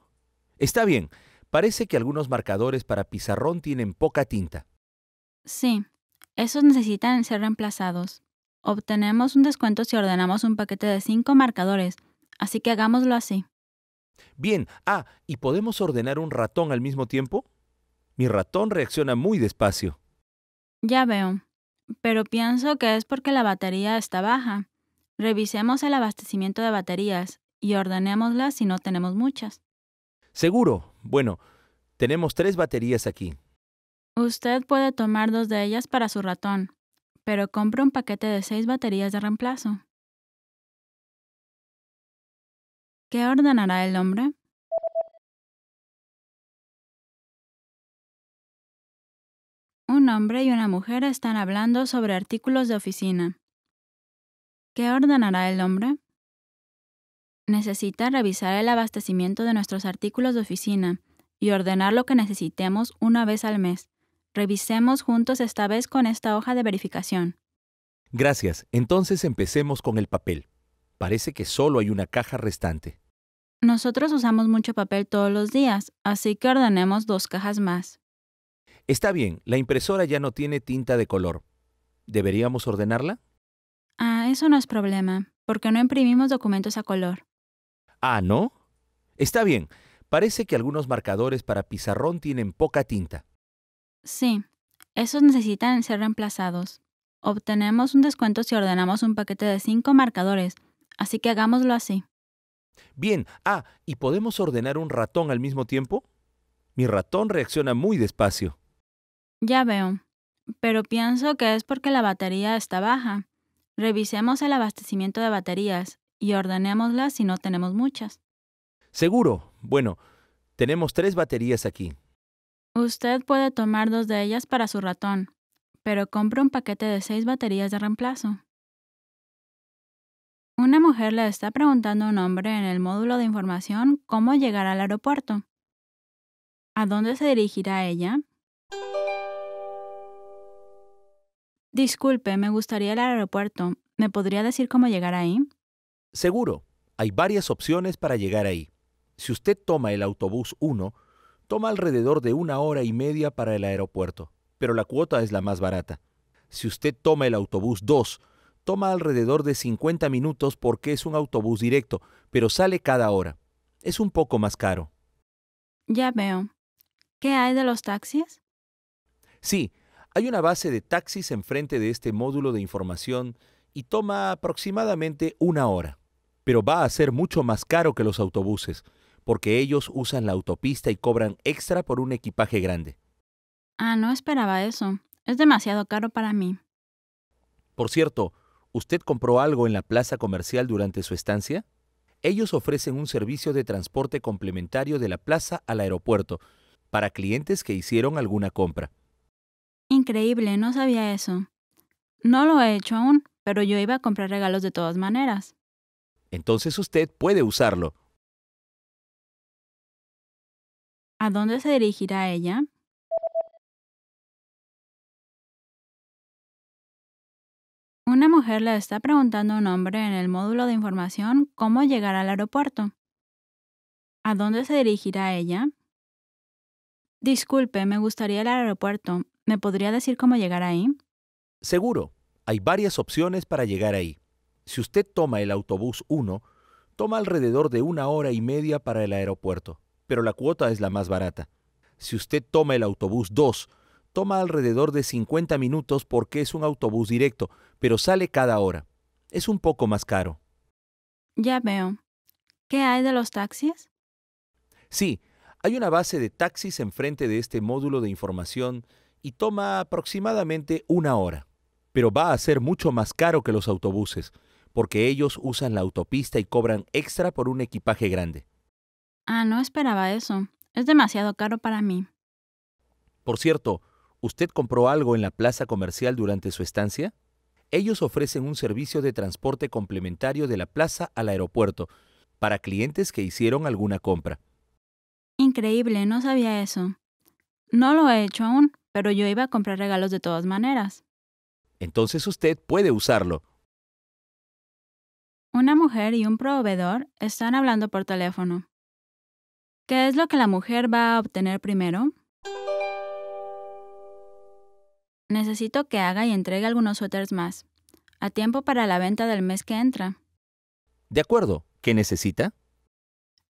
Está bien, parece que algunos marcadores para pizarrón tienen poca tinta. Sí, esos necesitan ser reemplazados. Obtenemos un descuento si ordenamos un paquete de cinco marcadores, así que hagámoslo así. Bien, ah, ¿y podemos ordenar un ratón al mismo tiempo? Mi ratón reacciona muy despacio. Ya veo, pero pienso que es porque la batería está baja. Revisemos el abastecimiento de baterías y ordenémoslas si no tenemos muchas. Seguro. Bueno, tenemos tres baterías aquí. Usted puede tomar dos de ellas para su ratón pero compra un paquete de seis baterías de reemplazo. ¿Qué ordenará el hombre? Un hombre y una mujer están hablando sobre artículos de oficina. ¿Qué ordenará el hombre? Necesita revisar el abastecimiento de nuestros artículos de oficina y ordenar lo que necesitemos una vez al mes. Revisemos juntos esta vez con esta hoja de verificación. Gracias. Entonces empecemos con el papel. Parece que solo hay una caja restante. Nosotros usamos mucho papel todos los días, así que ordenemos dos cajas más. Está bien, la impresora ya no tiene tinta de color. ¿Deberíamos ordenarla? Ah, eso no es problema, porque no imprimimos documentos a color. Ah, ¿no? Está bien, parece que algunos marcadores para pizarrón tienen poca tinta. Sí, esos necesitan ser reemplazados. Obtenemos un descuento si ordenamos un paquete de cinco marcadores, así que hagámoslo así. Bien, ah, ¿y podemos ordenar un ratón al mismo tiempo? Mi ratón reacciona muy despacio. Ya veo, pero pienso que es porque la batería está baja. Revisemos el abastecimiento de baterías y ordenémoslas si no tenemos muchas. Seguro. Bueno, tenemos tres baterías aquí. Usted puede tomar dos de ellas para su ratón, pero compre un paquete de seis baterías de reemplazo. Una mujer le está preguntando a un hombre en el módulo de información cómo llegar al aeropuerto. ¿A dónde se dirigirá ella? Disculpe, me gustaría el aeropuerto. ¿Me podría decir cómo llegar ahí? Seguro. Hay varias opciones para llegar ahí. Si usted toma el autobús 1, Toma alrededor de una hora y media para el aeropuerto, pero la cuota es la más barata. Si usted toma el autobús 2, toma alrededor de 50 minutos porque es un autobús directo, pero sale cada hora. Es un poco más caro. Ya veo. ¿Qué hay de los taxis? Sí, hay una base de taxis enfrente de este módulo de información y toma aproximadamente una hora. Pero va a ser mucho más caro que los autobuses porque ellos usan la autopista y cobran extra por un equipaje grande. Ah, no esperaba eso. Es demasiado caro para mí. Por cierto, ¿usted compró algo en la plaza comercial durante su estancia? Ellos ofrecen un servicio de transporte complementario de la plaza al aeropuerto para clientes que hicieron alguna compra. Increíble, no sabía eso. No lo he hecho aún, pero yo iba a comprar regalos de todas maneras. Entonces usted puede usarlo. ¿A dónde se dirigirá ella? Una mujer le está preguntando a un hombre en el módulo de información cómo llegar al aeropuerto. ¿A dónde se dirigirá ella? Disculpe, me gustaría el aeropuerto. ¿Me podría decir cómo llegar ahí? Seguro. Hay varias opciones para llegar ahí. Si usted toma el autobús 1, toma alrededor de una hora y media para el aeropuerto pero la cuota es la más barata. Si usted toma el autobús 2, toma alrededor de 50 minutos porque es un autobús directo, pero sale cada hora. Es un poco más caro. Ya veo. ¿Qué hay de los taxis? Sí, hay una base de taxis enfrente de este módulo de información y toma aproximadamente una hora. Pero va a ser mucho más caro que los autobuses, porque ellos usan la autopista y cobran extra por un equipaje grande. Ah, no esperaba eso. Es demasiado caro para mí. Por cierto, ¿usted compró algo en la plaza comercial durante su estancia? Ellos ofrecen un servicio de transporte complementario de la plaza al aeropuerto para clientes que hicieron alguna compra. Increíble, no sabía eso. No lo he hecho aún, pero yo iba a comprar regalos de todas maneras. Entonces usted puede usarlo. Una mujer y un proveedor están hablando por teléfono. ¿Qué es lo que la mujer va a obtener primero? Necesito que haga y entregue algunos suéteres más, a tiempo para la venta del mes que entra. De acuerdo, ¿qué necesita?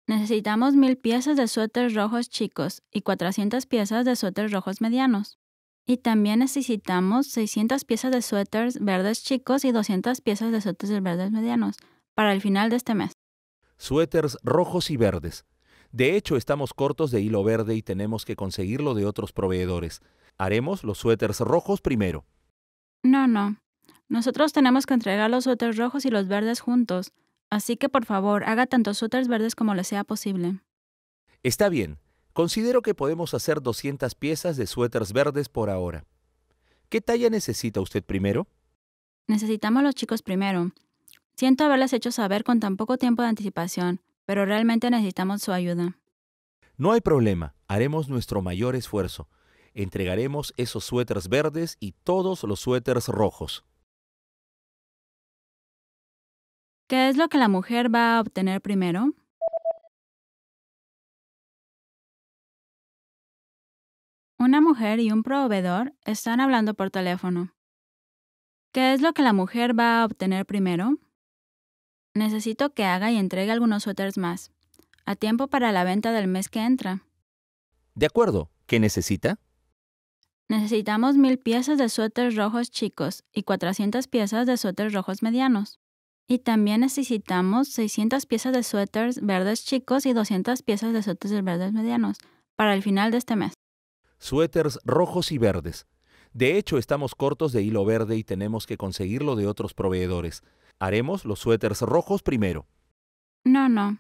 Necesitamos mil piezas de suéteres rojos chicos y 400 piezas de suéteres rojos medianos. Y también necesitamos 600 piezas de suéteres verdes chicos y 200 piezas de suéteres verdes medianos para el final de este mes. Suéteres rojos y verdes. De hecho, estamos cortos de hilo verde y tenemos que conseguirlo de otros proveedores. Haremos los suéteres rojos primero. No, no. Nosotros tenemos que entregar los suéteres rojos y los verdes juntos. Así que por favor, haga tantos suéteres verdes como le sea posible. Está bien. Considero que podemos hacer 200 piezas de suéteres verdes por ahora. ¿Qué talla necesita usted primero? Necesitamos los chicos primero. Siento haberles hecho saber con tan poco tiempo de anticipación, pero realmente necesitamos su ayuda. No hay problema, haremos nuestro mayor esfuerzo. Entregaremos esos suéteres verdes y todos los suéteres rojos. ¿Qué es lo que la mujer va a obtener primero? Una mujer y un proveedor están hablando por teléfono. ¿Qué es lo que la mujer va a obtener primero? Necesito que haga y entregue algunos suéteres más. A tiempo para la venta del mes que entra. De acuerdo. ¿Qué necesita? Necesitamos mil piezas de suéteres rojos chicos y 400 piezas de suéteres rojos medianos. Y también necesitamos 600 piezas de suéteres verdes chicos y 200 piezas de suéteres verdes medianos para el final de este mes. Suéteres rojos y verdes. De hecho, estamos cortos de hilo verde y tenemos que conseguirlo de otros proveedores. Haremos los suéteres rojos primero. No, no.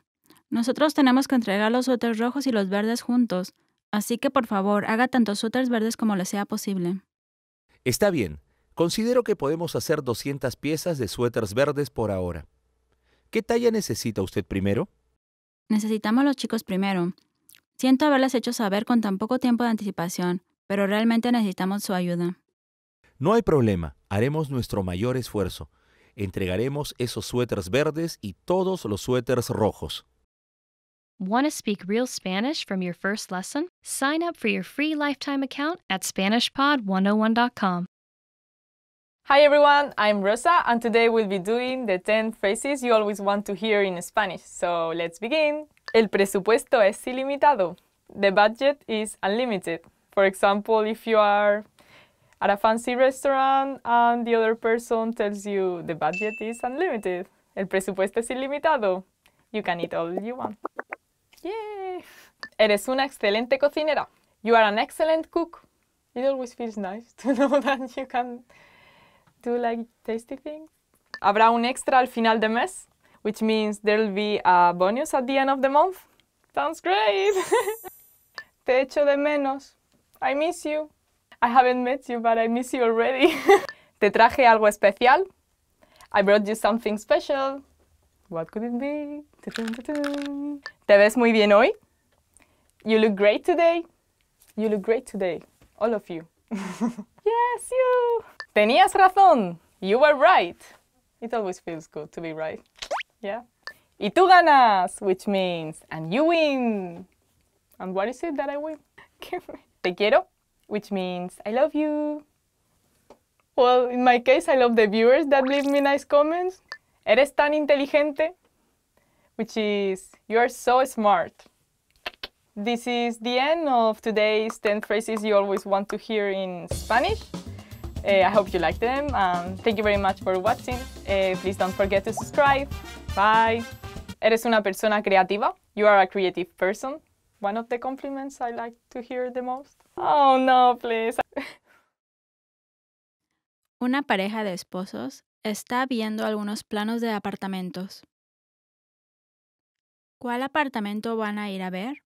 Nosotros tenemos que entregar los suéteres rojos y los verdes juntos. Así que por favor, haga tantos suéteres verdes como le sea posible. Está bien. Considero que podemos hacer 200 piezas de suéteres verdes por ahora. ¿Qué talla necesita usted primero? Necesitamos los chicos primero. Siento haberles hecho saber con tan poco tiempo de anticipación, pero realmente necesitamos su ayuda. No hay problema, haremos nuestro mayor esfuerzo. Entregaremos esos suéteres verdes y todos los suéteres rojos. Want to speak real Spanish from your first lesson? Sign up for your free lifetime account at SpanishPod101.com. Hi everyone, I'm Rosa, and today we'll be doing the 10 phrases you always want to hear in Spanish. So let's begin. El presupuesto es ilimitado. The budget is unlimited. For example, if you are at a fancy restaurant and the other person tells you the budget is unlimited. El presupuesto es ilimitado. You can eat all you want. ¡Yay! Eres una excelente cocinera. You are an excellent cook. It always feels nice to know that you can do like tasty things. Habrá un extra al final de mes, which means there'll be a bonus at the end of the month. Sounds great. Te echo de menos. I miss you. I haven't met you, but I miss you already. Te traje algo especial. I brought you something special. What could it be? Te ves muy bien hoy. You look great today. You look great today. All of you. yes, you. Tenías razón. You were right. It always feels good to be right. Yeah. Y tú ganas, which means, and you win. And what is it that I win? Te quiero which means I love you. Well, in my case, I love the viewers that leave me nice comments. Eres tan inteligente, which is you are so smart. This is the end of today's 10 phrases you always want to hear in Spanish. Uh, I hope you liked them. thank you very much for watching. Uh, please don't forget to subscribe. Bye. Eres una persona creativa. You are a creative person. One of the compliments I like to hear the most. Oh, no, please. Una pareja de esposos está viendo algunos planos de apartamentos. ¿Cuál apartamento van a ir a ver?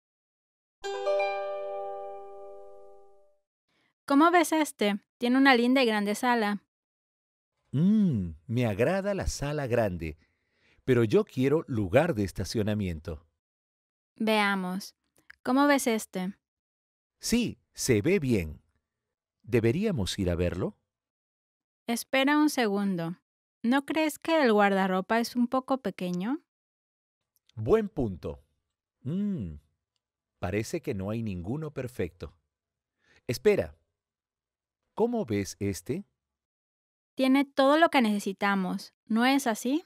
¿Cómo ves este? Tiene una linda y grande sala. Mmm, me agrada la sala grande, pero yo quiero lugar de estacionamiento. Veamos. ¿Cómo ves este? Sí, se ve bien. ¿Deberíamos ir a verlo? Espera un segundo. ¿No crees que el guardarropa es un poco pequeño? Buen punto. Mm, parece que no hay ninguno perfecto. Espera. ¿Cómo ves este? Tiene todo lo que necesitamos, ¿no es así?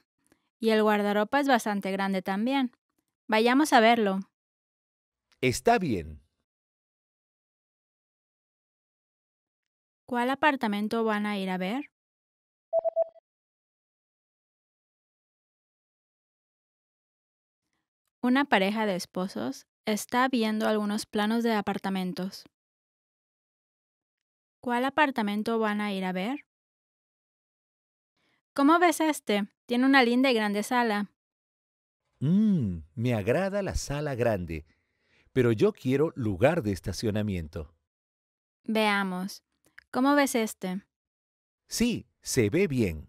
Y el guardarropa es bastante grande también. Vayamos a verlo. Está bien. ¿Cuál apartamento van a ir a ver? Una pareja de esposos está viendo algunos planos de apartamentos. ¿Cuál apartamento van a ir a ver? ¿Cómo ves este? Tiene una linda y grande sala. Mmm, me agrada la sala grande, pero yo quiero lugar de estacionamiento. Veamos. ¿Cómo ves este? Sí, se ve bien.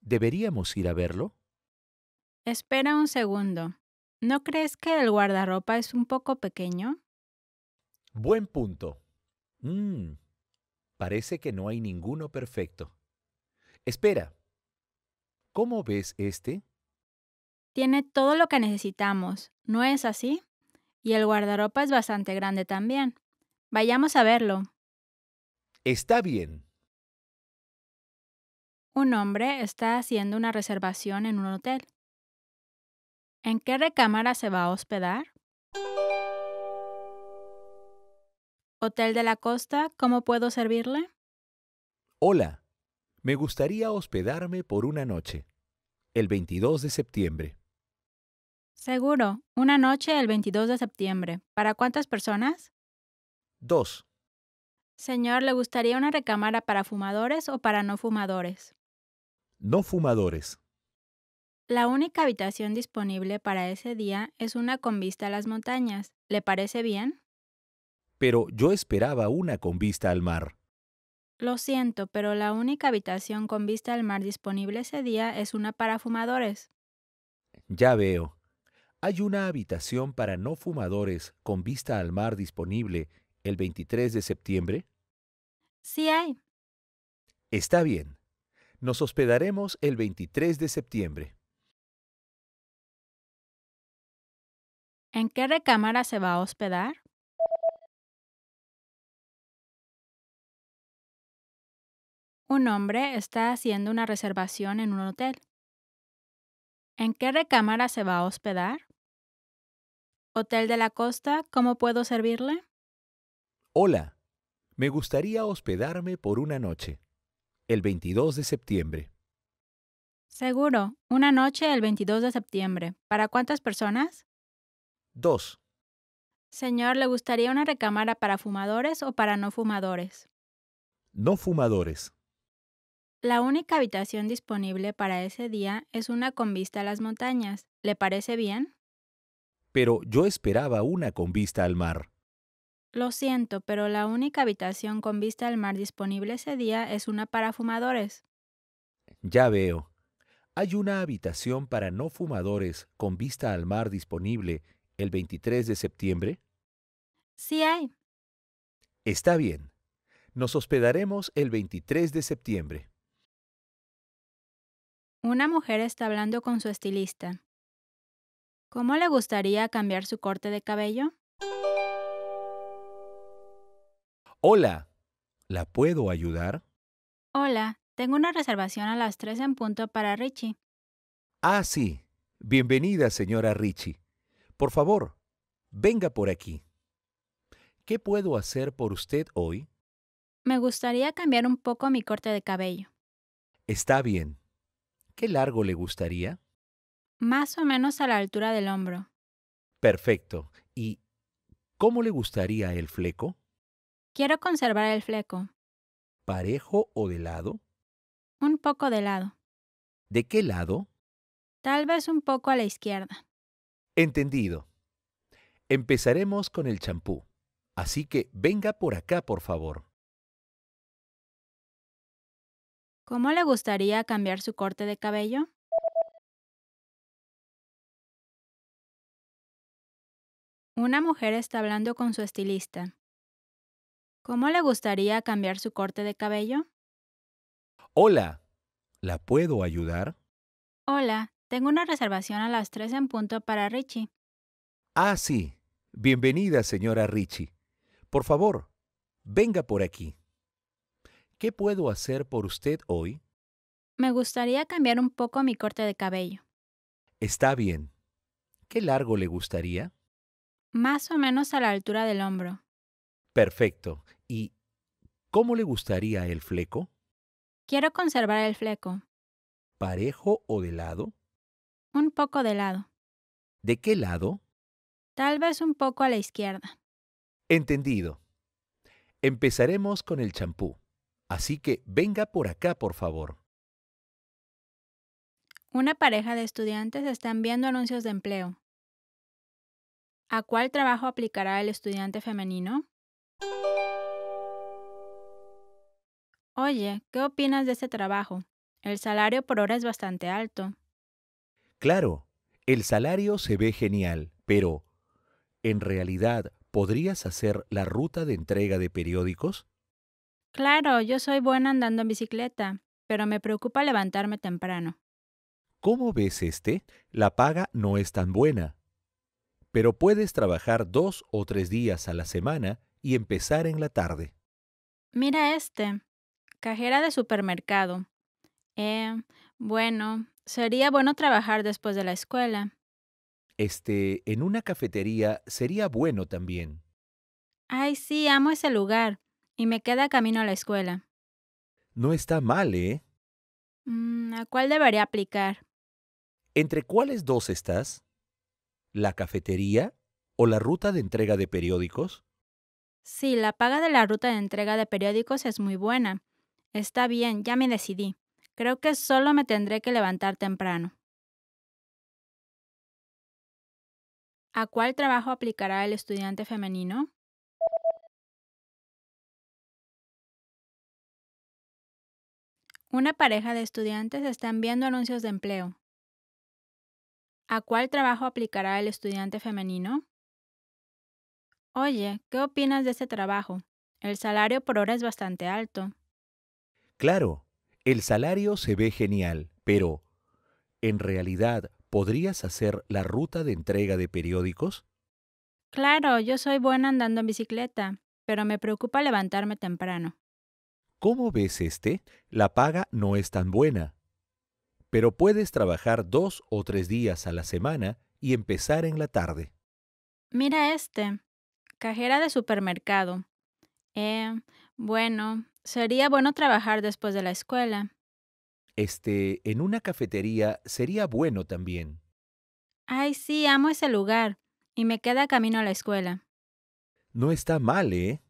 ¿Deberíamos ir a verlo? Espera un segundo. ¿No crees que el guardarropa es un poco pequeño? Buen punto. Mm, parece que no hay ninguno perfecto. Espera. ¿Cómo ves este? Tiene todo lo que necesitamos, ¿no es así? Y el guardarropa es bastante grande también. Vayamos a verlo. Está bien. Un hombre está haciendo una reservación en un hotel. ¿En qué recámara se va a hospedar? Hotel de la Costa, ¿cómo puedo servirle? Hola, me gustaría hospedarme por una noche, el 22 de septiembre. Seguro, una noche el 22 de septiembre. ¿Para cuántas personas? Dos. Señor, ¿le gustaría una recámara para fumadores o para no fumadores? No fumadores. La única habitación disponible para ese día es una con vista a las montañas. ¿Le parece bien? Pero yo esperaba una con vista al mar. Lo siento, pero la única habitación con vista al mar disponible ese día es una para fumadores. Ya veo. Hay una habitación para no fumadores con vista al mar disponible el 23 de septiembre? Sí hay. Está bien. Nos hospedaremos el 23 de septiembre. ¿En qué recámara se va a hospedar? Un hombre está haciendo una reservación en un hotel. ¿En qué recámara se va a hospedar? Hotel de la Costa, ¿cómo puedo servirle? Hola, me gustaría hospedarme por una noche, el 22 de septiembre. Seguro, una noche el 22 de septiembre. ¿Para cuántas personas? Dos. Señor, ¿le gustaría una recámara para fumadores o para no fumadores? No fumadores. La única habitación disponible para ese día es una con vista a las montañas. ¿Le parece bien? Pero yo esperaba una con vista al mar. Lo siento, pero la única habitación con vista al mar disponible ese día es una para fumadores. Ya veo. Hay una habitación para no fumadores con vista al mar disponible el 23 de septiembre. Sí hay. Está bien. Nos hospedaremos el 23 de septiembre. Una mujer está hablando con su estilista. ¿Cómo le gustaría cambiar su corte de cabello? Hola, ¿la puedo ayudar? Hola, tengo una reservación a las 3 en punto para Richie. Ah, sí. Bienvenida, señora Richie. Por favor, venga por aquí. ¿Qué puedo hacer por usted hoy? Me gustaría cambiar un poco mi corte de cabello. Está bien. ¿Qué largo le gustaría? Más o menos a la altura del hombro. Perfecto. ¿Y cómo le gustaría el fleco? Quiero conservar el fleco. ¿Parejo o de lado? Un poco de lado. ¿De qué lado? Tal vez un poco a la izquierda. Entendido. Empezaremos con el champú. Así que venga por acá, por favor. ¿Cómo le gustaría cambiar su corte de cabello? Una mujer está hablando con su estilista. ¿Cómo le gustaría cambiar su corte de cabello? Hola, ¿la puedo ayudar? Hola, tengo una reservación a las 3 en punto para Richie. Ah, sí. Bienvenida, señora Richie. Por favor, venga por aquí. ¿Qué puedo hacer por usted hoy? Me gustaría cambiar un poco mi corte de cabello. Está bien. ¿Qué largo le gustaría? Más o menos a la altura del hombro. Perfecto. ¿Cómo le gustaría el fleco? Quiero conservar el fleco. ¿Parejo o de lado? Un poco de lado. ¿De qué lado? Tal vez un poco a la izquierda. Entendido. Empezaremos con el champú. Así que venga por acá, por favor. Una pareja de estudiantes están viendo anuncios de empleo. ¿A cuál trabajo aplicará el estudiante femenino? Oye, ¿qué opinas de este trabajo? El salario por hora es bastante alto. Claro, el salario se ve genial, pero ¿en realidad podrías hacer la ruta de entrega de periódicos? Claro, yo soy buena andando en bicicleta, pero me preocupa levantarme temprano. ¿Cómo ves este? La paga no es tan buena. Pero puedes trabajar dos o tres días a la semana y empezar en la tarde. Mira este. Cajera de supermercado. Eh, bueno, sería bueno trabajar después de la escuela. Este, en una cafetería sería bueno también. Ay, sí, amo ese lugar. Y me queda camino a la escuela. No está mal, ¿eh? Mm, ¿A cuál debería aplicar? ¿Entre cuáles dos estás? ¿La cafetería o la ruta de entrega de periódicos? Sí, la paga de la ruta de entrega de periódicos es muy buena. Está bien, ya me decidí. Creo que solo me tendré que levantar temprano. ¿A cuál trabajo aplicará el estudiante femenino? Una pareja de estudiantes están viendo anuncios de empleo. ¿A cuál trabajo aplicará el estudiante femenino? Oye, ¿qué opinas de este trabajo? El salario por hora es bastante alto. Claro, el salario se ve genial, pero ¿en realidad podrías hacer la ruta de entrega de periódicos? Claro, yo soy buena andando en bicicleta, pero me preocupa levantarme temprano. ¿Cómo ves este? La paga no es tan buena. Pero puedes trabajar dos o tres días a la semana y empezar en la tarde. Mira este. Cajera de supermercado. Eh, bueno, sería bueno trabajar después de la escuela. Este, en una cafetería sería bueno también. Ay, sí, amo ese lugar. Y me queda camino a la escuela. No está mal, ¿eh?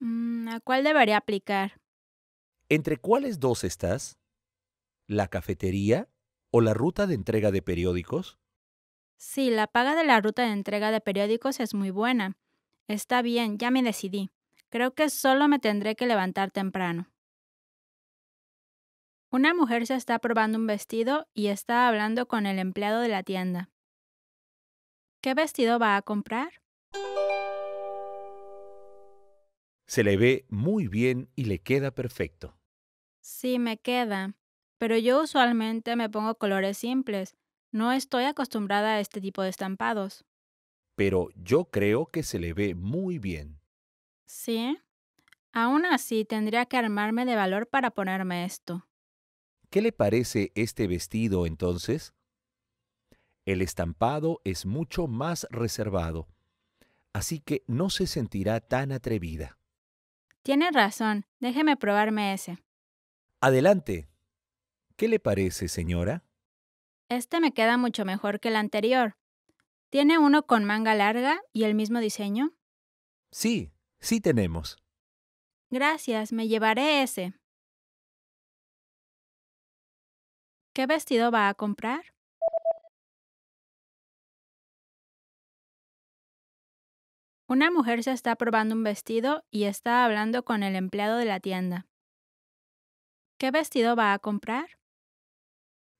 Mm, ¿A cuál debería aplicar? ¿Entre cuáles dos estás? ¿La cafetería o la ruta de entrega de periódicos? Sí, la paga de la ruta de entrega de periódicos es muy buena. Está bien, ya me decidí. Creo que solo me tendré que levantar temprano. Una mujer se está probando un vestido y está hablando con el empleado de la tienda. ¿Qué vestido va a comprar? Se le ve muy bien y le queda perfecto. Sí, me queda, pero yo usualmente me pongo colores simples. No estoy acostumbrada a este tipo de estampados. Pero yo creo que se le ve muy bien. Sí. Aún así, tendría que armarme de valor para ponerme esto. ¿Qué le parece este vestido entonces? El estampado es mucho más reservado, así que no se sentirá tan atrevida. Tiene razón, déjeme probarme ese. Adelante. ¿Qué le parece, señora? Este me queda mucho mejor que el anterior. ¿Tiene uno con manga larga y el mismo diseño? Sí, Sí tenemos. Gracias, me llevaré ese. ¿Qué vestido va a comprar? Una mujer se está probando un vestido y está hablando con el empleado de la tienda. ¿Qué vestido va a comprar?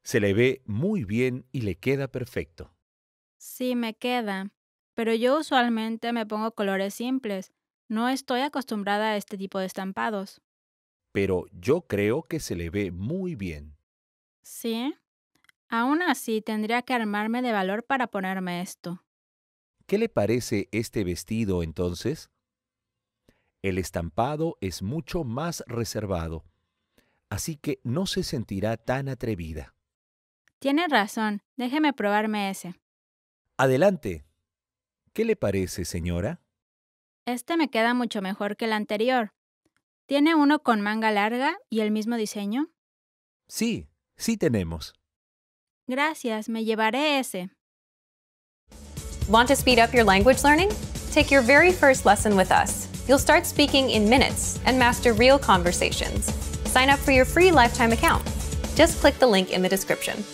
Se le ve muy bien y le queda perfecto. Sí, me queda, pero yo usualmente me pongo colores simples, no estoy acostumbrada a este tipo de estampados. Pero yo creo que se le ve muy bien. ¿Sí? Aún así, tendría que armarme de valor para ponerme esto. ¿Qué le parece este vestido entonces? El estampado es mucho más reservado, así que no se sentirá tan atrevida. Tiene razón, déjeme probarme ese. Adelante. ¿Qué le parece, señora? Este me queda mucho mejor que el anterior. ¿Tiene uno con manga larga y el mismo diseño? Sí, sí tenemos. Gracias, me llevaré ese. Want to speed up your language learning? Take your very first lesson with us. You'll start speaking in minutes and master real conversations. Sign up for your free lifetime account. Just click the link in the description.